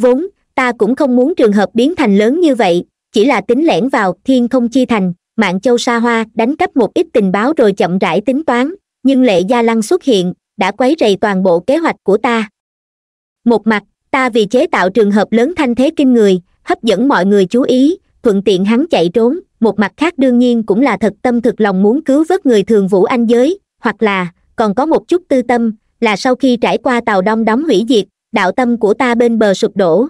vốn ta cũng không muốn trường hợp biến thành lớn như vậy chỉ là tính lẻn vào thiên không chi thành mạng châu sa hoa đánh cắp một ít tình báo rồi chậm rãi tính toán nhưng lệ gia lăng xuất hiện đã quấy rầy toàn bộ kế hoạch của ta một mặt ta vì chế tạo trường hợp lớn thanh thế kinh người hấp dẫn mọi người chú ý thuận tiện hắn chạy trốn một mặt khác đương nhiên cũng là thật tâm thực lòng muốn cứu vớt người thường vũ anh giới hoặc là còn có một chút tư tâm là sau khi trải qua tàu đông đóng hủy diệt đạo tâm của ta bên bờ sụp đổ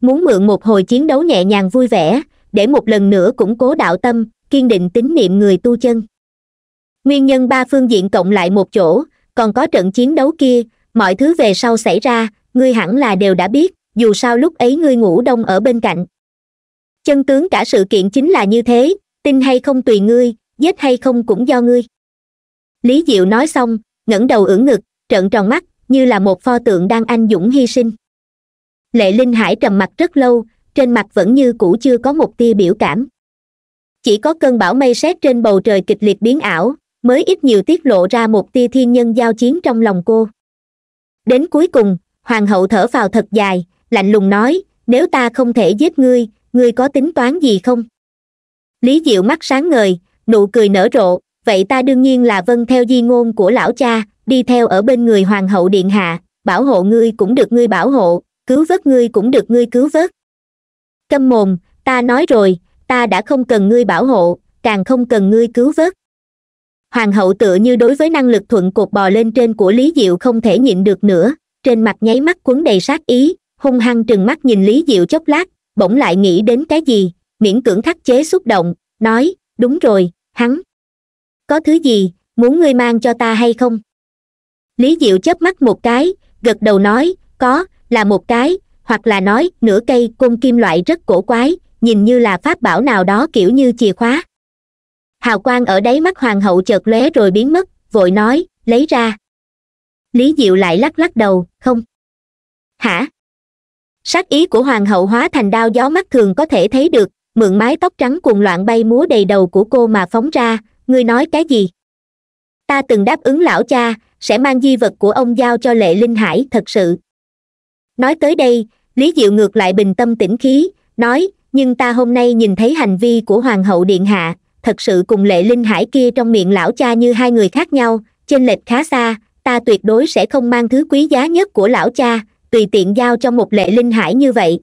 muốn mượn một hồi chiến đấu nhẹ nhàng vui vẻ để một lần nữa củng cố đạo tâm kiên định tín niệm người tu chân nguyên nhân ba phương diện cộng lại một chỗ còn có trận chiến đấu kia mọi thứ về sau xảy ra ngươi hẳn là đều đã biết dù sao lúc ấy ngươi ngủ đông ở bên cạnh chân tướng cả sự kiện chính là như thế tin hay không tùy ngươi giết hay không cũng do ngươi lý diệu nói xong ngẩng đầu ưỡn ngực trợn tròn mắt như là một pho tượng đang anh dũng hy sinh lệ linh hải trầm mặt rất lâu trên mặt vẫn như cũ chưa có một tia biểu cảm chỉ có cơn bão mây sét trên bầu trời kịch liệt biến ảo mới ít nhiều tiết lộ ra một tia thiên nhân giao chiến trong lòng cô đến cuối cùng hoàng hậu thở vào thật dài lạnh lùng nói nếu ta không thể giết ngươi ngươi có tính toán gì không lý diệu mắt sáng ngời nụ cười nở rộ vậy ta đương nhiên là vâng theo di ngôn của lão cha đi theo ở bên người hoàng hậu điện hạ bảo hộ ngươi cũng được ngươi bảo hộ cứu vớt ngươi cũng được ngươi cứu vớt câm mồm ta nói rồi ta đã không cần ngươi bảo hộ càng không cần ngươi cứu vớt hoàng hậu tựa như đối với năng lực thuận cột bò lên trên của lý diệu không thể nhịn được nữa trên mặt nháy mắt quấn đầy sát ý hung hăng trừng mắt nhìn lý diệu chốc lát bỗng lại nghĩ đến cái gì miễn cưỡng khắc chế xúc động nói đúng rồi hắn có thứ gì muốn ngươi mang cho ta hay không lý diệu chớp mắt một cái gật đầu nói có là một cái hoặc là nói nửa cây côn kim loại rất cổ quái nhìn như là pháp bảo nào đó kiểu như chìa khóa hào quang ở đáy mắt hoàng hậu chợt lóe rồi biến mất vội nói lấy ra lý diệu lại lắc lắc đầu không hả sắc ý của hoàng hậu hóa thành đao gió mắt thường có thể thấy được mượn mái tóc trắng cuồng loạn bay múa đầy đầu của cô mà phóng ra ngươi nói cái gì ta từng đáp ứng lão cha sẽ mang di vật của ông giao cho lệ linh hải thật sự nói tới đây lý diệu ngược lại bình tâm tĩnh khí nói nhưng ta hôm nay nhìn thấy hành vi của hoàng hậu điện hạ thật sự cùng lệ linh hải kia trong miệng lão cha như hai người khác nhau chênh lệch khá xa ta tuyệt đối sẽ không mang thứ quý giá nhất của lão cha tùy tiện giao cho một lệ linh hải như vậy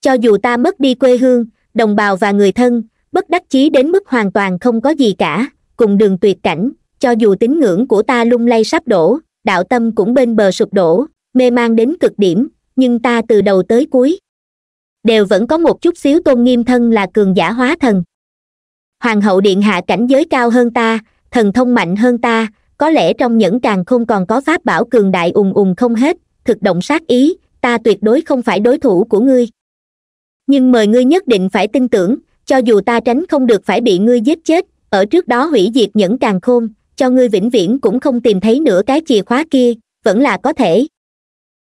cho dù ta mất đi quê hương đồng bào và người thân bất đắc chí đến mức hoàn toàn không có gì cả cùng đường tuyệt cảnh cho dù tín ngưỡng của ta lung lay sắp đổ đạo tâm cũng bên bờ sụp đổ mê mang đến cực điểm nhưng ta từ đầu tới cuối đều vẫn có một chút xíu tôn nghiêm thân là cường giả hóa thần hoàng hậu điện hạ cảnh giới cao hơn ta thần thông mạnh hơn ta có lẽ trong những càng không còn có pháp bảo cường đại ùng ùng không hết thực động sát ý ta tuyệt đối không phải đối thủ của ngươi nhưng mời ngươi nhất định phải tin tưởng cho dù ta tránh không được phải bị ngươi giết chết ở trước đó hủy diệt những càng khôn cho ngươi vĩnh viễn cũng không tìm thấy nửa cái chìa khóa kia vẫn là có thể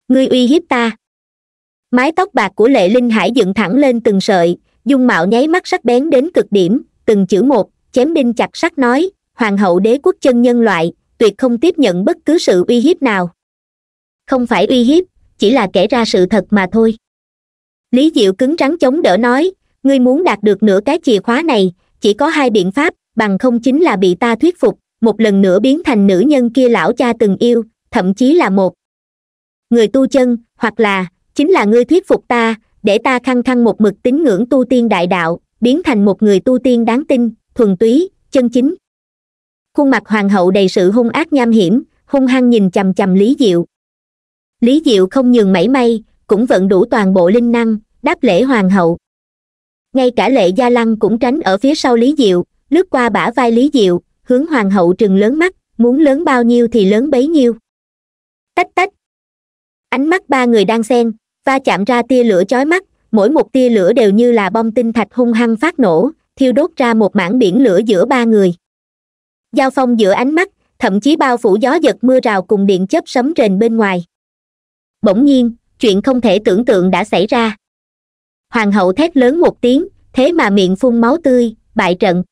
ngươi uy hiếp ta mái tóc bạc của lệ linh hải dựng thẳng lên từng sợi dung mạo nháy mắt sắc bén đến cực điểm từng chữ một chém đinh chặt sắt nói hoàng hậu đế quốc chân nhân loại tuyệt không tiếp nhận bất cứ sự uy hiếp nào không phải uy hiếp chỉ là kể ra sự thật mà thôi lý diệu cứng rắn chống đỡ nói ngươi muốn đạt được nửa cái chìa khóa này chỉ có hai biện pháp bằng không chính là bị ta thuyết phục một lần nữa biến thành nữ nhân kia lão cha từng yêu thậm chí là một người tu chân hoặc là chính là ngươi thuyết phục ta để ta khăng khăng một mực tín ngưỡng tu tiên đại đạo biến thành một người tu tiên đáng tin thuần túy chân chính khuôn mặt hoàng hậu đầy sự hung ác nham hiểm hung hăng nhìn chầm chầm lý diệu lý diệu không nhường mảy may cũng vận đủ toàn bộ linh năng đáp lễ hoàng hậu ngay cả lệ gia lăng cũng tránh ở phía sau lý diệu lướt qua bả vai lý diệu hướng hoàng hậu trừng lớn mắt muốn lớn bao nhiêu thì lớn bấy nhiêu tách tách ánh mắt ba người đang xen va chạm ra tia lửa chói mắt mỗi một tia lửa đều như là bom tinh thạch hung hăng phát nổ thiêu đốt ra một mảng biển lửa giữa ba người giao phong giữa ánh mắt thậm chí bao phủ gió giật mưa rào cùng điện chớp sấm rền bên ngoài bỗng nhiên chuyện không thể tưởng tượng đã xảy ra hoàng hậu thét lớn một tiếng thế mà miệng phun máu tươi bại trận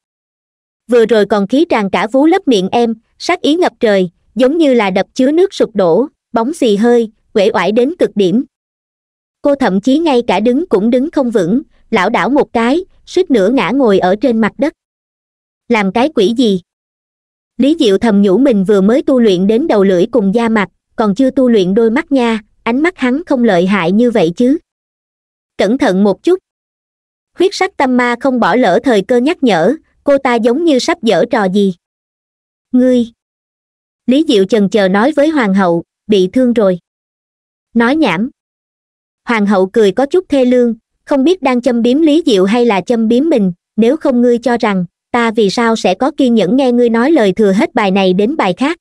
vừa rồi còn khí tràn cả vú lấp miệng em sát ý ngập trời giống như là đập chứa nước sụp đổ bóng xì hơi uể oải đến cực điểm cô thậm chí ngay cả đứng cũng đứng không vững lảo đảo một cái suýt nữa ngã ngồi ở trên mặt đất làm cái quỷ gì lý diệu thầm nhủ mình vừa mới tu luyện đến đầu lưỡi cùng da mặt còn chưa tu luyện đôi mắt nha ánh mắt hắn không lợi hại như vậy chứ cẩn thận một chút huyết sắc tâm ma không bỏ lỡ thời cơ nhắc nhở cô ta giống như sắp dở trò gì ngươi lý diệu chần chờ nói với hoàng hậu bị thương rồi nói nhảm hoàng hậu cười có chút thê lương không biết đang châm biếm lý diệu hay là châm biếm mình nếu không ngươi cho rằng ta vì sao sẽ có kiên nhẫn nghe ngươi nói lời thừa hết bài này đến bài khác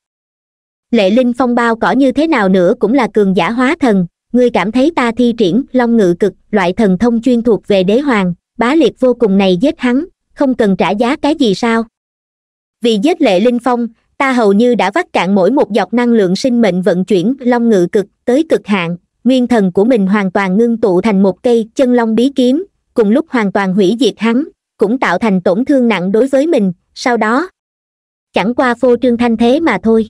lệ linh phong bao cỏ như thế nào nữa cũng là cường giả hóa thần ngươi cảm thấy ta thi triển long ngự cực loại thần thông chuyên thuộc về đế hoàng bá liệt vô cùng này giết hắn không cần trả giá cái gì sao vì giết lệ linh phong ta hầu như đã vắt cạn mỗi một dọc năng lượng sinh mệnh vận chuyển long ngự cực tới cực hạn nguyên thần của mình hoàn toàn ngưng tụ thành một cây chân long bí kiếm cùng lúc hoàn toàn hủy diệt hắn cũng tạo thành tổn thương nặng đối với mình sau đó chẳng qua phô trương thanh thế mà thôi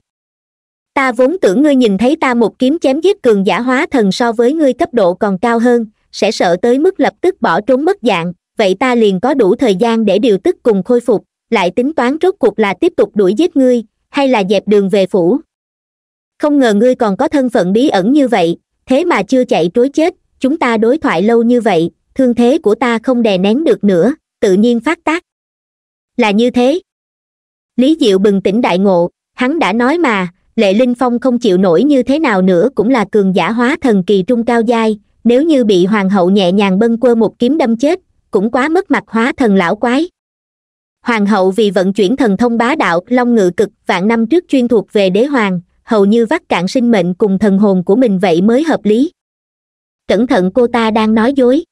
ta vốn tưởng ngươi nhìn thấy ta một kiếm chém giết cường giả hóa thần so với ngươi cấp độ còn cao hơn sẽ sợ tới mức lập tức bỏ trốn mất dạng vậy ta liền có đủ thời gian để điều tức cùng khôi phục lại tính toán rốt cuộc là tiếp tục đuổi giết ngươi hay là dẹp đường về phủ không ngờ ngươi còn có thân phận bí ẩn như vậy thế mà chưa chạy trối chết chúng ta đối thoại lâu như vậy thương thế của ta không đè nén được nữa tự nhiên phát tác là như thế lý diệu bừng tỉnh đại ngộ hắn đã nói mà lệ linh phong không chịu nổi như thế nào nữa cũng là cường giả hóa thần kỳ trung cao giai nếu như bị hoàng hậu nhẹ nhàng bâng quơ một kiếm đâm chết cũng quá mất mặt hóa thần lão quái hoàng hậu vì vận chuyển thần thông bá đạo long ngự cực vạn năm trước chuyên thuộc về đế hoàng hầu như vắt cạn sinh mệnh cùng thần hồn của mình vậy mới hợp lý cẩn thận cô ta đang nói dối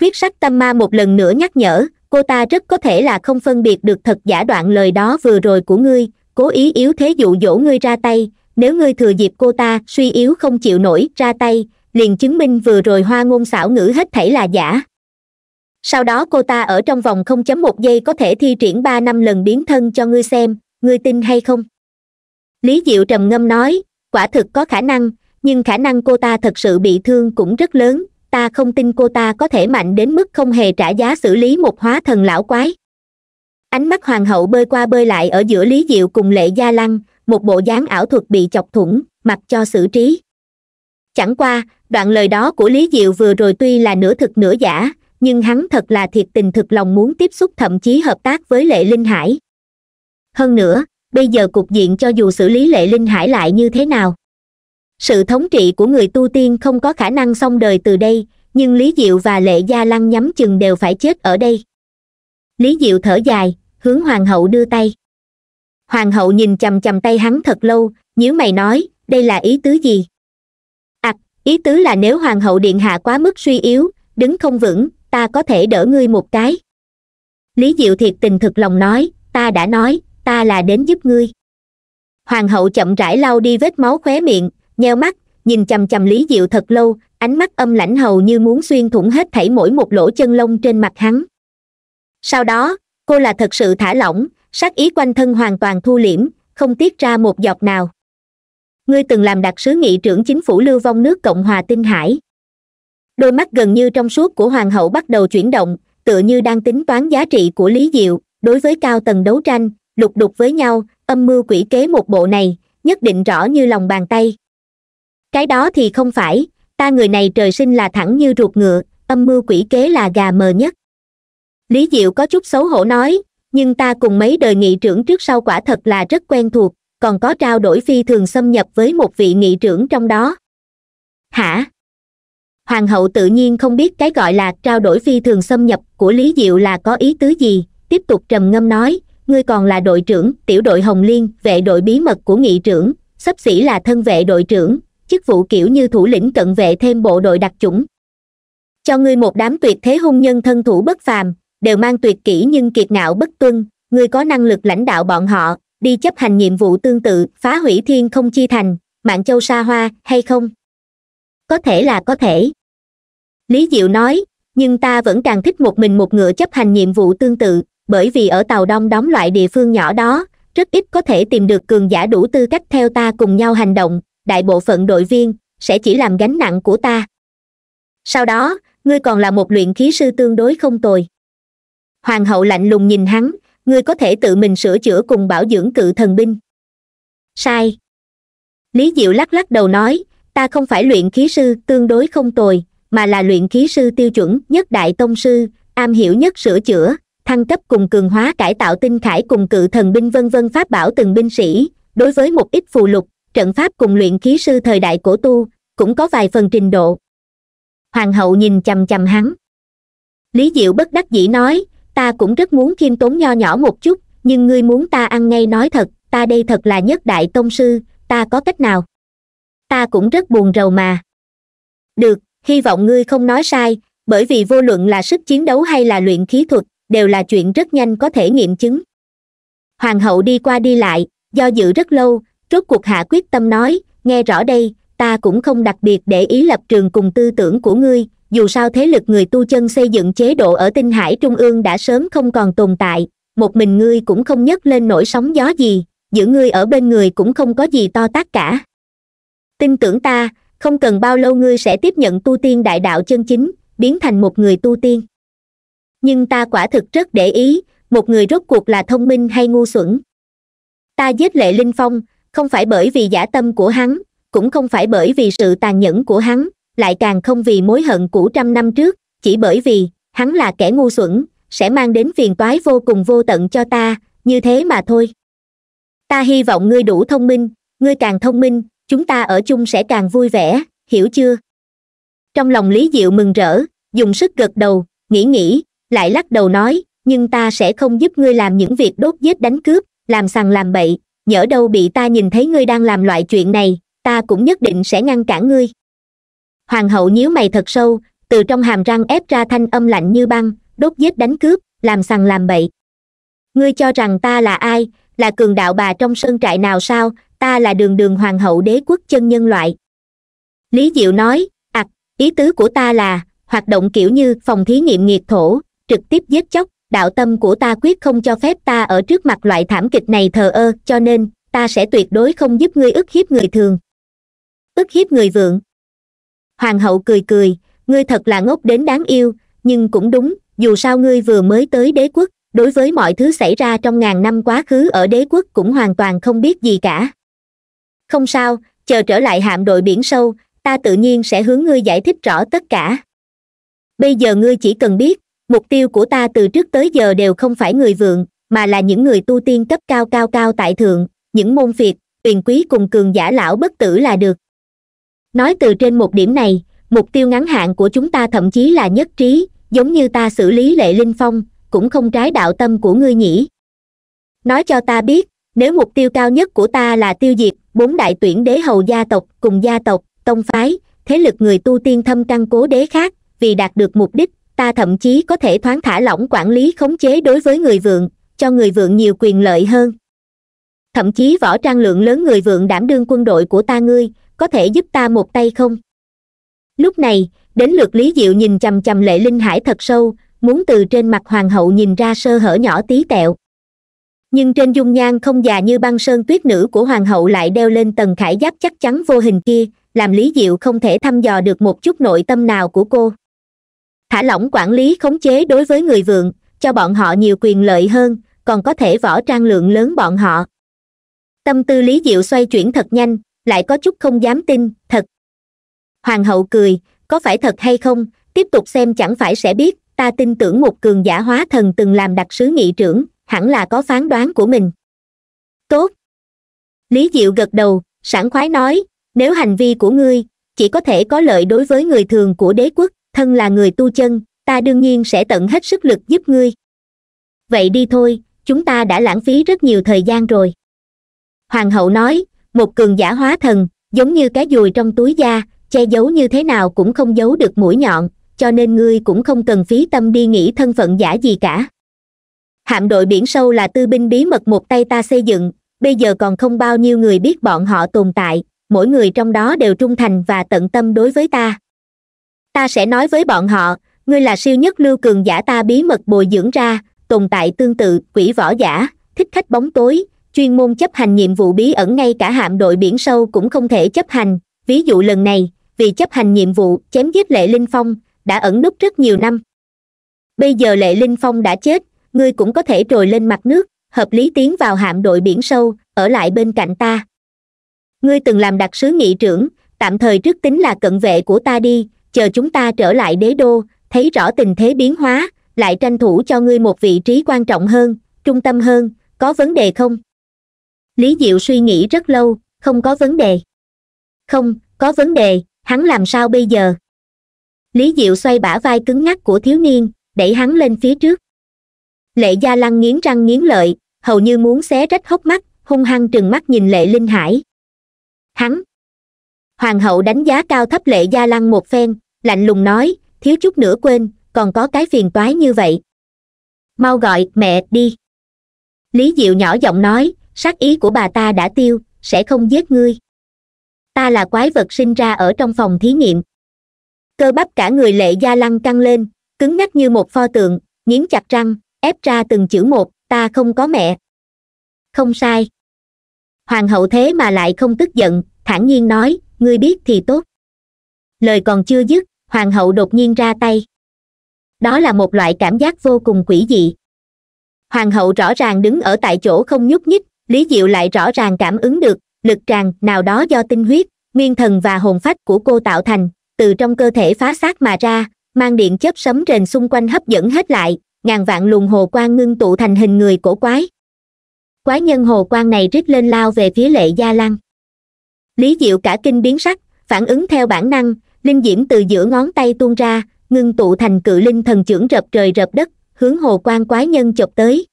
huyết sắc tâm ma một lần nữa nhắc nhở cô ta rất có thể là không phân biệt được thật giả đoạn lời đó vừa rồi của ngươi cố ý yếu thế dụ dỗ ngươi ra tay nếu ngươi thừa dịp cô ta suy yếu không chịu nổi ra tay liền chứng minh vừa rồi hoa ngôn xảo ngữ hết thảy là giả sau đó cô ta ở trong vòng 0.1 giây có thể thi triển ba năm lần biến thân cho ngươi xem ngươi tin hay không lý diệu trầm ngâm nói quả thực có khả năng nhưng khả năng cô ta thật sự bị thương cũng rất lớn ta không tin cô ta có thể mạnh đến mức không hề trả giá xử lý một hóa thần lão quái ánh mắt hoàng hậu bơi qua bơi lại ở giữa lý diệu cùng lệ gia lăng một bộ dáng ảo thuật bị chọc thủng mặc cho xử trí chẳng qua đoạn lời đó của lý diệu vừa rồi tuy là nửa thực nửa giả nhưng hắn thật là thiệt tình thực lòng muốn tiếp xúc thậm chí hợp tác với lệ linh hải hơn nữa bây giờ cục diện cho dù xử lý lệ linh hải lại như thế nào sự thống trị của người tu tiên không có khả năng xong đời từ đây nhưng lý diệu và lệ gia lăng nhắm chừng đều phải chết ở đây lý diệu thở dài hướng hoàng hậu đưa tay hoàng hậu nhìn chầm chầm tay hắn thật lâu nhíu mày nói đây là ý tứ gì ặc à, ý tứ là nếu hoàng hậu điện hạ quá mức suy yếu đứng không vững ta có thể đỡ ngươi một cái lý diệu thiệt tình thực lòng nói ta đã nói ta là đến giúp ngươi hoàng hậu chậm rãi lau đi vết máu khóe miệng nheo mắt nhìn chầm chầm lý diệu thật lâu ánh mắt âm lãnh hầu như muốn xuyên thủng hết thảy mỗi một lỗ chân lông trên mặt hắn sau đó cô là thật sự thả lỏng sát ý quanh thân hoàn toàn thu liễm không tiết ra một giọt nào ngươi từng làm đặc sứ nghị trưởng chính phủ lưu vong nước cộng hòa tinh hải đôi mắt gần như trong suốt của hoàng hậu bắt đầu chuyển động tựa như đang tính toán giá trị của lý diệu đối với cao tầng đấu tranh lục đục với nhau âm mưu quỷ kế một bộ này nhất định rõ như lòng bàn tay cái đó thì không phải ta người này trời sinh là thẳng như ruột ngựa âm mưu quỷ kế là gà mờ nhất lý diệu có chút xấu hổ nói nhưng ta cùng mấy đời nghị trưởng trước sau quả thật là rất quen thuộc còn có trao đổi phi thường xâm nhập với một vị nghị trưởng trong đó hả hoàng hậu tự nhiên không biết cái gọi là trao đổi phi thường xâm nhập của lý diệu là có ý tứ gì tiếp tục trầm ngâm nói ngươi còn là đội trưởng tiểu đội hồng liên vệ đội bí mật của nghị trưởng sắp xỉ là thân vệ đội trưởng chức vụ kiểu như thủ lĩnh cận vệ thêm bộ đội đặc chủng cho ngươi một đám tuyệt thế hung nhân thân thủ bất phàm đều mang tuyệt kỹ nhưng kiệt ngạo bất tuân ngươi có năng lực lãnh đạo bọn họ đi chấp hành nhiệm vụ tương tự phá hủy thiên không chi thành mạng châu sa hoa hay không có thể là có thể lý diệu nói nhưng ta vẫn càng thích một mình một ngựa chấp hành nhiệm vụ tương tự bởi vì ở tàu đông đóng loại địa phương nhỏ đó rất ít có thể tìm được cường giả đủ tư cách theo ta cùng nhau hành động đại bộ phận đội viên sẽ chỉ làm gánh nặng của ta sau đó ngươi còn là một luyện khí sư tương đối không tồi hoàng hậu lạnh lùng nhìn hắn ngươi có thể tự mình sửa chữa cùng bảo dưỡng cự thần binh sai lý diệu lắc lắc đầu nói ta không phải luyện khí sư tương đối không tồi mà là luyện khí sư tiêu chuẩn nhất đại tông sư am hiểu nhất sửa chữa thăng cấp cùng cường hóa cải tạo tinh khải cùng cự thần binh vân vân pháp bảo từng binh sĩ đối với một ít phù lục trận pháp cùng luyện khí sư thời đại cổ tu cũng có vài phần trình độ hoàng hậu nhìn chằm chằm hắn lý diệu bất đắc dĩ nói ta cũng rất muốn khiêm tốn nho nhỏ một chút nhưng ngươi muốn ta ăn ngay nói thật ta đây thật là nhất đại tông sư ta có cách nào ta cũng rất buồn rầu mà được hy vọng ngươi không nói sai bởi vì vô luận là sức chiến đấu hay là luyện khí thuật đều là chuyện rất nhanh có thể nghiệm chứng hoàng hậu đi qua đi lại do dự rất lâu rốt cuộc hạ quyết tâm nói nghe rõ đây ta cũng không đặc biệt để ý lập trường cùng tư tưởng của ngươi dù sao thế lực người tu chân xây dựng chế độ ở tinh hải trung ương đã sớm không còn tồn tại một mình ngươi cũng không nhấc lên nổi sóng gió gì giữ ngươi ở bên người cũng không có gì to tác cả tin tưởng ta không cần bao lâu ngươi sẽ tiếp nhận tu tiên đại đạo chân chính biến thành một người tu tiên nhưng ta quả thực rất để ý một người rốt cuộc là thông minh hay ngu xuẩn ta giết lệ linh phong không phải bởi vì giả tâm của hắn cũng không phải bởi vì sự tàn nhẫn của hắn lại càng không vì mối hận cũ trăm năm trước chỉ bởi vì hắn là kẻ ngu xuẩn sẽ mang đến phiền toái vô cùng vô tận cho ta như thế mà thôi ta hy vọng ngươi đủ thông minh ngươi càng thông minh chúng ta ở chung sẽ càng vui vẻ hiểu chưa trong lòng lý diệu mừng rỡ dùng sức gật đầu nghĩ nghĩ lại lắc đầu nói nhưng ta sẽ không giúp ngươi làm những việc đốt giết đánh cướp làm sằng làm bậy nhỡ đâu bị ta nhìn thấy ngươi đang làm loại chuyện này ta cũng nhất định sẽ ngăn cản ngươi hoàng hậu nhíu mày thật sâu từ trong hàm răng ép ra thanh âm lạnh như băng đốt giết đánh cướp làm sằng làm bậy ngươi cho rằng ta là ai là cường đạo bà trong sơn trại nào sao ta là đường đường hoàng hậu đế quốc chân nhân loại lý diệu nói ặc ý tứ của ta là hoạt động kiểu như phòng thí nghiệm nghiệt thổ trực tiếp giết chóc đạo tâm của ta quyết không cho phép ta ở trước mặt loại thảm kịch này thờ ơ cho nên ta sẽ tuyệt đối không giúp ngươi ức hiếp người thường ức hiếp người vượng hoàng hậu cười cười ngươi thật là ngốc đến đáng yêu nhưng cũng đúng dù sao ngươi vừa mới tới đế quốc đối với mọi thứ xảy ra trong ngàn năm quá khứ ở đế quốc cũng hoàn toàn không biết gì cả không sao chờ trở lại hạm đội biển sâu ta tự nhiên sẽ hướng ngươi giải thích rõ tất cả bây giờ ngươi chỉ cần biết mục tiêu của ta từ trước tới giờ đều không phải người vượng mà là những người tu tiên cấp cao cao cao tại thượng những môn phiệt quyền quý cùng cường giả lão bất tử là được nói từ trên một điểm này mục tiêu ngắn hạn của chúng ta thậm chí là nhất trí giống như ta xử lý lệ linh phong cũng không trái đạo tâm của ngươi nhỉ nói cho ta biết nếu mục tiêu cao nhất của ta là tiêu diệt bốn đại tuyển đế hầu gia tộc cùng gia tộc tông phái thế lực người tu tiên thâm căn cố đế khác vì đạt được mục đích ta thậm chí có thể thoáng thả lỏng quản lý khống chế đối với người vượng cho người vượng nhiều quyền lợi hơn thậm chí võ trang lượng lớn người vượng đảm đương quân đội của ta ngươi có thể giúp ta một tay không lúc này đến lượt lý diệu nhìn chằm chằm lệ linh hải thật sâu muốn từ trên mặt hoàng hậu nhìn ra sơ hở nhỏ tí tẹo nhưng trên dung nhan không già như băng sơn tuyết nữ của hoàng hậu lại đeo lên tầng khải giáp chắc chắn vô hình kia làm lý diệu không thể thăm dò được một chút nội tâm nào của cô thả lỏng quản lý khống chế đối với người vượng cho bọn họ nhiều quyền lợi hơn còn có thể võ trang lượng lớn bọn họ tâm tư lý diệu xoay chuyển thật nhanh lại có chút không dám tin thật hoàng hậu cười có phải thật hay không tiếp tục xem chẳng phải sẽ biết ta tin tưởng một cường giả hóa thần từng làm đặc sứ nghị trưởng hẳn là có phán đoán của mình tốt lý diệu gật đầu sảng khoái nói nếu hành vi của ngươi chỉ có thể có lợi đối với người thường của đế quốc thân là người tu chân ta đương nhiên sẽ tận hết sức lực giúp ngươi vậy đi thôi chúng ta đã lãng phí rất nhiều thời gian rồi hoàng hậu nói một cường giả hóa thần giống như cái dùi trong túi da che giấu như thế nào cũng không giấu được mũi nhọn cho nên ngươi cũng không cần phí tâm đi nghĩ thân phận giả gì cả hạm đội biển sâu là tư binh bí mật một tay ta xây dựng bây giờ còn không bao nhiêu người biết bọn họ tồn tại mỗi người trong đó đều trung thành và tận tâm đối với ta ta sẽ nói với bọn họ ngươi là siêu nhất lưu cường giả ta bí mật bồi dưỡng ra tồn tại tương tự quỷ võ giả thích khách bóng tối chuyên môn chấp hành nhiệm vụ bí ẩn ngay cả hạm đội biển sâu cũng không thể chấp hành ví dụ lần này vì chấp hành nhiệm vụ chém giết lệ linh phong đã ẩn núp rất nhiều năm bây giờ lệ linh phong đã chết ngươi cũng có thể trồi lên mặt nước hợp lý tiến vào hạm đội biển sâu ở lại bên cạnh ta ngươi từng làm đặc sứ nghị trưởng tạm thời trước tính là cận vệ của ta đi chờ chúng ta trở lại đế đô thấy rõ tình thế biến hóa lại tranh thủ cho ngươi một vị trí quan trọng hơn trung tâm hơn có vấn đề không lý diệu suy nghĩ rất lâu không có vấn đề không có vấn đề hắn làm sao bây giờ lý diệu xoay bả vai cứng ngắc của thiếu niên đẩy hắn lên phía trước lệ gia lăng nghiến răng nghiến lợi hầu như muốn xé rách hốc mắt hung hăng trừng mắt nhìn lệ linh hải hắn hoàng hậu đánh giá cao thấp lệ gia lăng một phen lạnh lùng nói thiếu chút nữa quên còn có cái phiền toái như vậy mau gọi mẹ đi lý diệu nhỏ giọng nói sát ý của bà ta đã tiêu sẽ không giết ngươi ta là quái vật sinh ra ở trong phòng thí nghiệm cơ bắp cả người lệ gia lăng căng lên cứng nhắc như một pho tượng nghiến chặt răng ép ra từng chữ một ta không có mẹ không sai hoàng hậu thế mà lại không tức giận thản nhiên nói ngươi biết thì tốt lời còn chưa dứt hoàng hậu đột nhiên ra tay đó là một loại cảm giác vô cùng quỷ dị hoàng hậu rõ ràng đứng ở tại chỗ không nhúc nhích lý diệu lại rõ ràng cảm ứng được lực tràn nào đó do tinh huyết nguyên thần và hồn phách của cô tạo thành từ trong cơ thể phá xác mà ra mang điện chất sấm rền xung quanh hấp dẫn hết lại ngàn vạn luồng hồ quang ngưng tụ thành hình người cổ quái quái nhân hồ quang này rít lên lao về phía lệ gia lăng lý diệu cả kinh biến sắc phản ứng theo bản năng linh diễm từ giữa ngón tay tuôn ra ngưng tụ thành cự linh thần trưởng rập trời rập đất hướng hồ quang quái nhân chộp tới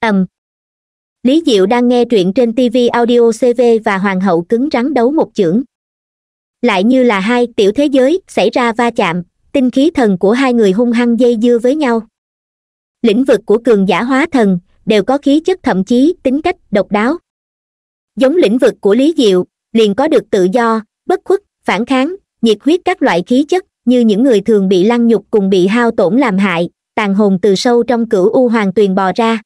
ầm lý diệu đang nghe truyện trên tv audio cv và hoàng hậu cứng rắn đấu một chưởng lại như là hai tiểu thế giới xảy ra va chạm tinh khí thần của hai người hung hăng dây dưa với nhau lĩnh vực của cường giả hóa thần đều có khí chất thậm chí tính cách độc đáo giống lĩnh vực của lý diệu liền có được tự do bất khuất phản kháng nhiệt huyết các loại khí chất như những người thường bị lăng nhục cùng bị hao tổn làm hại tàn hồn từ sâu trong cửu u hoàng tuyền bò ra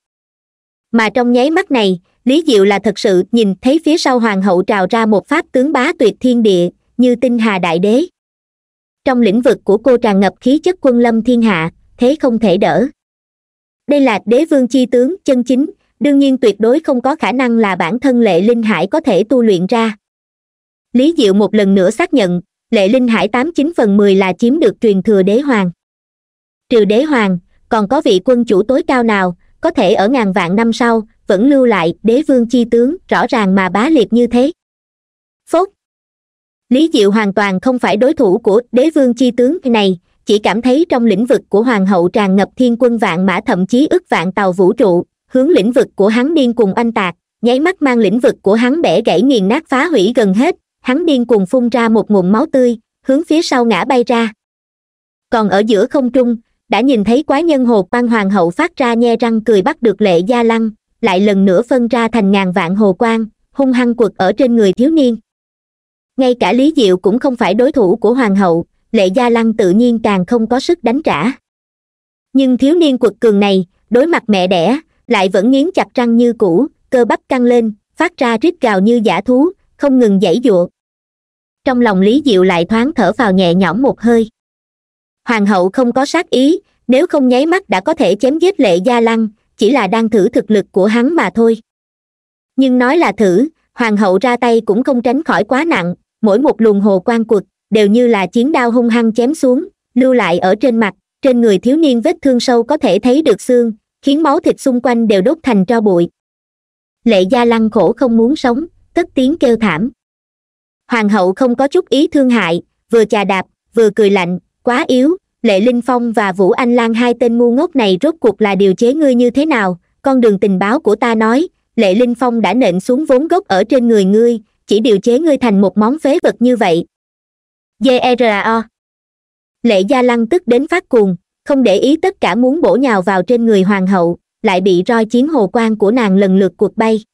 mà trong nháy mắt này lý diệu là thật sự nhìn thấy phía sau hoàng hậu trào ra một pháp tướng bá tuyệt thiên địa như tinh hà đại đế trong lĩnh vực của cô tràn ngập khí chất quân lâm thiên hạ thế không thể đỡ đây là đế vương chi tướng chân chính đương nhiên tuyệt đối không có khả năng là bản thân lệ linh hải có thể tu luyện ra lý diệu một lần nữa xác nhận lệ linh hải tám chín phần mười là chiếm được truyền thừa đế hoàng trừ đế hoàng còn có vị quân chủ tối cao nào có thể ở ngàn vạn năm sau vẫn lưu lại đế vương chi tướng rõ ràng mà bá liệt như thế phốt lý diệu hoàn toàn không phải đối thủ của đế vương chi tướng này chỉ cảm thấy trong lĩnh vực của hoàng hậu tràn ngập thiên quân vạn mã thậm chí ức vạn tàu vũ trụ hướng lĩnh vực của hắn điên cùng anh tạc nháy mắt mang lĩnh vực của hắn bẻ gãy nghiền nát phá hủy gần hết hắn điên cùng phun ra một nguồn máu tươi hướng phía sau ngã bay ra còn ở giữa không trung đã nhìn thấy quái nhân hồ quan hoàng hậu phát ra nhe răng cười bắt được lệ gia lăng lại lần nữa phân ra thành ngàn vạn hồ quang hung hăng quật ở trên người thiếu niên ngay cả lý diệu cũng không phải đối thủ của hoàng hậu lệ gia lăng tự nhiên càng không có sức đánh trả nhưng thiếu niên quật cường này đối mặt mẹ đẻ lại vẫn nghiến chặt răng như cũ cơ bắp căng lên phát ra rít gào như giả thú không ngừng giãy giụa trong lòng lý diệu lại thoáng thở vào nhẹ nhõm một hơi hoàng hậu không có sát ý nếu không nháy mắt đã có thể chém giết lệ gia lăng chỉ là đang thử thực lực của hắn mà thôi nhưng nói là thử hoàng hậu ra tay cũng không tránh khỏi quá nặng mỗi một luồng hồ quang cụt đều như là chiến đao hung hăng chém xuống lưu lại ở trên mặt trên người thiếu niên vết thương sâu có thể thấy được xương khiến máu thịt xung quanh đều đốt thành tro bụi lệ gia lăng khổ không muốn sống tất tiếng kêu thảm hoàng hậu không có chút ý thương hại vừa chà đạp vừa cười lạnh quá yếu lệ linh phong và vũ anh lan hai tên ngu ngốc này rốt cuộc là điều chế ngươi như thế nào con đường tình báo của ta nói lệ linh phong đã nện xuống vốn gốc ở trên người ngươi chỉ điều chế ngươi thành một món phế vật như vậy grao lệ gia lăng tức đến phát cuồng không để ý tất cả muốn bổ nhào vào trên người hoàng hậu lại bị roi chiến hồ quan của nàng lần lượt cuộc bay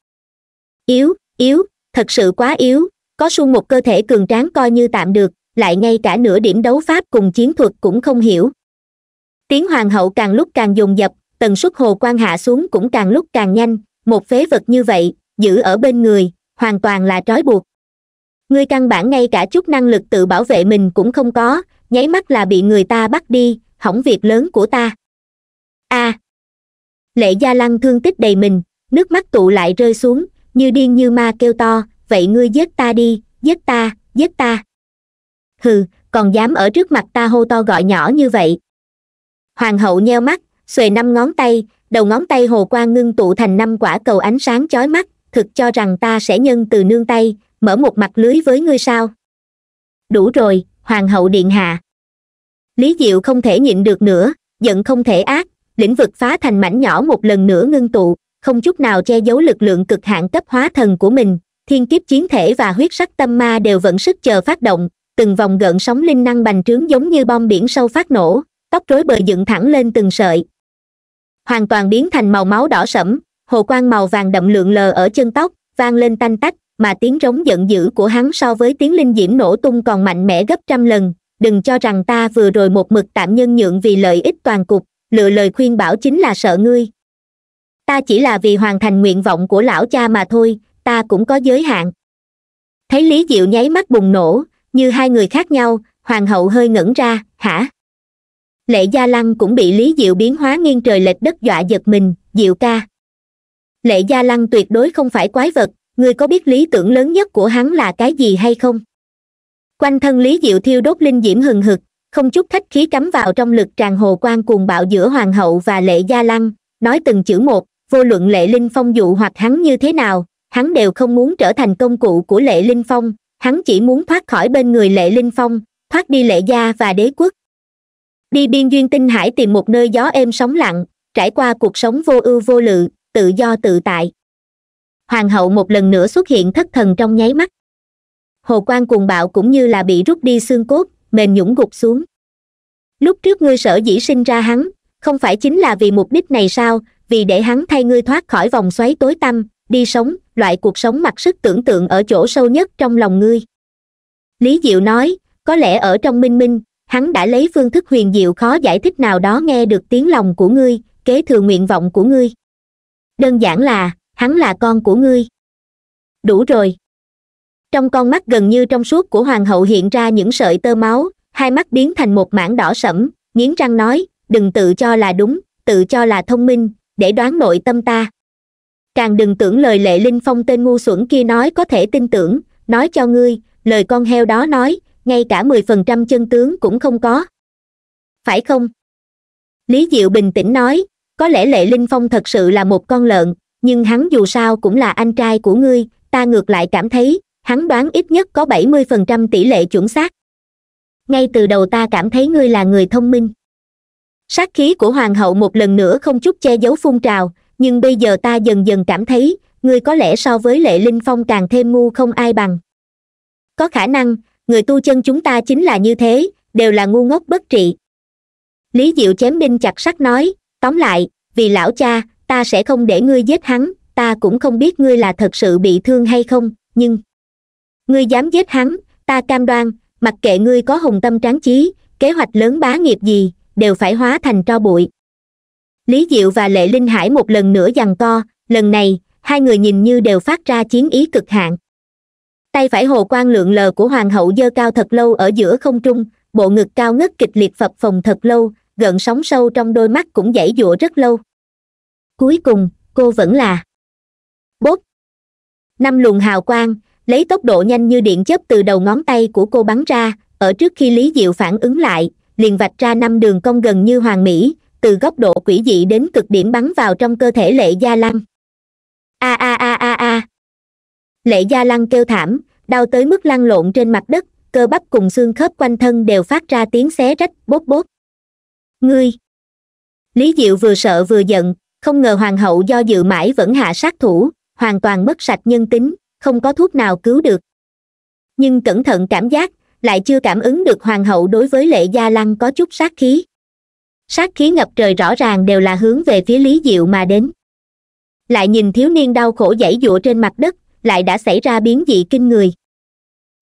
yếu yếu thật sự quá yếu có sung một cơ thể cường tráng coi như tạm được lại ngay cả nửa điểm đấu pháp cùng chiến thuật cũng không hiểu tiếng hoàng hậu càng lúc càng dồn dập tần suất hồ quan hạ xuống cũng càng lúc càng nhanh một phế vật như vậy giữ ở bên người hoàn toàn là trói buộc ngươi căn bản ngay cả chút năng lực tự bảo vệ mình cũng không có nháy mắt là bị người ta bắt đi hỏng việc lớn của ta a à, lệ gia lăng thương tích đầy mình nước mắt tụ lại rơi xuống như điên như ma kêu to vậy ngươi giết ta đi giết ta giết ta hừ còn dám ở trước mặt ta hô to gọi nhỏ như vậy hoàng hậu nheo mắt xuề năm ngón tay đầu ngón tay hồ quang ngưng tụ thành năm quả cầu ánh sáng chói mắt thực cho rằng ta sẽ nhân từ nương tay mở một mặt lưới với ngươi sao đủ rồi hoàng hậu điện hạ lý diệu không thể nhịn được nữa giận không thể ác lĩnh vực phá thành mảnh nhỏ một lần nữa ngưng tụ không chút nào che giấu lực lượng cực hạn cấp hóa thần của mình thiên kiếp chiến thể và huyết sắc tâm ma đều vẫn sức chờ phát động từng vòng gợn sóng linh năng bành trướng giống như bom biển sâu phát nổ tóc rối bời dựng thẳng lên từng sợi hoàn toàn biến thành màu máu đỏ sẫm hồ quang màu vàng đậm lượn lờ ở chân tóc vang lên tanh tách mà tiếng rống giận dữ của hắn so với tiếng linh diễm nổ tung còn mạnh mẽ gấp trăm lần đừng cho rằng ta vừa rồi một mực tạm nhân nhượng vì lợi ích toàn cục lựa lời khuyên bảo chính là sợ ngươi ta chỉ là vì hoàn thành nguyện vọng của lão cha mà thôi ta cũng có giới hạn thấy lý diệu nháy mắt bùng nổ như hai người khác nhau hoàng hậu hơi ngẩn ra hả lệ gia lăng cũng bị lý diệu biến hóa nghiêng trời lệch đất dọa giật mình diệu ca lệ gia lăng tuyệt đối không phải quái vật ngươi có biết lý tưởng lớn nhất của hắn là cái gì hay không quanh thân lý diệu thiêu đốt linh diễm hừng hực không chút khách khí cắm vào trong lực tràn hồ quan cuồng bạo giữa hoàng hậu và lệ gia lăng nói từng chữ một vô luận lệ linh phong dụ hoặc hắn như thế nào hắn đều không muốn trở thành công cụ của lệ linh phong hắn chỉ muốn thoát khỏi bên người lệ linh phong thoát đi lệ gia và đế quốc đi biên duyên tinh hải tìm một nơi gió êm sóng lặng trải qua cuộc sống vô ưu vô lự tự do tự tại hoàng hậu một lần nữa xuất hiện thất thần trong nháy mắt hồ quan cuồng bạo cũng như là bị rút đi xương cốt mềm nhũng gục xuống lúc trước ngươi sở dĩ sinh ra hắn không phải chính là vì mục đích này sao vì để hắn thay ngươi thoát khỏi vòng xoáy tối tăm đi sống loại cuộc sống mặc sức tưởng tượng ở chỗ sâu nhất trong lòng ngươi lý diệu nói có lẽ ở trong minh minh hắn đã lấy phương thức huyền diệu khó giải thích nào đó nghe được tiếng lòng của ngươi kế thừa nguyện vọng của ngươi đơn giản là hắn là con của ngươi đủ rồi trong con mắt gần như trong suốt của hoàng hậu hiện ra những sợi tơ máu hai mắt biến thành một mảng đỏ sẫm nghiến răng nói đừng tự cho là đúng tự cho là thông minh để đoán nội tâm ta càng đừng tưởng lời lệ linh phong tên ngu xuẩn kia nói có thể tin tưởng nói cho ngươi lời con heo đó nói ngay cả mười phần trăm chân tướng cũng không có phải không lý diệu bình tĩnh nói có lẽ lệ linh phong thật sự là một con lợn nhưng hắn dù sao cũng là anh trai của ngươi ta ngược lại cảm thấy hắn đoán ít nhất có bảy mươi phần trăm tỷ lệ chuẩn xác ngay từ đầu ta cảm thấy ngươi là người thông minh sát khí của hoàng hậu một lần nữa không chút che giấu phun trào nhưng bây giờ ta dần dần cảm thấy ngươi có lẽ so với lệ linh phong càng thêm ngu không ai bằng có khả năng người tu chân chúng ta chính là như thế đều là ngu ngốc bất trị lý diệu chém binh chặt sắt nói tóm lại vì lão cha ta sẽ không để ngươi giết hắn ta cũng không biết ngươi là thật sự bị thương hay không nhưng ngươi dám giết hắn ta cam đoan mặc kệ ngươi có hùng tâm tráng trí kế hoạch lớn bá nghiệp gì đều phải hóa thành tro bụi lý diệu và lệ linh hải một lần nữa giằng co lần này hai người nhìn như đều phát ra chiến ý cực hạn tay phải hồ quang lượng lờ của hoàng hậu dơ cao thật lâu ở giữa không trung bộ ngực cao ngất kịch liệt phập phồng thật lâu gần sóng sâu trong đôi mắt cũng dãy dụa rất lâu cuối cùng cô vẫn là bốt năm luồng hào quang lấy tốc độ nhanh như điện chớp từ đầu ngón tay của cô bắn ra ở trước khi lý diệu phản ứng lại liền vạch ra năm đường cong gần như hoàng mỹ từ góc độ quỷ dị đến cực điểm bắn vào trong cơ thể lệ gia lăng a a a a a lệ gia lăng kêu thảm đau tới mức lăn lộn trên mặt đất cơ bắp cùng xương khớp quanh thân đều phát ra tiếng xé rách bốt bốt ngươi lý diệu vừa sợ vừa giận không ngờ hoàng hậu do dự mãi vẫn hạ sát thủ hoàn toàn mất sạch nhân tính không có thuốc nào cứu được nhưng cẩn thận cảm giác lại chưa cảm ứng được hoàng hậu đối với lệ gia lăng có chút sát khí sát khí ngập trời rõ ràng đều là hướng về phía lý diệu mà đến lại nhìn thiếu niên đau khổ dãy dụa trên mặt đất lại đã xảy ra biến dị kinh người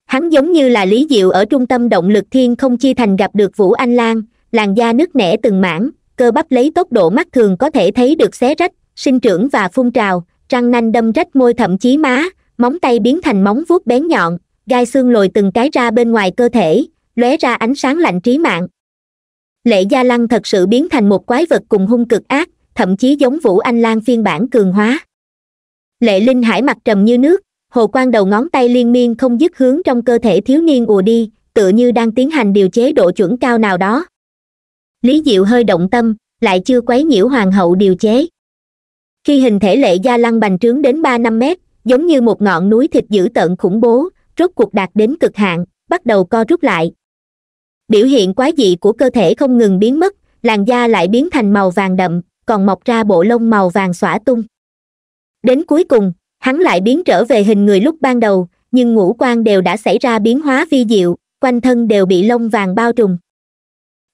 hắn giống như là lý diệu ở trung tâm động lực thiên không chi thành gặp được vũ anh lan làn da nứt nẻ từng mảng cơ bắp lấy tốc độ mắt thường có thể thấy được xé rách sinh trưởng và phun trào răng nanh đâm rách môi thậm chí má móng tay biến thành móng vuốt bén nhọn gai xương lồi từng cái ra bên ngoài cơ thể lóe ra ánh sáng lạnh trí mạng lệ gia lăng thật sự biến thành một quái vật cùng hung cực ác thậm chí giống vũ anh lan phiên bản cường hóa lệ linh hải mặt trầm như nước hồ quan đầu ngón tay liên miên không dứt hướng trong cơ thể thiếu niên ùa đi tựa như đang tiến hành điều chế độ chuẩn cao nào đó lý diệu hơi động tâm lại chưa quấy nhiễu hoàng hậu điều chế khi hình thể lệ gia lăng bành trướng đến ba năm mét giống như một ngọn núi thịt dữ tợn khủng bố rốt cuộc đạt đến cực hạn bắt đầu co rút lại biểu hiện quá dị của cơ thể không ngừng biến mất làn da lại biến thành màu vàng đậm còn mọc ra bộ lông màu vàng xõa tung đến cuối cùng hắn lại biến trở về hình người lúc ban đầu nhưng ngũ quan đều đã xảy ra biến hóa vi diệu quanh thân đều bị lông vàng bao trùm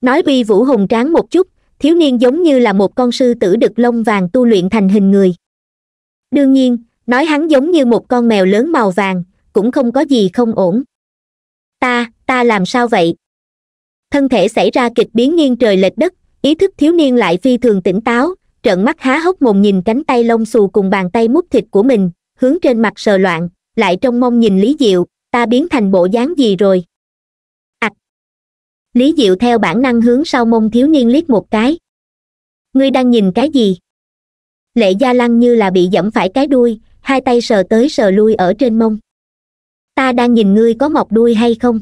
nói uy vũ hùng tráng một chút thiếu niên giống như là một con sư tử được lông vàng tu luyện thành hình người đương nhiên nói hắn giống như một con mèo lớn màu vàng cũng không có gì không ổn ta ta làm sao vậy thân thể xảy ra kịch biến nghiêng trời lệch đất ý thức thiếu niên lại phi thường tỉnh táo trợn mắt há hốc mồm nhìn cánh tay lông xù cùng bàn tay mút thịt của mình hướng trên mặt sờ loạn lại trông mong nhìn lý diệu ta biến thành bộ dáng gì rồi ạch lý diệu theo bản năng hướng sau mông thiếu niên liếc một cái ngươi đang nhìn cái gì lệ gia lăng như là bị dẫm phải cái đuôi hai tay sờ tới sờ lui ở trên mông ta đang nhìn ngươi có mọc đuôi hay không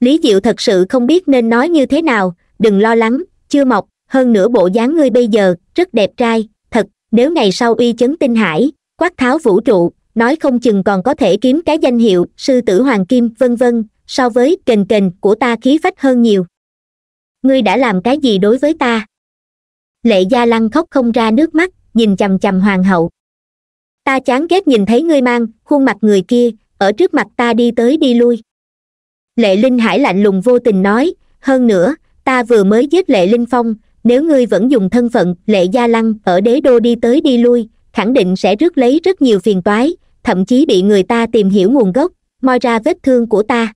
lý diệu thật sự không biết nên nói như thế nào đừng lo lắng chưa mọc hơn nữa bộ dáng ngươi bây giờ rất đẹp trai thật nếu ngày sau uy chấn tinh hải quát tháo vũ trụ nói không chừng còn có thể kiếm cái danh hiệu sư tử hoàng kim vân vân so với kềnh kềnh của ta khí phách hơn nhiều ngươi đã làm cái gì đối với ta lệ gia lăng khóc không ra nước mắt nhìn chằm chằm hoàng hậu ta chán ghét nhìn thấy ngươi mang khuôn mặt người kia ở trước mặt ta đi tới đi lui lệ linh hải lạnh lùng vô tình nói hơn nữa ta vừa mới giết lệ linh phong nếu ngươi vẫn dùng thân phận lệ gia lăng ở đế đô đi tới đi lui khẳng định sẽ rước lấy rất nhiều phiền toái thậm chí bị người ta tìm hiểu nguồn gốc moi ra vết thương của ta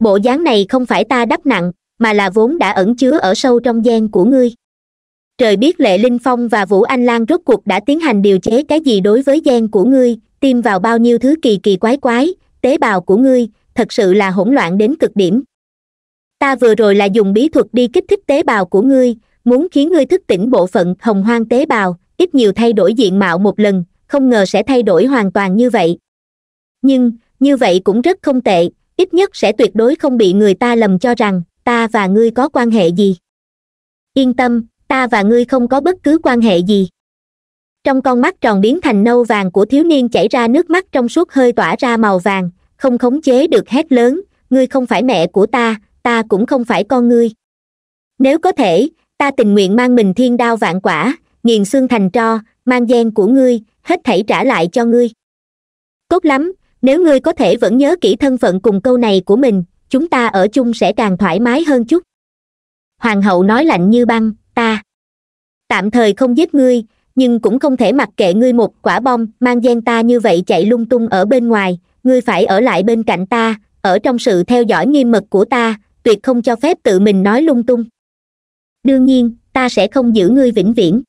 bộ dáng này không phải ta đắp nặng mà là vốn đã ẩn chứa ở sâu trong gen của ngươi trời biết lệ linh phong và vũ anh lan rốt cuộc đã tiến hành điều chế cái gì đối với gen của ngươi tiêm vào bao nhiêu thứ kỳ kỳ quái quái tế bào của ngươi thật sự là hỗn loạn đến cực điểm ta vừa rồi là dùng bí thuật đi kích thích tế bào của ngươi muốn khiến ngươi thức tỉnh bộ phận hồng hoang tế bào ít nhiều thay đổi diện mạo một lần không ngờ sẽ thay đổi hoàn toàn như vậy nhưng như vậy cũng rất không tệ ít nhất sẽ tuyệt đối không bị người ta lầm cho rằng ta và ngươi có quan hệ gì yên tâm ta và ngươi không có bất cứ quan hệ gì trong con mắt tròn biến thành nâu vàng của thiếu niên chảy ra nước mắt trong suốt hơi tỏa ra màu vàng không khống chế được hét lớn ngươi không phải mẹ của ta ta cũng không phải con ngươi nếu có thể ta tình nguyện mang mình thiên đao vạn quả nghiền xương thành tro mang gen của ngươi hết thảy trả lại cho ngươi tốt lắm nếu ngươi có thể vẫn nhớ kỹ thân phận cùng câu này của mình chúng ta ở chung sẽ càng thoải mái hơn chút hoàng hậu nói lạnh như băng ta tạm thời không giết ngươi nhưng cũng không thể mặc kệ ngươi một quả bom mang gen ta như vậy chạy lung tung ở bên ngoài ngươi phải ở lại bên cạnh ta ở trong sự theo dõi nghiêm mật của ta tuyệt không cho phép tự mình nói lung tung đương nhiên ta sẽ không giữ ngươi vĩnh viễn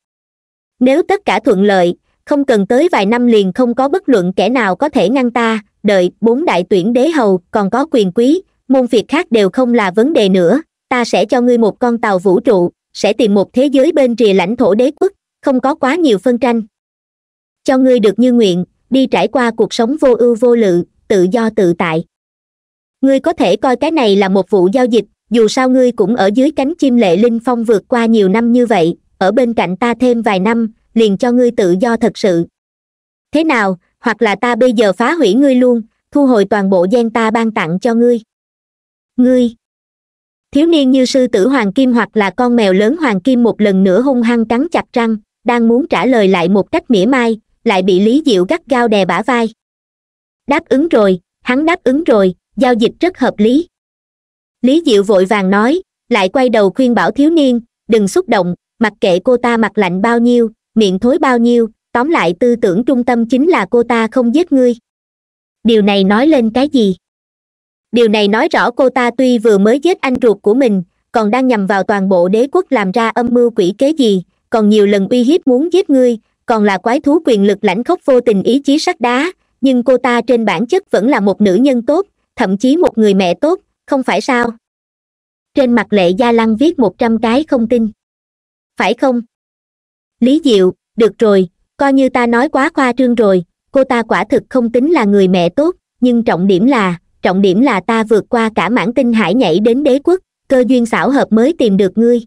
nếu tất cả thuận lợi không cần tới vài năm liền không có bất luận kẻ nào có thể ngăn ta đợi bốn đại tuyển đế hầu còn có quyền quý môn việc khác đều không là vấn đề nữa ta sẽ cho ngươi một con tàu vũ trụ sẽ tìm một thế giới bên rìa lãnh thổ đế quốc không có quá nhiều phân tranh cho ngươi được như nguyện đi trải qua cuộc sống vô ưu vô lự tự do tự tại ngươi có thể coi cái này là một vụ giao dịch dù sao ngươi cũng ở dưới cánh chim lệ linh phong vượt qua nhiều năm như vậy ở bên cạnh ta thêm vài năm liền cho ngươi tự do thật sự thế nào hoặc là ta bây giờ phá hủy ngươi luôn thu hồi toàn bộ gian ta ban tặng cho ngươi ngươi thiếu niên như sư tử hoàng kim hoặc là con mèo lớn hoàng kim một lần nữa hung hăng cắn chặt răng đang muốn trả lời lại một cách mỉa mai lại bị lý diệu gắt gao đè bả vai đáp ứng rồi hắn đáp ứng rồi giao dịch rất hợp lý lý diệu vội vàng nói lại quay đầu khuyên bảo thiếu niên đừng xúc động mặc kệ cô ta mặt lạnh bao nhiêu miệng thối bao nhiêu tóm lại tư tưởng trung tâm chính là cô ta không giết ngươi điều này nói lên cái gì điều này nói rõ cô ta tuy vừa mới giết anh ruột của mình còn đang nhằm vào toàn bộ đế quốc làm ra âm mưu quỷ kế gì còn nhiều lần uy hiếp muốn giết ngươi còn là quái thú quyền lực lãnh khốc vô tình ý chí sắt đá nhưng cô ta trên bản chất vẫn là một nữ nhân tốt thậm chí một người mẹ tốt không phải sao trên mặt lệ gia lăng viết một trăm cái không tin phải không lý diệu được rồi coi như ta nói quá khoa trương rồi cô ta quả thực không tính là người mẹ tốt nhưng trọng điểm là trọng điểm là ta vượt qua cả mãn tinh hải nhảy đến đế quốc cơ duyên xảo hợp mới tìm được ngươi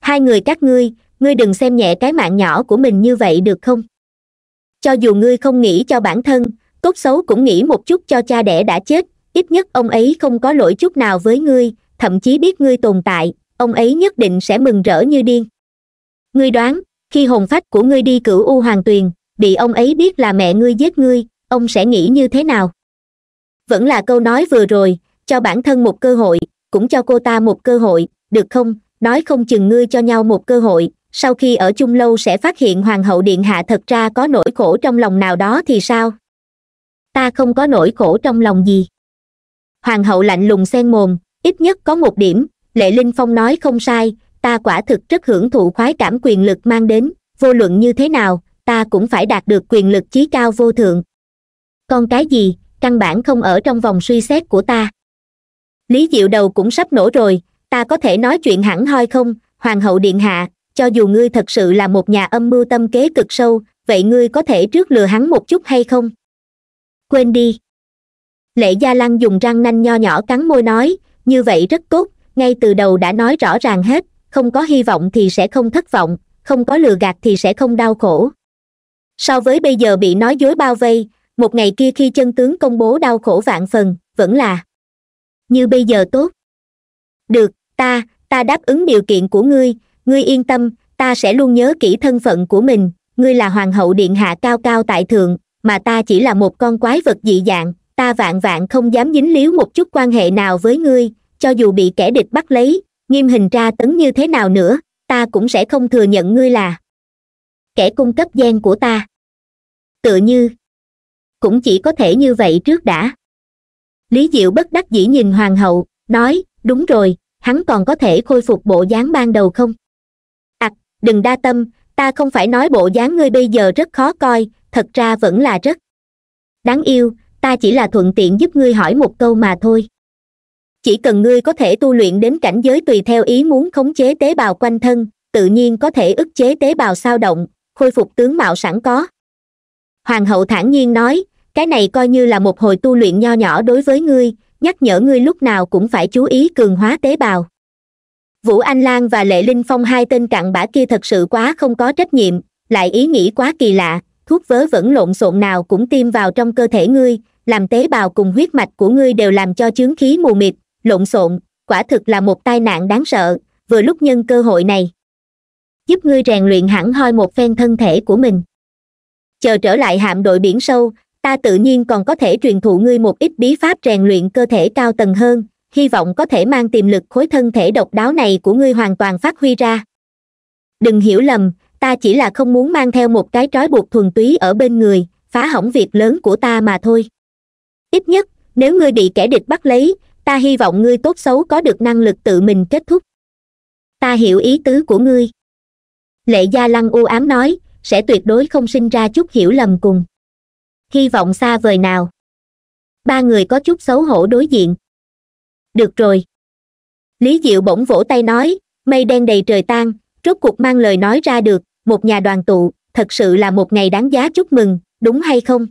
hai người các ngươi ngươi đừng xem nhẹ cái mạng nhỏ của mình như vậy được không cho dù ngươi không nghĩ cho bản thân cốt xấu cũng nghĩ một chút cho cha đẻ đã chết ít nhất ông ấy không có lỗi chút nào với ngươi thậm chí biết ngươi tồn tại ông ấy nhất định sẽ mừng rỡ như điên ngươi đoán khi hồn phách của ngươi đi cửu u hoàng tuyền bị ông ấy biết là mẹ ngươi giết ngươi ông sẽ nghĩ như thế nào vẫn là câu nói vừa rồi cho bản thân một cơ hội cũng cho cô ta một cơ hội được không nói không chừng ngươi cho nhau một cơ hội sau khi ở chung lâu sẽ phát hiện hoàng hậu điện hạ thật ra có nỗi khổ trong lòng nào đó thì sao ta không có nỗi khổ trong lòng gì hoàng hậu lạnh lùng xen mồm ít nhất có một điểm lệ linh phong nói không sai ta quả thực rất hưởng thụ khoái cảm quyền lực mang đến vô luận như thế nào ta cũng phải đạt được quyền lực chí cao vô thượng con cái gì căn bản không ở trong vòng suy xét của ta lý diệu đầu cũng sắp nổ rồi ta có thể nói chuyện hẳn hoi không hoàng hậu điện hạ cho dù ngươi thật sự là một nhà âm mưu tâm kế cực sâu vậy ngươi có thể trước lừa hắn một chút hay không quên đi lệ gia lăng dùng răng nanh nho nhỏ cắn môi nói như vậy rất tốt ngay từ đầu đã nói rõ ràng hết không có hy vọng thì sẽ không thất vọng không có lừa gạt thì sẽ không đau khổ so với bây giờ bị nói dối bao vây một ngày kia khi chân tướng công bố đau khổ vạn phần vẫn là như bây giờ tốt được ta ta đáp ứng điều kiện của ngươi ngươi yên tâm ta sẽ luôn nhớ kỹ thân phận của mình ngươi là hoàng hậu điện hạ cao cao tại thượng mà ta chỉ là một con quái vật dị dạng ta vạn vạn không dám dính líu một chút quan hệ nào với ngươi cho dù bị kẻ địch bắt lấy nghiêm hình tra tấn như thế nào nữa ta cũng sẽ không thừa nhận ngươi là kẻ cung cấp gen của ta tựa như cũng chỉ có thể như vậy trước đã lý diệu bất đắc dĩ nhìn hoàng hậu nói đúng rồi hắn còn có thể khôi phục bộ dáng ban đầu không đừng đa tâm ta không phải nói bộ dáng ngươi bây giờ rất khó coi thật ra vẫn là rất đáng yêu ta chỉ là thuận tiện giúp ngươi hỏi một câu mà thôi chỉ cần ngươi có thể tu luyện đến cảnh giới tùy theo ý muốn khống chế tế bào quanh thân tự nhiên có thể ức chế tế bào sao động khôi phục tướng mạo sẵn có hoàng hậu thản nhiên nói cái này coi như là một hồi tu luyện nho nhỏ đối với ngươi nhắc nhở ngươi lúc nào cũng phải chú ý cường hóa tế bào vũ anh lan và lệ linh phong hai tên cặn bã kia thật sự quá không có trách nhiệm lại ý nghĩ quá kỳ lạ thuốc vớ vẫn lộn xộn nào cũng tiêm vào trong cơ thể ngươi làm tế bào cùng huyết mạch của ngươi đều làm cho chướng khí mù mịt lộn xộn quả thực là một tai nạn đáng sợ vừa lúc nhân cơ hội này giúp ngươi rèn luyện hẳn hoi một phen thân thể của mình chờ trở lại hạm đội biển sâu ta tự nhiên còn có thể truyền thụ ngươi một ít bí pháp rèn luyện cơ thể cao tầng hơn hy vọng có thể mang tiềm lực khối thân thể độc đáo này của ngươi hoàn toàn phát huy ra đừng hiểu lầm ta chỉ là không muốn mang theo một cái trói buộc thuần túy ở bên người phá hỏng việc lớn của ta mà thôi ít nhất nếu ngươi bị kẻ địch bắt lấy ta hy vọng ngươi tốt xấu có được năng lực tự mình kết thúc ta hiểu ý tứ của ngươi lệ gia lăng u ám nói sẽ tuyệt đối không sinh ra chút hiểu lầm cùng hy vọng xa vời nào ba người có chút xấu hổ đối diện được rồi lý diệu bỗng vỗ tay nói mây đen đầy trời tan rốt cuộc mang lời nói ra được một nhà đoàn tụ thật sự là một ngày đáng giá chúc mừng đúng hay không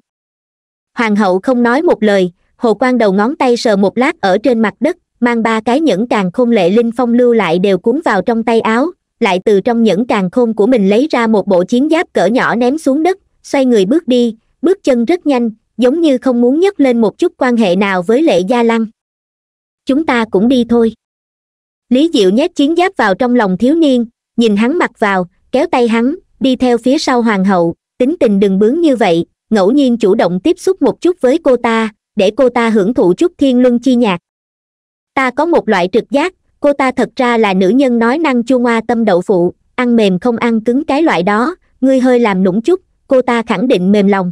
hoàng hậu không nói một lời hồ quan đầu ngón tay sờ một lát ở trên mặt đất mang ba cái nhẫn càng khôn lệ linh phong lưu lại đều cuốn vào trong tay áo lại từ trong nhẫn càng khôn của mình lấy ra một bộ chiến giáp cỡ nhỏ ném xuống đất xoay người bước đi bước chân rất nhanh giống như không muốn nhấc lên một chút quan hệ nào với lệ gia lăng chúng ta cũng đi thôi lý diệu nhét chiến giáp vào trong lòng thiếu niên nhìn hắn mặc vào kéo tay hắn đi theo phía sau hoàng hậu tính tình đừng bướng như vậy ngẫu nhiên chủ động tiếp xúc một chút với cô ta để cô ta hưởng thụ chút thiên luân chi nhạc ta có một loại trực giác cô ta thật ra là nữ nhân nói năng chua ngoa tâm đậu phụ ăn mềm không ăn cứng cái loại đó ngươi hơi làm nũng chút cô ta khẳng định mềm lòng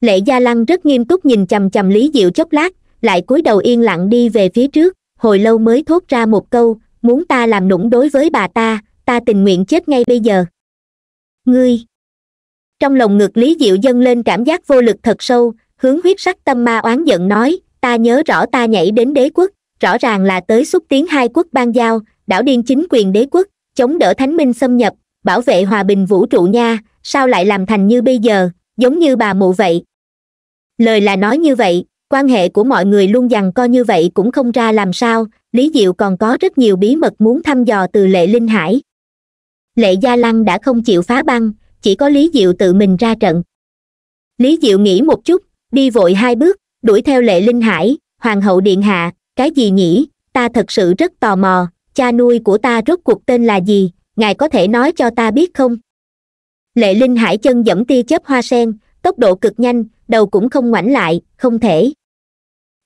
lệ gia lăng rất nghiêm túc nhìn chằm chằm lý diệu chốc lát lại cúi đầu yên lặng đi về phía trước hồi lâu mới thốt ra một câu muốn ta làm nũng đối với bà ta ta tình nguyện chết ngay bây giờ ngươi trong lòng ngực lý diệu dâng lên cảm giác vô lực thật sâu hướng huyết sắc tâm ma oán giận nói ta nhớ rõ ta nhảy đến đế quốc rõ ràng là tới xúc tiến hai quốc ban giao đảo điên chính quyền đế quốc chống đỡ thánh minh xâm nhập bảo vệ hòa bình vũ trụ nha sao lại làm thành như bây giờ giống như bà mụ vậy lời là nói như vậy quan hệ của mọi người luôn rằng co như vậy cũng không ra làm sao lý diệu còn có rất nhiều bí mật muốn thăm dò từ lệ linh hải lệ gia lăng đã không chịu phá băng chỉ có lý diệu tự mình ra trận lý diệu nghĩ một chút đi vội hai bước đuổi theo lệ linh hải hoàng hậu điện hạ cái gì nhỉ ta thật sự rất tò mò cha nuôi của ta rốt cuộc tên là gì ngài có thể nói cho ta biết không lệ linh hải chân dẫm tia chớp hoa sen tốc độ cực nhanh đầu cũng không ngoảnh lại không thể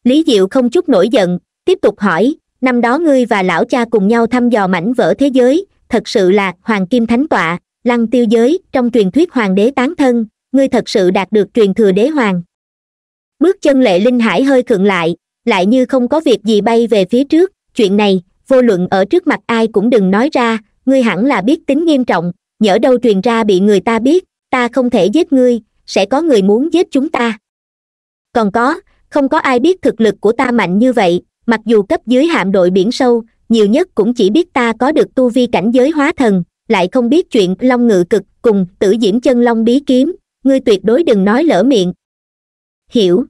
lý diệu không chút nổi giận tiếp tục hỏi năm đó ngươi và lão cha cùng nhau thăm dò mảnh vỡ thế giới thật sự là hoàng kim thánh tọa lăng tiêu giới trong truyền thuyết hoàng đế tán thân ngươi thật sự đạt được truyền thừa đế hoàng bước chân lệ linh hải hơi khựng lại lại như không có việc gì bay về phía trước chuyện này vô luận ở trước mặt ai cũng đừng nói ra ngươi hẳn là biết tính nghiêm trọng nhỡ đâu truyền ra bị người ta biết ta không thể giết ngươi sẽ có người muốn giết chúng ta còn có không có ai biết thực lực của ta mạnh như vậy mặc dù cấp dưới hạm đội biển sâu nhiều nhất cũng chỉ biết ta có được tu vi cảnh giới hóa thần lại không biết chuyện long ngự cực cùng tử diễm chân long bí kiếm ngươi tuyệt đối đừng nói lỡ miệng hiểu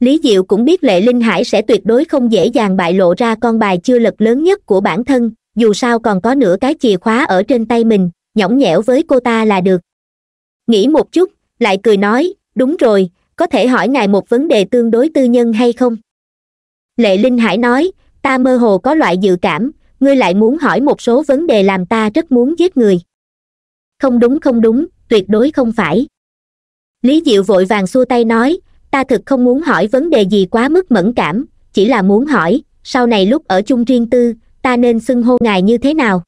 lý diệu cũng biết lệ linh hải sẽ tuyệt đối không dễ dàng bại lộ ra con bài chưa lật lớn nhất của bản thân dù sao còn có nửa cái chìa khóa ở trên tay mình nhõng nhẽo với cô ta là được nghĩ một chút lại cười nói đúng rồi có thể hỏi ngài một vấn đề tương đối tư nhân hay không lệ linh hải nói ta mơ hồ có loại dự cảm ngươi lại muốn hỏi một số vấn đề làm ta rất muốn giết người không đúng không đúng tuyệt đối không phải lý diệu vội vàng xua tay nói ta thực không muốn hỏi vấn đề gì quá mức mẫn cảm chỉ là muốn hỏi sau này lúc ở chung riêng tư ta nên xưng hô ngài như thế nào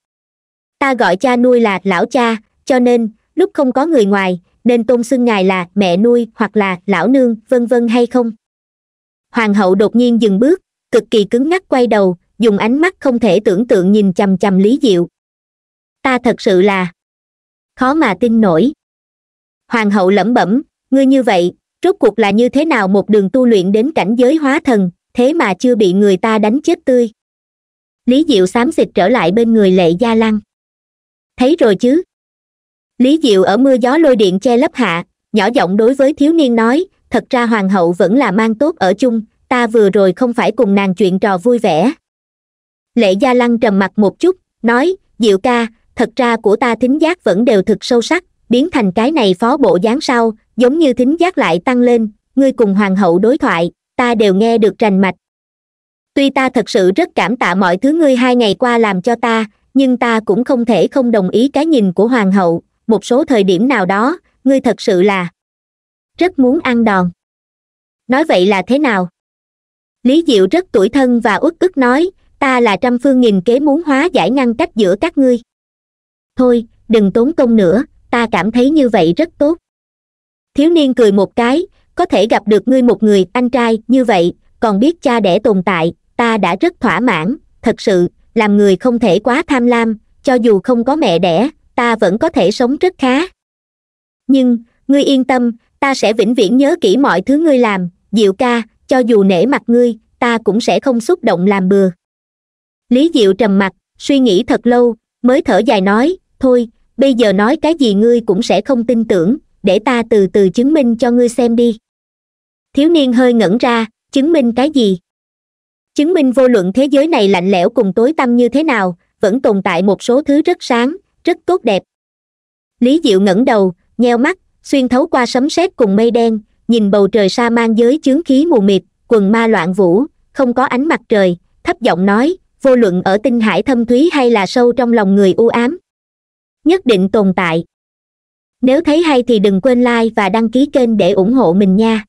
ta gọi cha nuôi là lão cha cho nên lúc không có người ngoài nên tôn xưng ngài là mẹ nuôi hoặc là lão nương vân vân hay không hoàng hậu đột nhiên dừng bước cực kỳ cứng ngắc quay đầu dùng ánh mắt không thể tưởng tượng nhìn c h lý diệu ta thật sự là khó mà tin nổi hoàng hậu lẩm bẩm ngươi như vậy rốt cuộc là như thế nào một đường tu luyện đến cảnh giới hóa thần thế mà chưa bị người ta đánh chết tươi lý diệu xám xịt trở lại bên người lệ gia lăng thấy rồi chứ lý diệu ở mưa gió lôi điện che lấp hạ nhỏ giọng đối với thiếu niên nói thật ra hoàng hậu vẫn là mang tốt ở chung ta vừa rồi không phải cùng nàng chuyện trò vui vẻ lệ gia lăng trầm mặt một chút nói diệu ca thật ra của ta thính giác vẫn đều thực sâu sắc biến thành cái này phó bộ dáng sau giống như thính giác lại tăng lên ngươi cùng hoàng hậu đối thoại ta đều nghe được rành mạch tuy ta thật sự rất cảm tạ mọi thứ ngươi hai ngày qua làm cho ta nhưng ta cũng không thể không đồng ý cái nhìn của hoàng hậu một số thời điểm nào đó ngươi thật sự là rất muốn ăn đòn nói vậy là thế nào lý diệu rất tuổi thân và uất ức nói ta là trăm phương nghìn kế muốn hóa giải ngăn cách giữa các ngươi thôi đừng tốn công nữa ta cảm thấy như vậy rất tốt thiếu niên cười một cái có thể gặp được ngươi một người anh trai như vậy còn biết cha đẻ tồn tại ta đã rất thỏa mãn thật sự làm người không thể quá tham lam cho dù không có mẹ đẻ ta vẫn có thể sống rất khá nhưng ngươi yên tâm ta sẽ vĩnh viễn nhớ kỹ mọi thứ ngươi làm diệu ca cho dù nể mặt ngươi ta cũng sẽ không xúc động làm bừa lý diệu trầm mặc suy nghĩ thật lâu mới thở dài nói thôi bây giờ nói cái gì ngươi cũng sẽ không tin tưởng để ta từ từ chứng minh cho ngươi xem đi thiếu niên hơi ngẩn ra chứng minh cái gì chứng minh vô luận thế giới này lạnh lẽo cùng tối tăm như thế nào vẫn tồn tại một số thứ rất sáng rất tốt đẹp lý diệu ngẩng đầu nheo mắt xuyên thấu qua sấm sét cùng mây đen nhìn bầu trời xa mang giới chướng khí mù mịt quần ma loạn vũ không có ánh mặt trời thấp giọng nói vô luận ở tinh hải thâm thúy hay là sâu trong lòng người u ám nhất định tồn tại nếu thấy hay thì đừng quên like và đăng ký kênh để ủng hộ mình nha